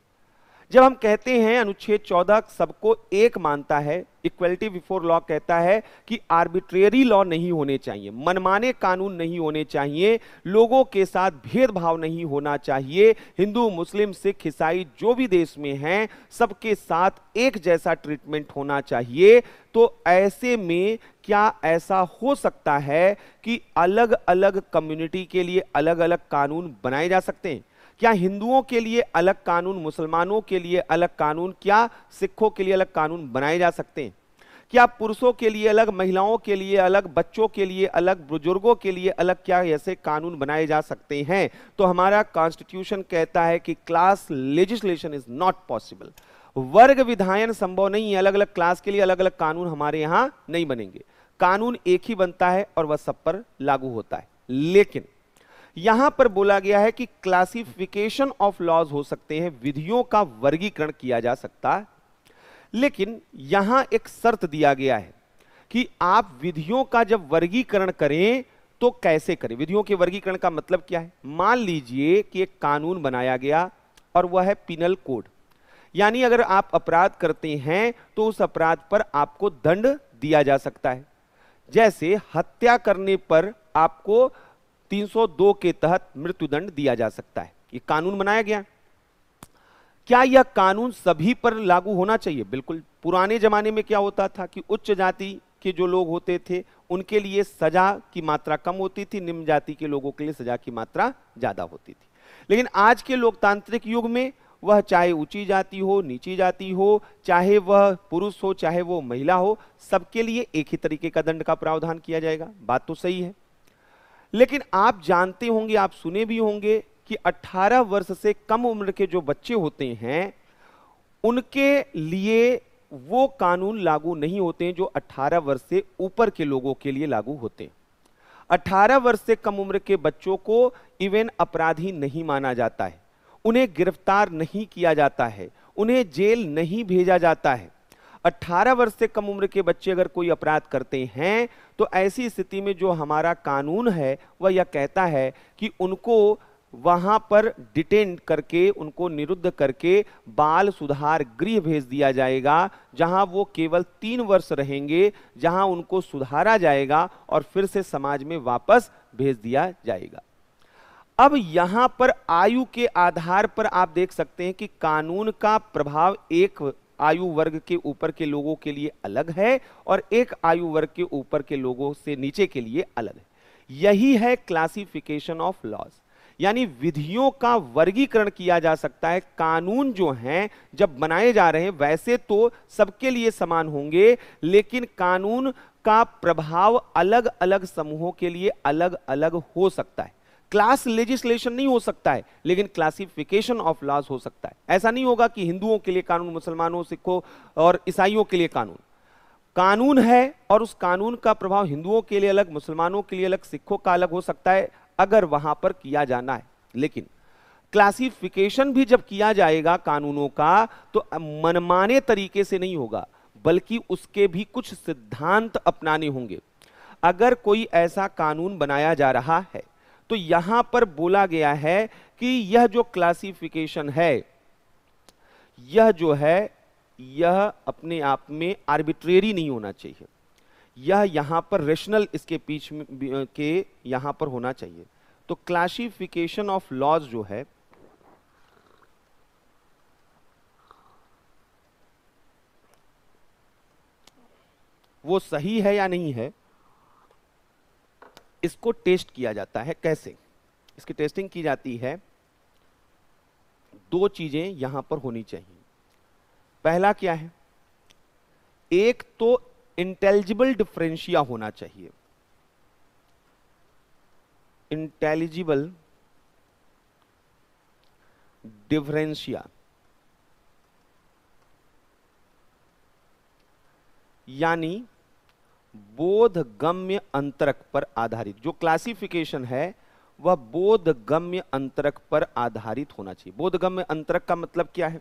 जब हम कहते हैं अनुच्छेद चौदह सबको एक मानता है इक्वलिटी बिफोर लॉ कहता है कि आर्बिट्रेरी लॉ नहीं होने चाहिए मनमाने कानून नहीं होने चाहिए लोगों के साथ भेदभाव नहीं होना चाहिए हिंदू मुस्लिम सिख ईसाई जो भी देश में हैं सबके साथ एक जैसा ट्रीटमेंट होना चाहिए तो ऐसे में क्या ऐसा हो सकता है कि अलग अलग कम्युनिटी के लिए अलग अलग कानून बनाए जा सकते हैं क्या हिंदुओं के लिए अलग कानून मुसलमानों के लिए अलग कानून क्या सिखों के लिए अलग कानून बनाए जा सकते हैं क्या पुरुषों के लिए अलग महिलाओं के लिए अलग बच्चों के लिए अलग बुजुर्गों के लिए अलग क्या ऐसे कानून बनाए जा सकते हैं तो हमारा कॉन्स्टिट्यूशन कहता है कि class legislation is not possible वर्ग विधायन संभव नहीं है अलग अलग क्लास के लिए अलग अलग कानून हमारे यहाँ नहीं बनेंगे कानून एक ही बनता है और वह सब पर लागू होता है लेकिन यहां पर बोला गया है कि क्लासिफिकेशन ऑफ लॉज हो सकते हैं विधियों का वर्गीकरण किया जा सकता है लेकिन यहां एक शर्त दिया गया है कि आप विधियों का जब वर्गीकरण करें तो कैसे करें विधियों के वर्गीकरण का मतलब क्या है मान लीजिए कि एक कानून बनाया गया और वह है पिनल कोड यानी अगर आप अपराध करते हैं तो उस अपराध पर आपको दंड दिया जा सकता है जैसे हत्या करने पर आपको 302 के तहत मृत्युदंड दिया जा सकता है ये कानून बनाया गया क्या यह कानून सभी पर लागू होना चाहिए बिल्कुल पुराने जमाने में क्या होता था कि उच्च जाति के जो लोग होते थे उनके लिए सजा की मात्रा कम होती थी निम्न जाति के लोगों के लिए सजा की मात्रा ज्यादा होती थी लेकिन आज के लोकतांत्रिक युग में वह चाहे ऊंची जाति हो नीची जाति हो चाहे वह पुरुष हो चाहे वह महिला हो सबके लिए एक ही तरीके का दंड का प्रावधान किया जाएगा बात तो सही है लेकिन आप जानते होंगे आप सुने भी होंगे कि 18 वर्ष से कम उम्र के जो बच्चे होते हैं उनके लिए वो कानून लागू नहीं होते हैं जो 18 वर्ष से ऊपर के लोगों के लिए लागू होते अठारह 18 वर्ष से कम उम्र के बच्चों को इवन अपराधी नहीं माना जाता है उन्हें गिरफ्तार नहीं किया जाता है उन्हें जेल नहीं भेजा जाता है 18 वर्ष से कम उम्र के बच्चे अगर कोई अपराध करते हैं तो ऐसी स्थिति में जो हमारा कानून है वह यह कहता है कि उनको वहाँ पर डिटेंड करके उनको निरुद्ध करके बाल सुधार गृह भेज दिया जाएगा जहाँ वो केवल तीन वर्ष रहेंगे जहाँ उनको सुधारा जाएगा और फिर से समाज में वापस भेज दिया जाएगा अब यहाँ पर आयु के आधार पर आप देख सकते हैं कि कानून का प्रभाव एक आयु वर्ग के ऊपर के लोगों के लिए अलग है और एक आयु वर्ग के ऊपर के लोगों से नीचे के लिए अलग है यही है क्लासिफिकेशन ऑफ लॉज यानी विधियों का वर्गीकरण किया जा सकता है कानून जो हैं जब बनाए जा रहे हैं वैसे तो सबके लिए समान होंगे लेकिन कानून का प्रभाव अलग अलग समूहों के लिए अलग अलग हो सकता है क्लास लेजिस्लेशन नहीं हो सकता है लेकिन क्लासिफिकेशन ऑफ लॉज हो सकता है ऐसा नहीं होगा कि हिंदुओं के लिए कानून मुसलमानों सिखों और ईसाइयों के लिए कानून कानून है और उस कानून का प्रभाव हिंदुओं के लिए अलग मुसलमानों के लिए अलग सिखों का अलग हो सकता है अगर वहां पर किया जाना है लेकिन क्लासिफिकेशन भी जब किया जाएगा कानूनों का तो मनमाने तरीके से नहीं होगा बल्कि उसके भी कुछ सिद्धांत अपनाने होंगे अगर कोई ऐसा कानून बनाया जा रहा है तो यहां पर बोला गया है कि यह जो क्लासिफिकेशन है यह जो है यह अपने आप में आर्बिट्रेरी नहीं होना चाहिए यह यहां पर रेशनल इसके पीछ के यहां पर होना चाहिए तो क्लासिफिकेशन ऑफ लॉज जो है वो सही है या नहीं है इसको टेस्ट किया जाता है कैसे इसकी टेस्टिंग की जाती है दो चीजें यहां पर होनी चाहिए पहला क्या है एक तो इंटेलिजिबल डिफरेंशिया होना चाहिए इंटेलिजिबल डिफरेंशिया यानी गम्य अंतरक पर आधारित जो क्लासिफिकेशन है वह बोधगम्य अंतरक पर आधारित होना चाहिए बोध गम्य अंतरक का मतलब क्या है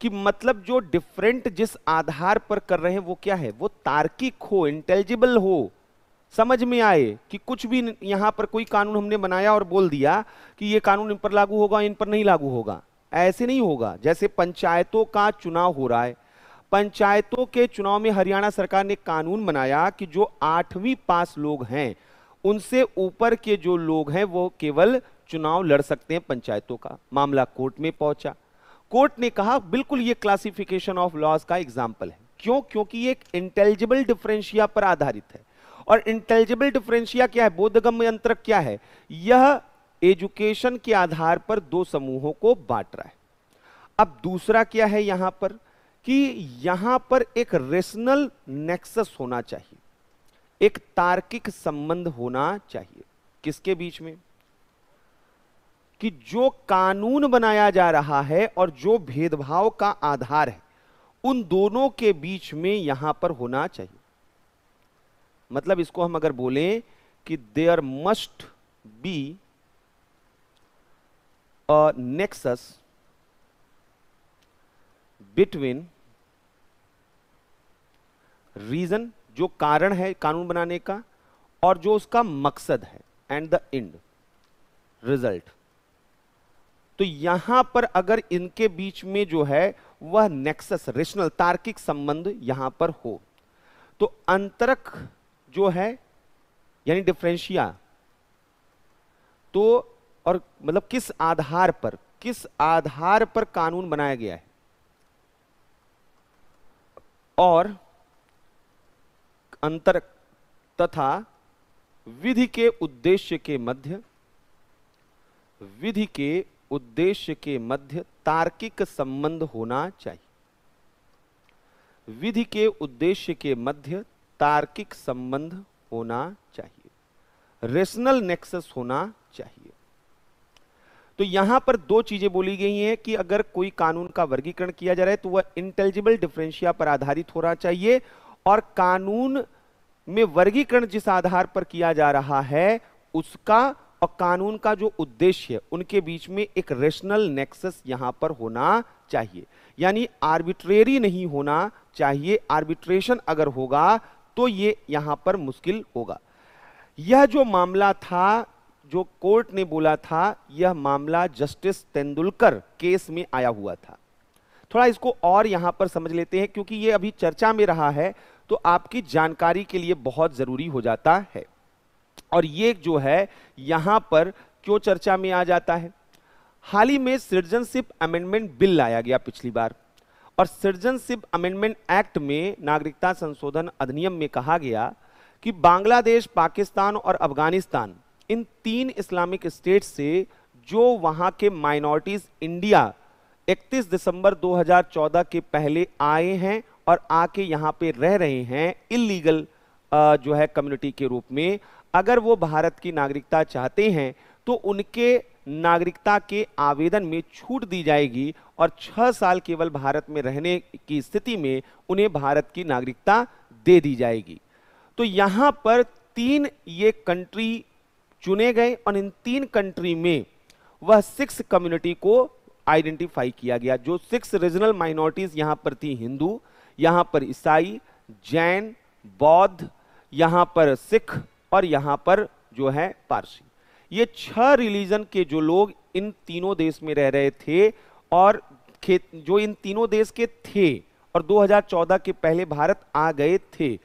कि मतलब जो डिफरेंट जिस आधार पर कर रहे हैं वो क्या है वो तार्किक हो इंटेलिजिबल हो समझ में आए कि कुछ भी यहां पर कोई कानून हमने बनाया और बोल दिया कि ये कानून इन पर लागू होगा इन पर नहीं लागू होगा ऐसे नहीं होगा जैसे पंचायतों का चुनाव हो रहा है पंचायतों के चुनाव में हरियाणा सरकार ने कानून बनाया कि जो आठवीं पास लोग हैं उनसे ऊपर के जो लोग हैं वो केवल चुनाव लड़ सकते हैं पंचायतों का मामला कोर्ट में पहुंचा कोर्ट ने कहा बिल्कुल ये क्लासिफिकेशन ऑफ लॉज का एग्जाम्पल है क्यों क्योंकि ये एक इंटेलिजिबल डिफरेंशिया पर आधारित है और इंटेलिजिबल डिफरेंशिया क्या है बोधगम यंत्र क्या है यह एजुकेशन के आधार पर दो समूहों को बांट रहा है अब दूसरा क्या है यहां पर कि यहां पर एक रेशनल नेक्सस होना चाहिए एक तार्किक संबंध होना चाहिए किसके बीच में कि जो कानून बनाया जा रहा है और जो भेदभाव का आधार है उन दोनों के बीच में यहां पर होना चाहिए मतलब इसको हम अगर बोलें कि there must be nexus between reason जो कारण है कानून बनाने का और जो उसका मकसद है एंड द एंड रिजल्ट तो यहां पर अगर इनके बीच में जो है वह नेक्सस रेशनल तार्किक संबंध यहां पर हो तो अंतरक जो है यानी डिफरेंशिया तो और मतलब किस आधार पर किस आधार पर कानून बनाया गया है और अंतर तथा विधि के उद्देश्य के मध्य विधि के उद्देश्य के मध्य तार्किक संबंध होना चाहिए विधि के उद्देश्य के मध्य तार्किक संबंध होना चाहिए रेशनल नेक्सस होना चाहिए तो यहां पर दो चीजें बोली गई हैं कि अगर कोई कानून का वर्गीकरण किया जा रहा है तो वह इंटेलिजिबल डिफरेंशिया पर आधारित होना चाहिए और कानून में वर्गीकरण जिस आधार पर किया जा रहा है उसका और कानून का जो उद्देश्य है उनके बीच में एक रेशनल नेक्सस यहां पर होना चाहिए यानी आर्बिट्रेरी नहीं होना चाहिए आर्बिट्रेशन अगर होगा तो ये यहां पर मुश्किल होगा यह जो मामला था जो कोर्ट ने बोला था यह मामला जस्टिस तेंदुलकर केस में आया हुआ था थोड़ा इसको और यहां पर समझ लेते हैं क्योंकि यह अभी चर्चा में रहा है तो आपकी जानकारी के लिए बहुत ज़रूरी हो जाता है और ये जो है यहां पर क्यों चर्चा में आ जाता है हाल ही में सिटीजनशिप अमेंडमेंट बिल लाया गया पिछली बार और सिटीजनशिप अमेंडमेंट एक्ट में नागरिकता संशोधन अधिनियम में कहा गया कि बांग्लादेश पाकिस्तान और अफगानिस्तान इन तीन इस्लामिक स्टेट से जो वहां के माइनॉरिटीज इंडिया 31 दिसंबर 2014 के पहले आए हैं और आके यहाँ पे रह रहे हैं इलीगल जो है कम्युनिटी के रूप में अगर वो भारत की नागरिकता चाहते हैं तो उनके नागरिकता के आवेदन में छूट दी जाएगी और छः साल केवल भारत में रहने की स्थिति में उन्हें भारत की नागरिकता दे दी जाएगी तो यहाँ पर तीन ये कंट्री चुने गए और इन तीन कंट्री में वह सिक्स कम्युनिटी को आइडेंटिफाई किया गया जो सिक्स रीजनल माइनॉरिटीज़ यहाँ पर थी हिंदू यहां पर ईसाई जैन बौद्ध यहां पर सिख और यहां पर जो है पारसी ये छह रिलीजन के जो लोग इन तीनों देश में रह रहे थे और जो इन तीनों देश के थे और 2014 के पहले भारत आ गए थे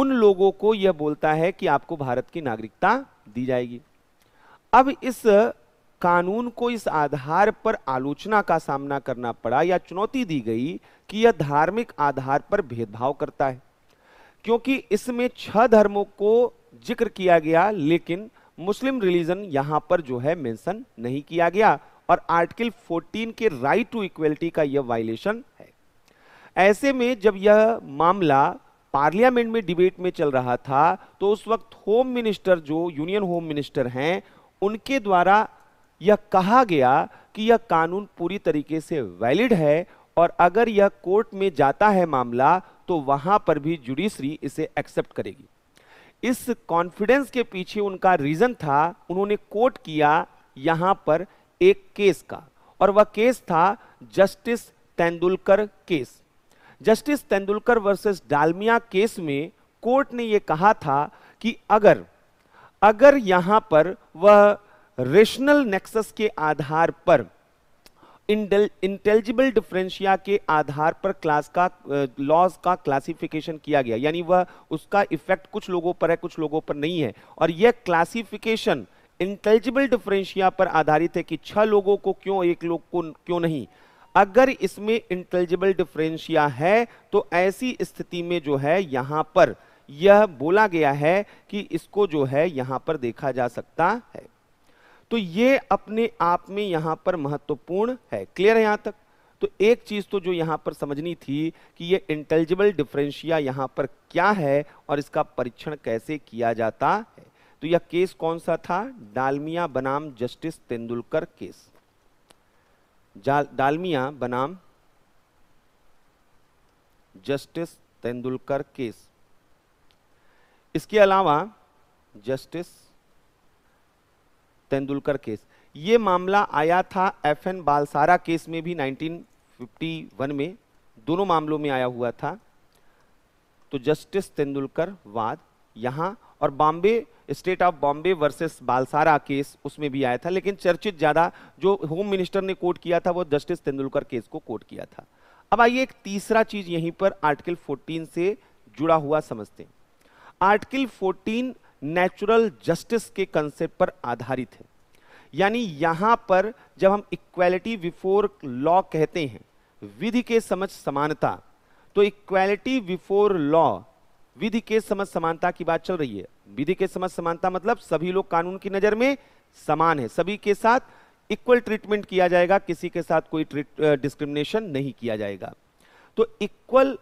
उन लोगों को यह बोलता है कि आपको भारत की नागरिकता दी जाएगी अब इस कानून को इस आधार पर आलोचना का सामना करना पड़ा या चुनौती दी गई कि यह धार्मिक आधार पर भेदभाव करता है क्योंकि इसमें छह धर्मों को जिक्र किया गया लेकिन मुस्लिम रिलीजन यहां पर जो है मेंशन नहीं किया गया और आर्टिकल 14 के राइट टू इक्वेलिटी का यह वायलेशन है ऐसे में जब यह मामला पार्लियामेंट में डिबेट में चल रहा था तो उस वक्त होम मिनिस्टर जो यूनियन होम मिनिस्टर हैं उनके द्वारा यह कहा गया कि यह कानून पूरी तरीके से वैलिड है और अगर यह कोर्ट में जाता है मामला तो वहां पर भी जुडिशरी इसे एक्सेप्ट करेगी इस कॉन्फिडेंस के पीछे उनका रीजन था उन्होंने कोर्ट किया यहां पर एक केस का और वह केस था justice Tendulkar case justice Tendulkar versus Dalmia case में कोर्ट ने यह कहा था कि अगर अगर यहां पर वह रेशनल नेक्सस के आधार पर इंटेलिजिबल डिफरेंशिया के आधार पर क्लास का लॉज का क्लासिफिकेशन किया गया यानी वह उसका इफेक्ट कुछ लोगों पर है कुछ लोगों पर नहीं है और यह क्लासिफिकेशन इंटेलिजिबल डिफरेंशिया पर आधारित है कि छह लोगों को क्यों एक लोग को क्यों नहीं अगर इसमें इंटेलिजिबल डिफरेंशिया है तो ऐसी स्थिति में जो है यहां पर यह बोला गया है कि इसको जो है यहां पर देखा जा सकता है तो ये अपने आप में यहां पर महत्वपूर्ण है क्लियर है यहां तक तो एक चीज़ तो जो यहां पर समझनी थी कि ये इंटेलिजिबल डिफरेंशिया यहां पर क्या है और इसका परीक्षण कैसे किया जाता है तो यह केस कौन सा था डालमिया बनाम जस्टिस तेंदुलकर केस डालमिया बनाम जस्टिस तेंदुलकर केस इसके अलावा जस्टिस तेंदुलकर केस ये मामला आया था एफ एन बालसारा केस में भी 1951 में दोनों मामलों में आया हुआ था तो जस्टिस तेंदुलकर वाद यहाँ और Bombay state of Bombay versus Balsara case उसमें भी आया था लेकिन चर्चित ज़्यादा जो होम मिनिस्टर ने कोर्ट किया था वो जस्टिस तेंदुलकर केस को कोर्ट किया था अब आइए एक तीसरा चीज़ यहीं पर आर्टिकल 14 से जुड़ा हुआ समझते हैं आर्टिकल 14 नेचुरल जस्टिस के कंसेप्ट पर आधारित है यानी यहां पर जब हम इक्वालिटी बिफोर लॉ कहते हैं विधि के समझ समानता तो इक्वालिटी बिफोर लॉ विधि के समझ समानता की बात चल रही है विधि के समझ समानता मतलब सभी लोग कानून की नज़र में समान है सभी के साथ इक्वल ट्रीटमेंट किया जाएगा किसी के साथ कोई डिस्क्रिमिनेशन नहीं किया जाएगा तो इक्वल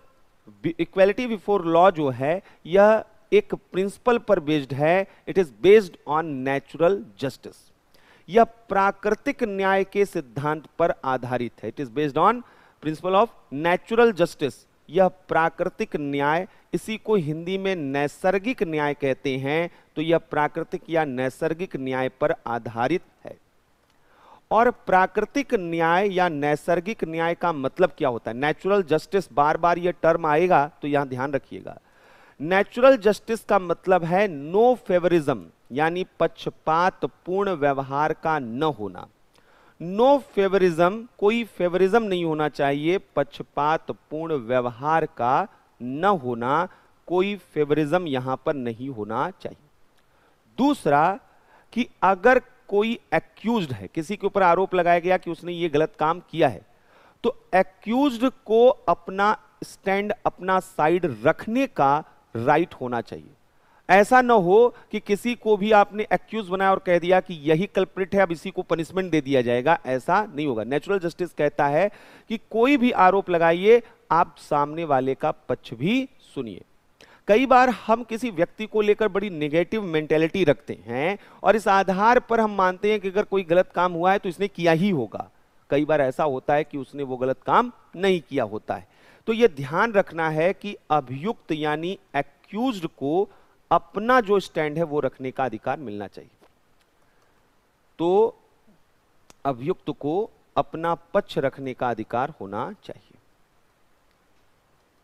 इक्वालिटी बिफोर लॉ जो है यह एक प्रिंसिपल पर बेस्ड है it is based on natural justice यह प्राकृतिक न्याय के सिद्धांत पर आधारित है it is based on principle of natural justice यह प्राकृतिक न्याय इसी को हिंदी में नैसर्गिक न्याय कहते हैं तो यह प्राकृतिक या नैसर्गिक न्याय पर आधारित है और प्राकृतिक न्याय या नैसर्गिक न्याय का मतलब क्या होता है नेचुरल जस्टिस बार बार यह टर्म आएगा तो यहां ध्यान रखिएगा नेचुरल जस्टिस का मतलब है नो फेवरिज्म यानी पक्षपात पूर्ण व्यवहार का न होना नो फेवरिज्म कोई फेवरिज्म नहीं होना चाहिए पक्षपात पूर्ण व्यवहार का न होना कोई फेवरिज्म यहां पर नहीं होना चाहिए दूसरा कि अगर कोई एक्यूज है किसी के ऊपर आरोप लगाया गया कि उसने ये गलत काम किया है तो एक्यूज को अपना स्टैंड अपना साइड रखने का राइट होना चाहिए ऐसा ना हो कि किसी को भी आपने एक्यूज बनाया और कह दिया कि यही कल्प्रिट है अब इसी को पनिशमेंट दे दिया जाएगा ऐसा नहीं होगा नेचुरल जस्टिस कहता है कि कोई भी आरोप लगाइए आप सामने वाले का पक्ष भी सुनिए कई बार हम किसी व्यक्ति को लेकर बड़ी नेगेटिव मेंटेलिटी रखते हैं और इस आधार पर हम मानते हैं कि अगर कोई गलत काम हुआ है तो इसने किया ही होगा कई बार ऐसा होता है कि उसने वो गलत काम नहीं किया होता है तो ये ध्यान रखना है कि अभियुक्त यानी एक्यूज को अपना जो स्टैंड है वो रखने का अधिकार मिलना चाहिए तो अभियुक्त को अपना पक्ष रखने का अधिकार होना चाहिए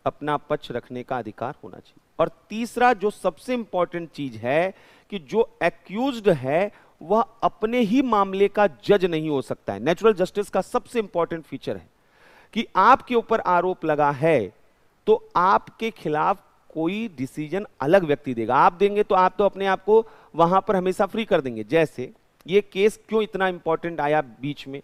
अपना पक्ष रखने का अधिकार होना चाहिए और तीसरा जो सबसे इंपॉर्टेंट चीज है कि जो एक्यूज है वह अपने ही मामले का जज नहीं हो सकता है नेचुरल जस्टिस का सबसे इंपॉर्टेंट फीचर है कि आपके ऊपर आरोप लगा है तो आपके खिलाफ कोई डिसीजन अलग व्यक्ति देगा आप देंगे तो आप तो अपने आप को वहां पर हमेशा फ्री कर देंगे जैसे ये केस क्यों इतना इंपॉर्टेंट आया बीच में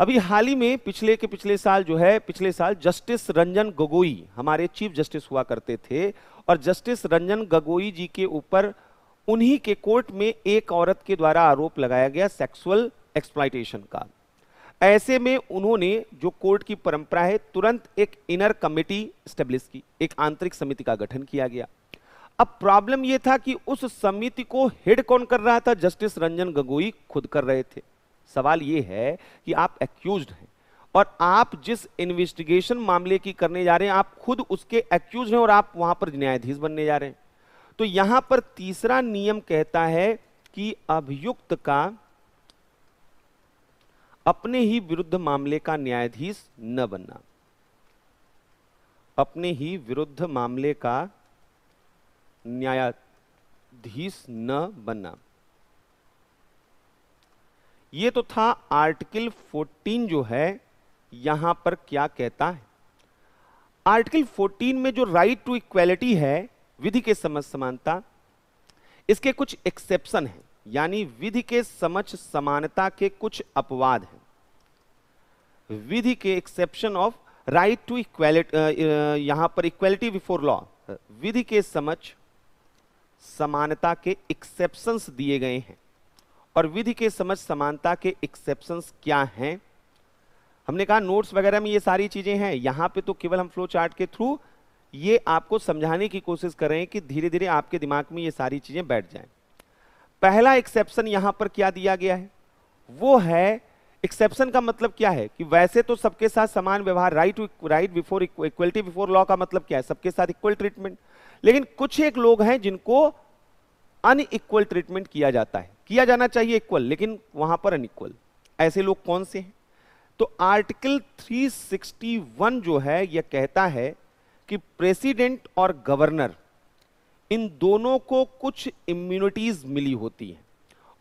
अभी हाल ही में पिछले के पिछले साल जो है पिछले साल जस्टिस रंजन गगोई हमारे चीफ जस्टिस हुआ करते थे और जस्टिस रंजन गगोई जी के ऊपर उन्हीं के कोर्ट में एक औरत के द्वारा आरोप लगाया गया सेक्सुअल एक्सप्लाइटेशन का ऐसे में उन्होंने जो कोर्ट की परंपरा है तुरंत एक इनर कमेटी स्टेब्लिश की एक आंतरिक समिति का गठन किया गया अब प्रॉब्लम यह था कि उस समिति को हेड कौन कर रहा था जस्टिस रंजन गगोई खुद कर रहे थे सवाल यह है कि आप एक्यूज हैं और आप जिस इन्वेस्टिगेशन मामले की करने जा रहे हैं आप खुद उसके एक्यूज हैं और आप वहां पर न्यायाधीश बनने जा रहे हैं तो यहां पर तीसरा नियम कहता है कि अभियुक्त का अपने ही विरुद्ध मामले का न्यायाधीश न बनना अपने ही विरुद्ध मामले का न्यायाधीश न बनना यह तो था आर्टिकल 14 जो है यहां पर क्या कहता है आर्टिकल 14 में जो राइट टू इक्वेलिटी है विधि के समझ समानता इसके कुछ एक्सेप्शन हैं यानी विधि के समझ समानता के कुछ अपवाद हैं विधि के exception of right to equality यहां पर इक्वेलिटी बिफोर लॉ विधि के समझ समानता के एक्सेप्शंस दिए गए हैं और विधि के समझ समानता के एक्सेप्शंस क्या हैं हमने कहा नोट्स वगैरह में ये सारी चीजें हैं यहां पे तो केवल हम फ्लो चार्ट के थ्रू ये आपको समझाने की कोशिश कर रहे हैं कि धीरे धीरे आपके दिमाग में ये सारी चीजें बैठ जाएं पहला एक्सेप्शन यहां पर क्या दिया गया है वो है एक्सेप्शन का मतलब क्या है कि वैसे तो सबके साथ समान व्यवहार right right before equality before law का मतलब क्या है सबके साथ इक्वल ट्रीटमेंट लेकिन कुछ एक लोग हैं जिनको अनइक्वल ट्रीटमेंट किया जाता है किया जाना चाहिए इक्वल लेकिन वहां पर अनइक्वल ऐसे लोग कौन से हैं तो आर्टिकल 361 जो है यह कहता है कि प्रेसिडेंट और गवर्नर इन दोनों को कुछ इम्यूनिटीज मिली होती है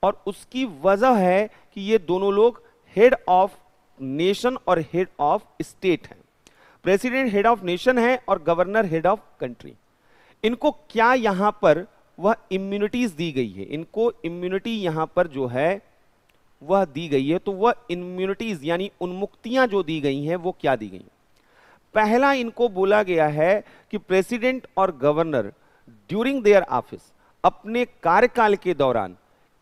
और उसकी वजह है कि ये दोनों लोग हेड ऑफ नेशन और हेड ऑफ स्टेट हैं प्रेसिडेंट हेड ऑफ नेशन है और गवर्नर हेड ऑफ कंट्री इनको क्या यहां पर वह इम्यूनिटीज दी गई है इनको इम्यूनिटी यहां पर जो है वह दी गई है तो वह इम्यूनिटीज यानी उन्मुक्तियां जो दी गई हैं वो क्या दी गई पहला इनको बोला गया है कि प्रेसिडेंट और गवर्नर ड्यूरिंग देयर ऑफिस अपने कार्यकाल के दौरान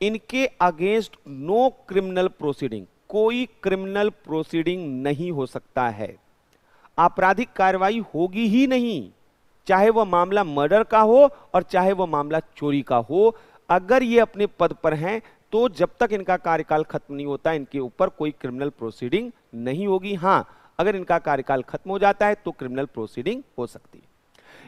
इनके अगेंस्ट नो क्रिमिनल प्रोसीडिंग कोई क्रिमिनल प्रोसीडिंग नहीं हो सकता है आपराधिक कार्रवाई होगी ही नहीं चाहे वह मामला मर्डर का हो और चाहे वह मामला चोरी का हो अगर ये अपने पद पर हैं तो जब तक इनका कार्यकाल खत्म नहीं होता इनके ऊपर कोई क्रिमिनल प्रोसीडिंग नहीं होगी हाँ अगर इनका कार्यकाल खत्म हो जाता है तो क्रिमिनल प्रोसीडिंग हो सकती है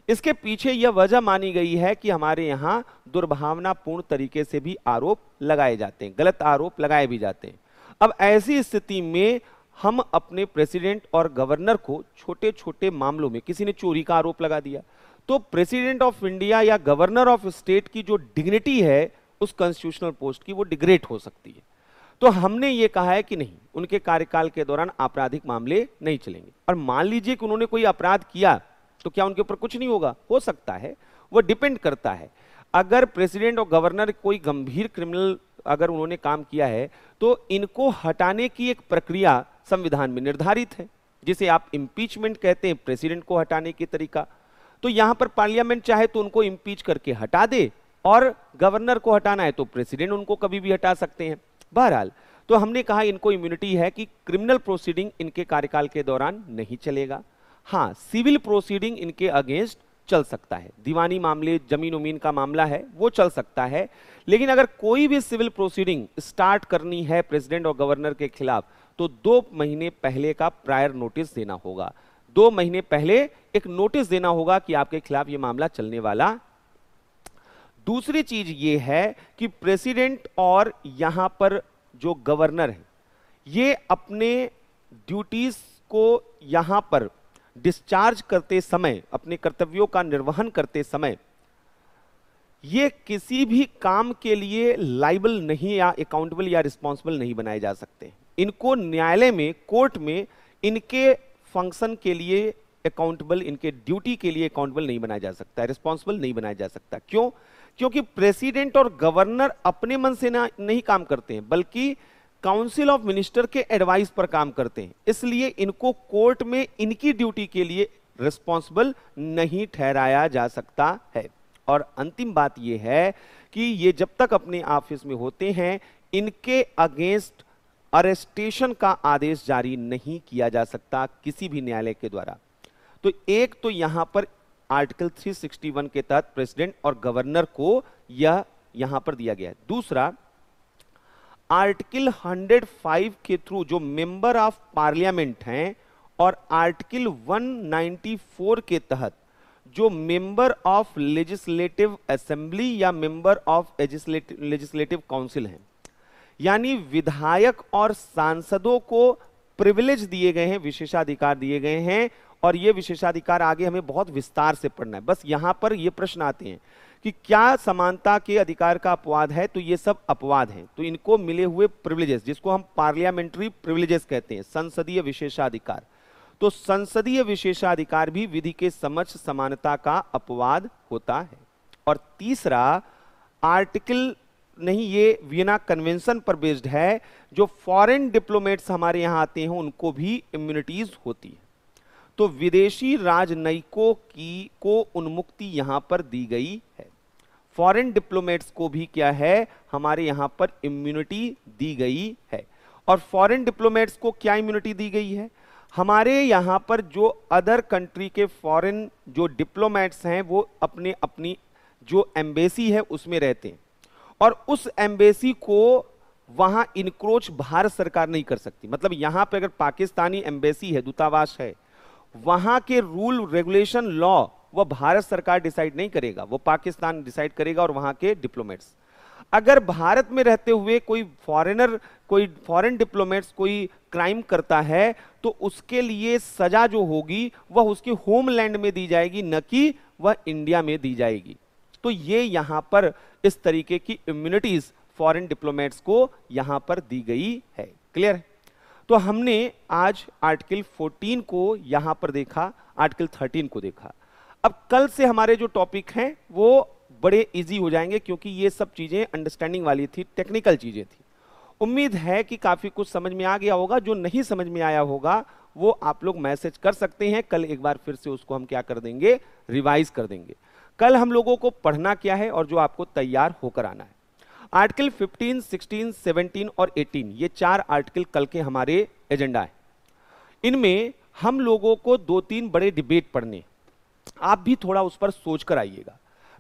इसके पीछे यह वजह मानी गई है कि हमारे यहां दुर्भावनापूर्ण तरीके से भी आरोप लगाए जाते हैं गलत आरोप लगाए भी जाते हैं अब ऐसी स्थिति में हम अपने प्रेसिडेंट और गवर्नर को छोटे छोटे मामलों में किसी ने चोरी का आरोप लगा दिया तो प्रेसिडेंट ऑफ इंडिया या गवर्नर ऑफ स्टेट की जो डिग्निटी है उस कॉन्स्टिट्यूशनल पोस्ट की वो डिग्रेट हो सकती है तो हमने ये कहा है कि नहीं उनके कार्यकाल के दौरान आपराधिक मामले नहीं चलेंगे और मान लीजिए कि उन्होंने कोई अपराध किया तो क्या उनके ऊपर कुछ नहीं होगा हो सकता है वो डिपेंड करता है अगर प्रेसिडेंट और गवर्नर कोई गंभीर क्रिमिनल अगर उन्होंने काम किया है तो इनको हटाने की एक प्रक्रिया संविधान में निर्धारित है जिसे आप इम्पीचमेंट कहते हैं प्रेसिडेंट को हटाने की तरीका तो यहां पर पार्लियामेंट चाहे तो उनको इम्पीच करके हटा दे और गवर्नर को हटाना है तो प्रेसिडेंट उनको कभी भी हटा सकते हैं बहरहाल तो हमने कहा इनको इम्यूनिटी है कि क्रिमिनल प्रोसीडिंग इनके कार्यकाल के दौरान नहीं चलेगा हाँ सिविल प्रोसीडिंग इनके अगेंस्ट चल सकता है दीवानी मामले जमीन उमीन का मामला है वो चल सकता है लेकिन अगर कोई भी सिविल प्रोसीडिंग स्टार्ट करनी है प्रेसिडेंट और गवर्नर के खिलाफ तो दो महीने पहले का प्रायर नोटिस देना होगा दो महीने पहले एक नोटिस देना होगा कि आपके खिलाफ ये मामला चलने वाला दूसरी चीज ये है कि प्रेसिडेंट और यहां पर जो गवर्नर है ये अपने ड्यूटीज को यहां पर डिस्चार्ज करते समय अपने कर्तव्यों का निर्वहन करते समय ये किसी भी काम के लिए लाइबल नहीं या अकाउंटेबल या रिस्पॉन्सिबल नहीं बनाए जा सकते इनको न्यायालय में कोर्ट में इनके फंक्शन के लिए अकाउंटेबल इनके ड्यूटी के लिए अकाउंटेबल नहीं बनाया जा सकता रिस्पॉन्सिबल नहीं बनाया जा सकता क्यों क्योंकि प्रेसिडेंट और गवर्नर अपने मन से ना नहीं काम करते हैं बल्कि काउंसिल ऑफ मिनिस्टर के एडवाइस पर काम करते हैं इसलिए इनको कोर्ट में इनकी ड्यूटी के लिए रिस्पॉन्सिबल नहीं ठहराया जा सकता है और अंतिम बात यह है कि ये जब तक अपने ऑफिस में होते हैं इनके अगेंस्ट अरेस्टेशन का आदेश जारी नहीं किया जा सकता किसी भी न्यायालय के द्वारा तो एक तो यहां पर आर्टिकल 361 के तहत प्रेसिडेंट और गवर्नर को यह यहां पर दिया गया है दूसरा आर्टिकल 105 के थ्रू जो मेंबर ऑफ पार्लियामेंट हैं और आर्टिकल 194 के तहत जो मेंबर ऑफ लेजिस्लेटिव असेंबली या मेंबर ऑफ लेजिस्लेटिव काउंसिल हैं यानी विधायक और सांसदों को प्रिविलेज दिए गए हैं विशेषाधिकार दिए गए हैं और ये विशेषाधिकार आगे हमें बहुत विस्तार से पढ़ना है बस यहां पर ये प्रश्न आते हैं कि क्या समानता के अधिकार का अपवाद है तो ये सब अपवाद है तो इनको मिले हुए प्रिविलेजेस जिसको हम पार्लियामेंट्री प्रिविलेजेस कहते हैं संसदीय विशेषाधिकार तो संसदीय विशेषाधिकार भी विधि के समक्ष समानता का अपवाद होता है और तीसरा आर्टिकल नहीं ये वियना कन्वेंशन पर बेस्ड है जो फॉरेन डिप्लोमेट्स हमारे यहाँ आते हैं उनको भी इम्यूनिटीज होती है तो विदेशी राजनयिकों की को उन्मुक्ति यहां पर दी गई है फॉरेन डिप्लोमेट्स को भी क्या है हमारे यहाँ पर इम्यूनिटी दी गई है और फॉरेन डिप्लोमेट्स को क्या इम्यूनिटी दी गई है हमारे यहां पर जो अदर कंट्री के फॉरेन जो डिप्लोमेट्स हैं वो अपने अपनी जो एम्बेसी है उसमें रहते हैं और उस एम्बेसी को वहां इनक्रोच भारत सरकार नहीं कर सकती मतलब यहां पर अगर पाकिस्तानी एम्बेसी है दूतावास है वहां के रूल रेगुलेशन लॉ वह भारत सरकार डिसाइड नहीं करेगा वो पाकिस्तान डिसाइड करेगा और वहां के डिप्लोमेट्स अगर भारत में रहते हुए कोई फॉरेनर कोई फॉरेन डिप्लोमेट्स कोई क्राइम करता है तो उसके लिए सजा जो होगी वह उसके होमलैंड में दी जाएगी न कि वह इंडिया में दी जाएगी तो ये यहां पर इस तरीके की इम्यूनिटीज फॉरेन डिप्लोमेट्स को यहां पर दी गई है क्लियर तो हमने आज आर्टिकल 14 को यहां पर देखा आर्टिकल 13 को देखा अब कल से हमारे जो टॉपिक हैं वो बड़े इजी हो जाएंगे क्योंकि ये सब चीज़ें अंडरस्टैंडिंग वाली थी टेक्निकल चीज़ें थी उम्मीद है कि काफ़ी कुछ समझ में आ गया होगा जो नहीं समझ में आया होगा वो आप लोग मैसेज कर सकते हैं कल एक बार फिर से उसको हम क्या कर देंगे रिवाइज कर देंगे कल हम लोगों को पढ़ना क्या है और जो आपको तैयार होकर आना है आर्टिकल 15, 16, 17 और 18 ये चार आर्टिकल कल के हमारे एजेंडा है इनमें हम लोगों को दो तीन बड़े डिबेट पढ़ने आप भी थोड़ा उस पर सोच कर आइएगा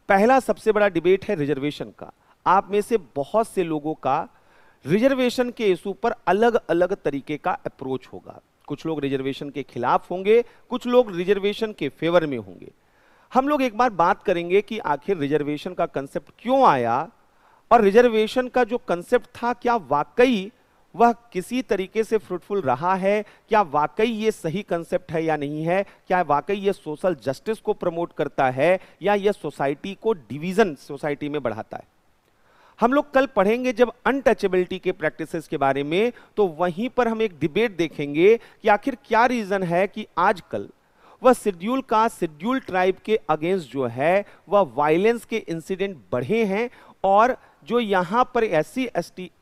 पहला सबसे बड़ा डिबेट है रिजर्वेशन का आप में से बहुत से लोगों का रिजर्वेशन के इशू पर अलग अलग तरीके का अप्रोच होगा कुछ लोग रिजर्वेशन के खिलाफ होंगे कुछ लोग रिजर्वेशन के फेवर में होंगे हम लोग एक बार बात करेंगे कि आखिर रिजर्वेशन का कंसेप्ट क्यों आया और रिजर्वेशन का जो कंसेप्ट था क्या वाकई वह किसी तरीके से फ्रूटफुल रहा है क्या वाकई ये सही कंसेप्ट है या नहीं है क्या वाकई ये सोशल जस्टिस को प्रमोट करता है या यह सोसाइटी को डिवीजन सोसाइटी में बढ़ाता है हम लोग कल पढ़ेंगे जब अनटचेबिलिटी के प्रैक्टिसेस के बारे में तो वहीं पर हम एक डिबेट देखेंगे कि आखिर क्या रीज़न है कि आजकल वह शेड्यूल का शेड्यूल ट्राइब के अगेंस्ट जो है वह वायलेंस के इंसिडेंट बढ़े हैं और जो यहाँ पर एस सी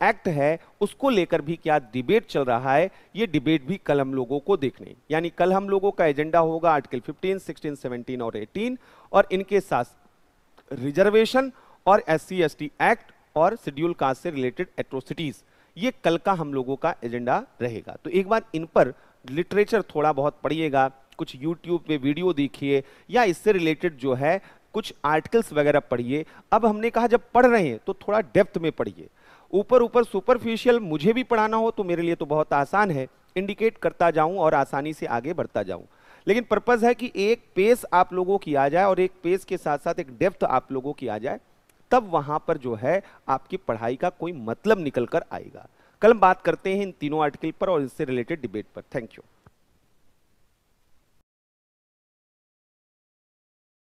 एक्ट है उसको लेकर भी क्या डिबेट चल रहा है ये डिबेट भी कल हम लोगों को देखने यानी कल हम लोगों का एजेंडा होगा आर्टिकल 15, 16, 17 और 18 और इनके साथ रिजर्वेशन और एस सी एक्ट और शेड्यूल कास्ट से रिलेटेड एट्रोसिटीज ये कल का हम लोगों का एजेंडा रहेगा तो एक बार इन पर लिटरेचर थोड़ा बहुत पढ़िएगा कुछ यूट्यूब पे वीडियो देखिए या इससे रिलेटेड जो है कुछ आर्टिकल्स वगैरह पढ़िए अब हमने कहा जब पढ़ रहे हैं तो थोड़ा डेप्थ में पढ़िए ऊपर ऊपर सुपरफिशियल मुझे भी पढ़ाना हो तो मेरे लिए तो बहुत आसान है इंडिकेट करता जाऊं और आसानी से आगे बढ़ता जाऊं लेकिन पर्पज़ है कि एक पेस आप लोगों की आ जाए और एक पेस के साथ साथ एक डेप्थ आप लोगों की आ जाए तब वहां पर जो है आपकी पढ़ाई का कोई मतलब निकल कर आएगा कल हम बात करते हैं इन तीनों आर्टिकल पर और इससे रिलेटेड डिबेट पर थैंक यू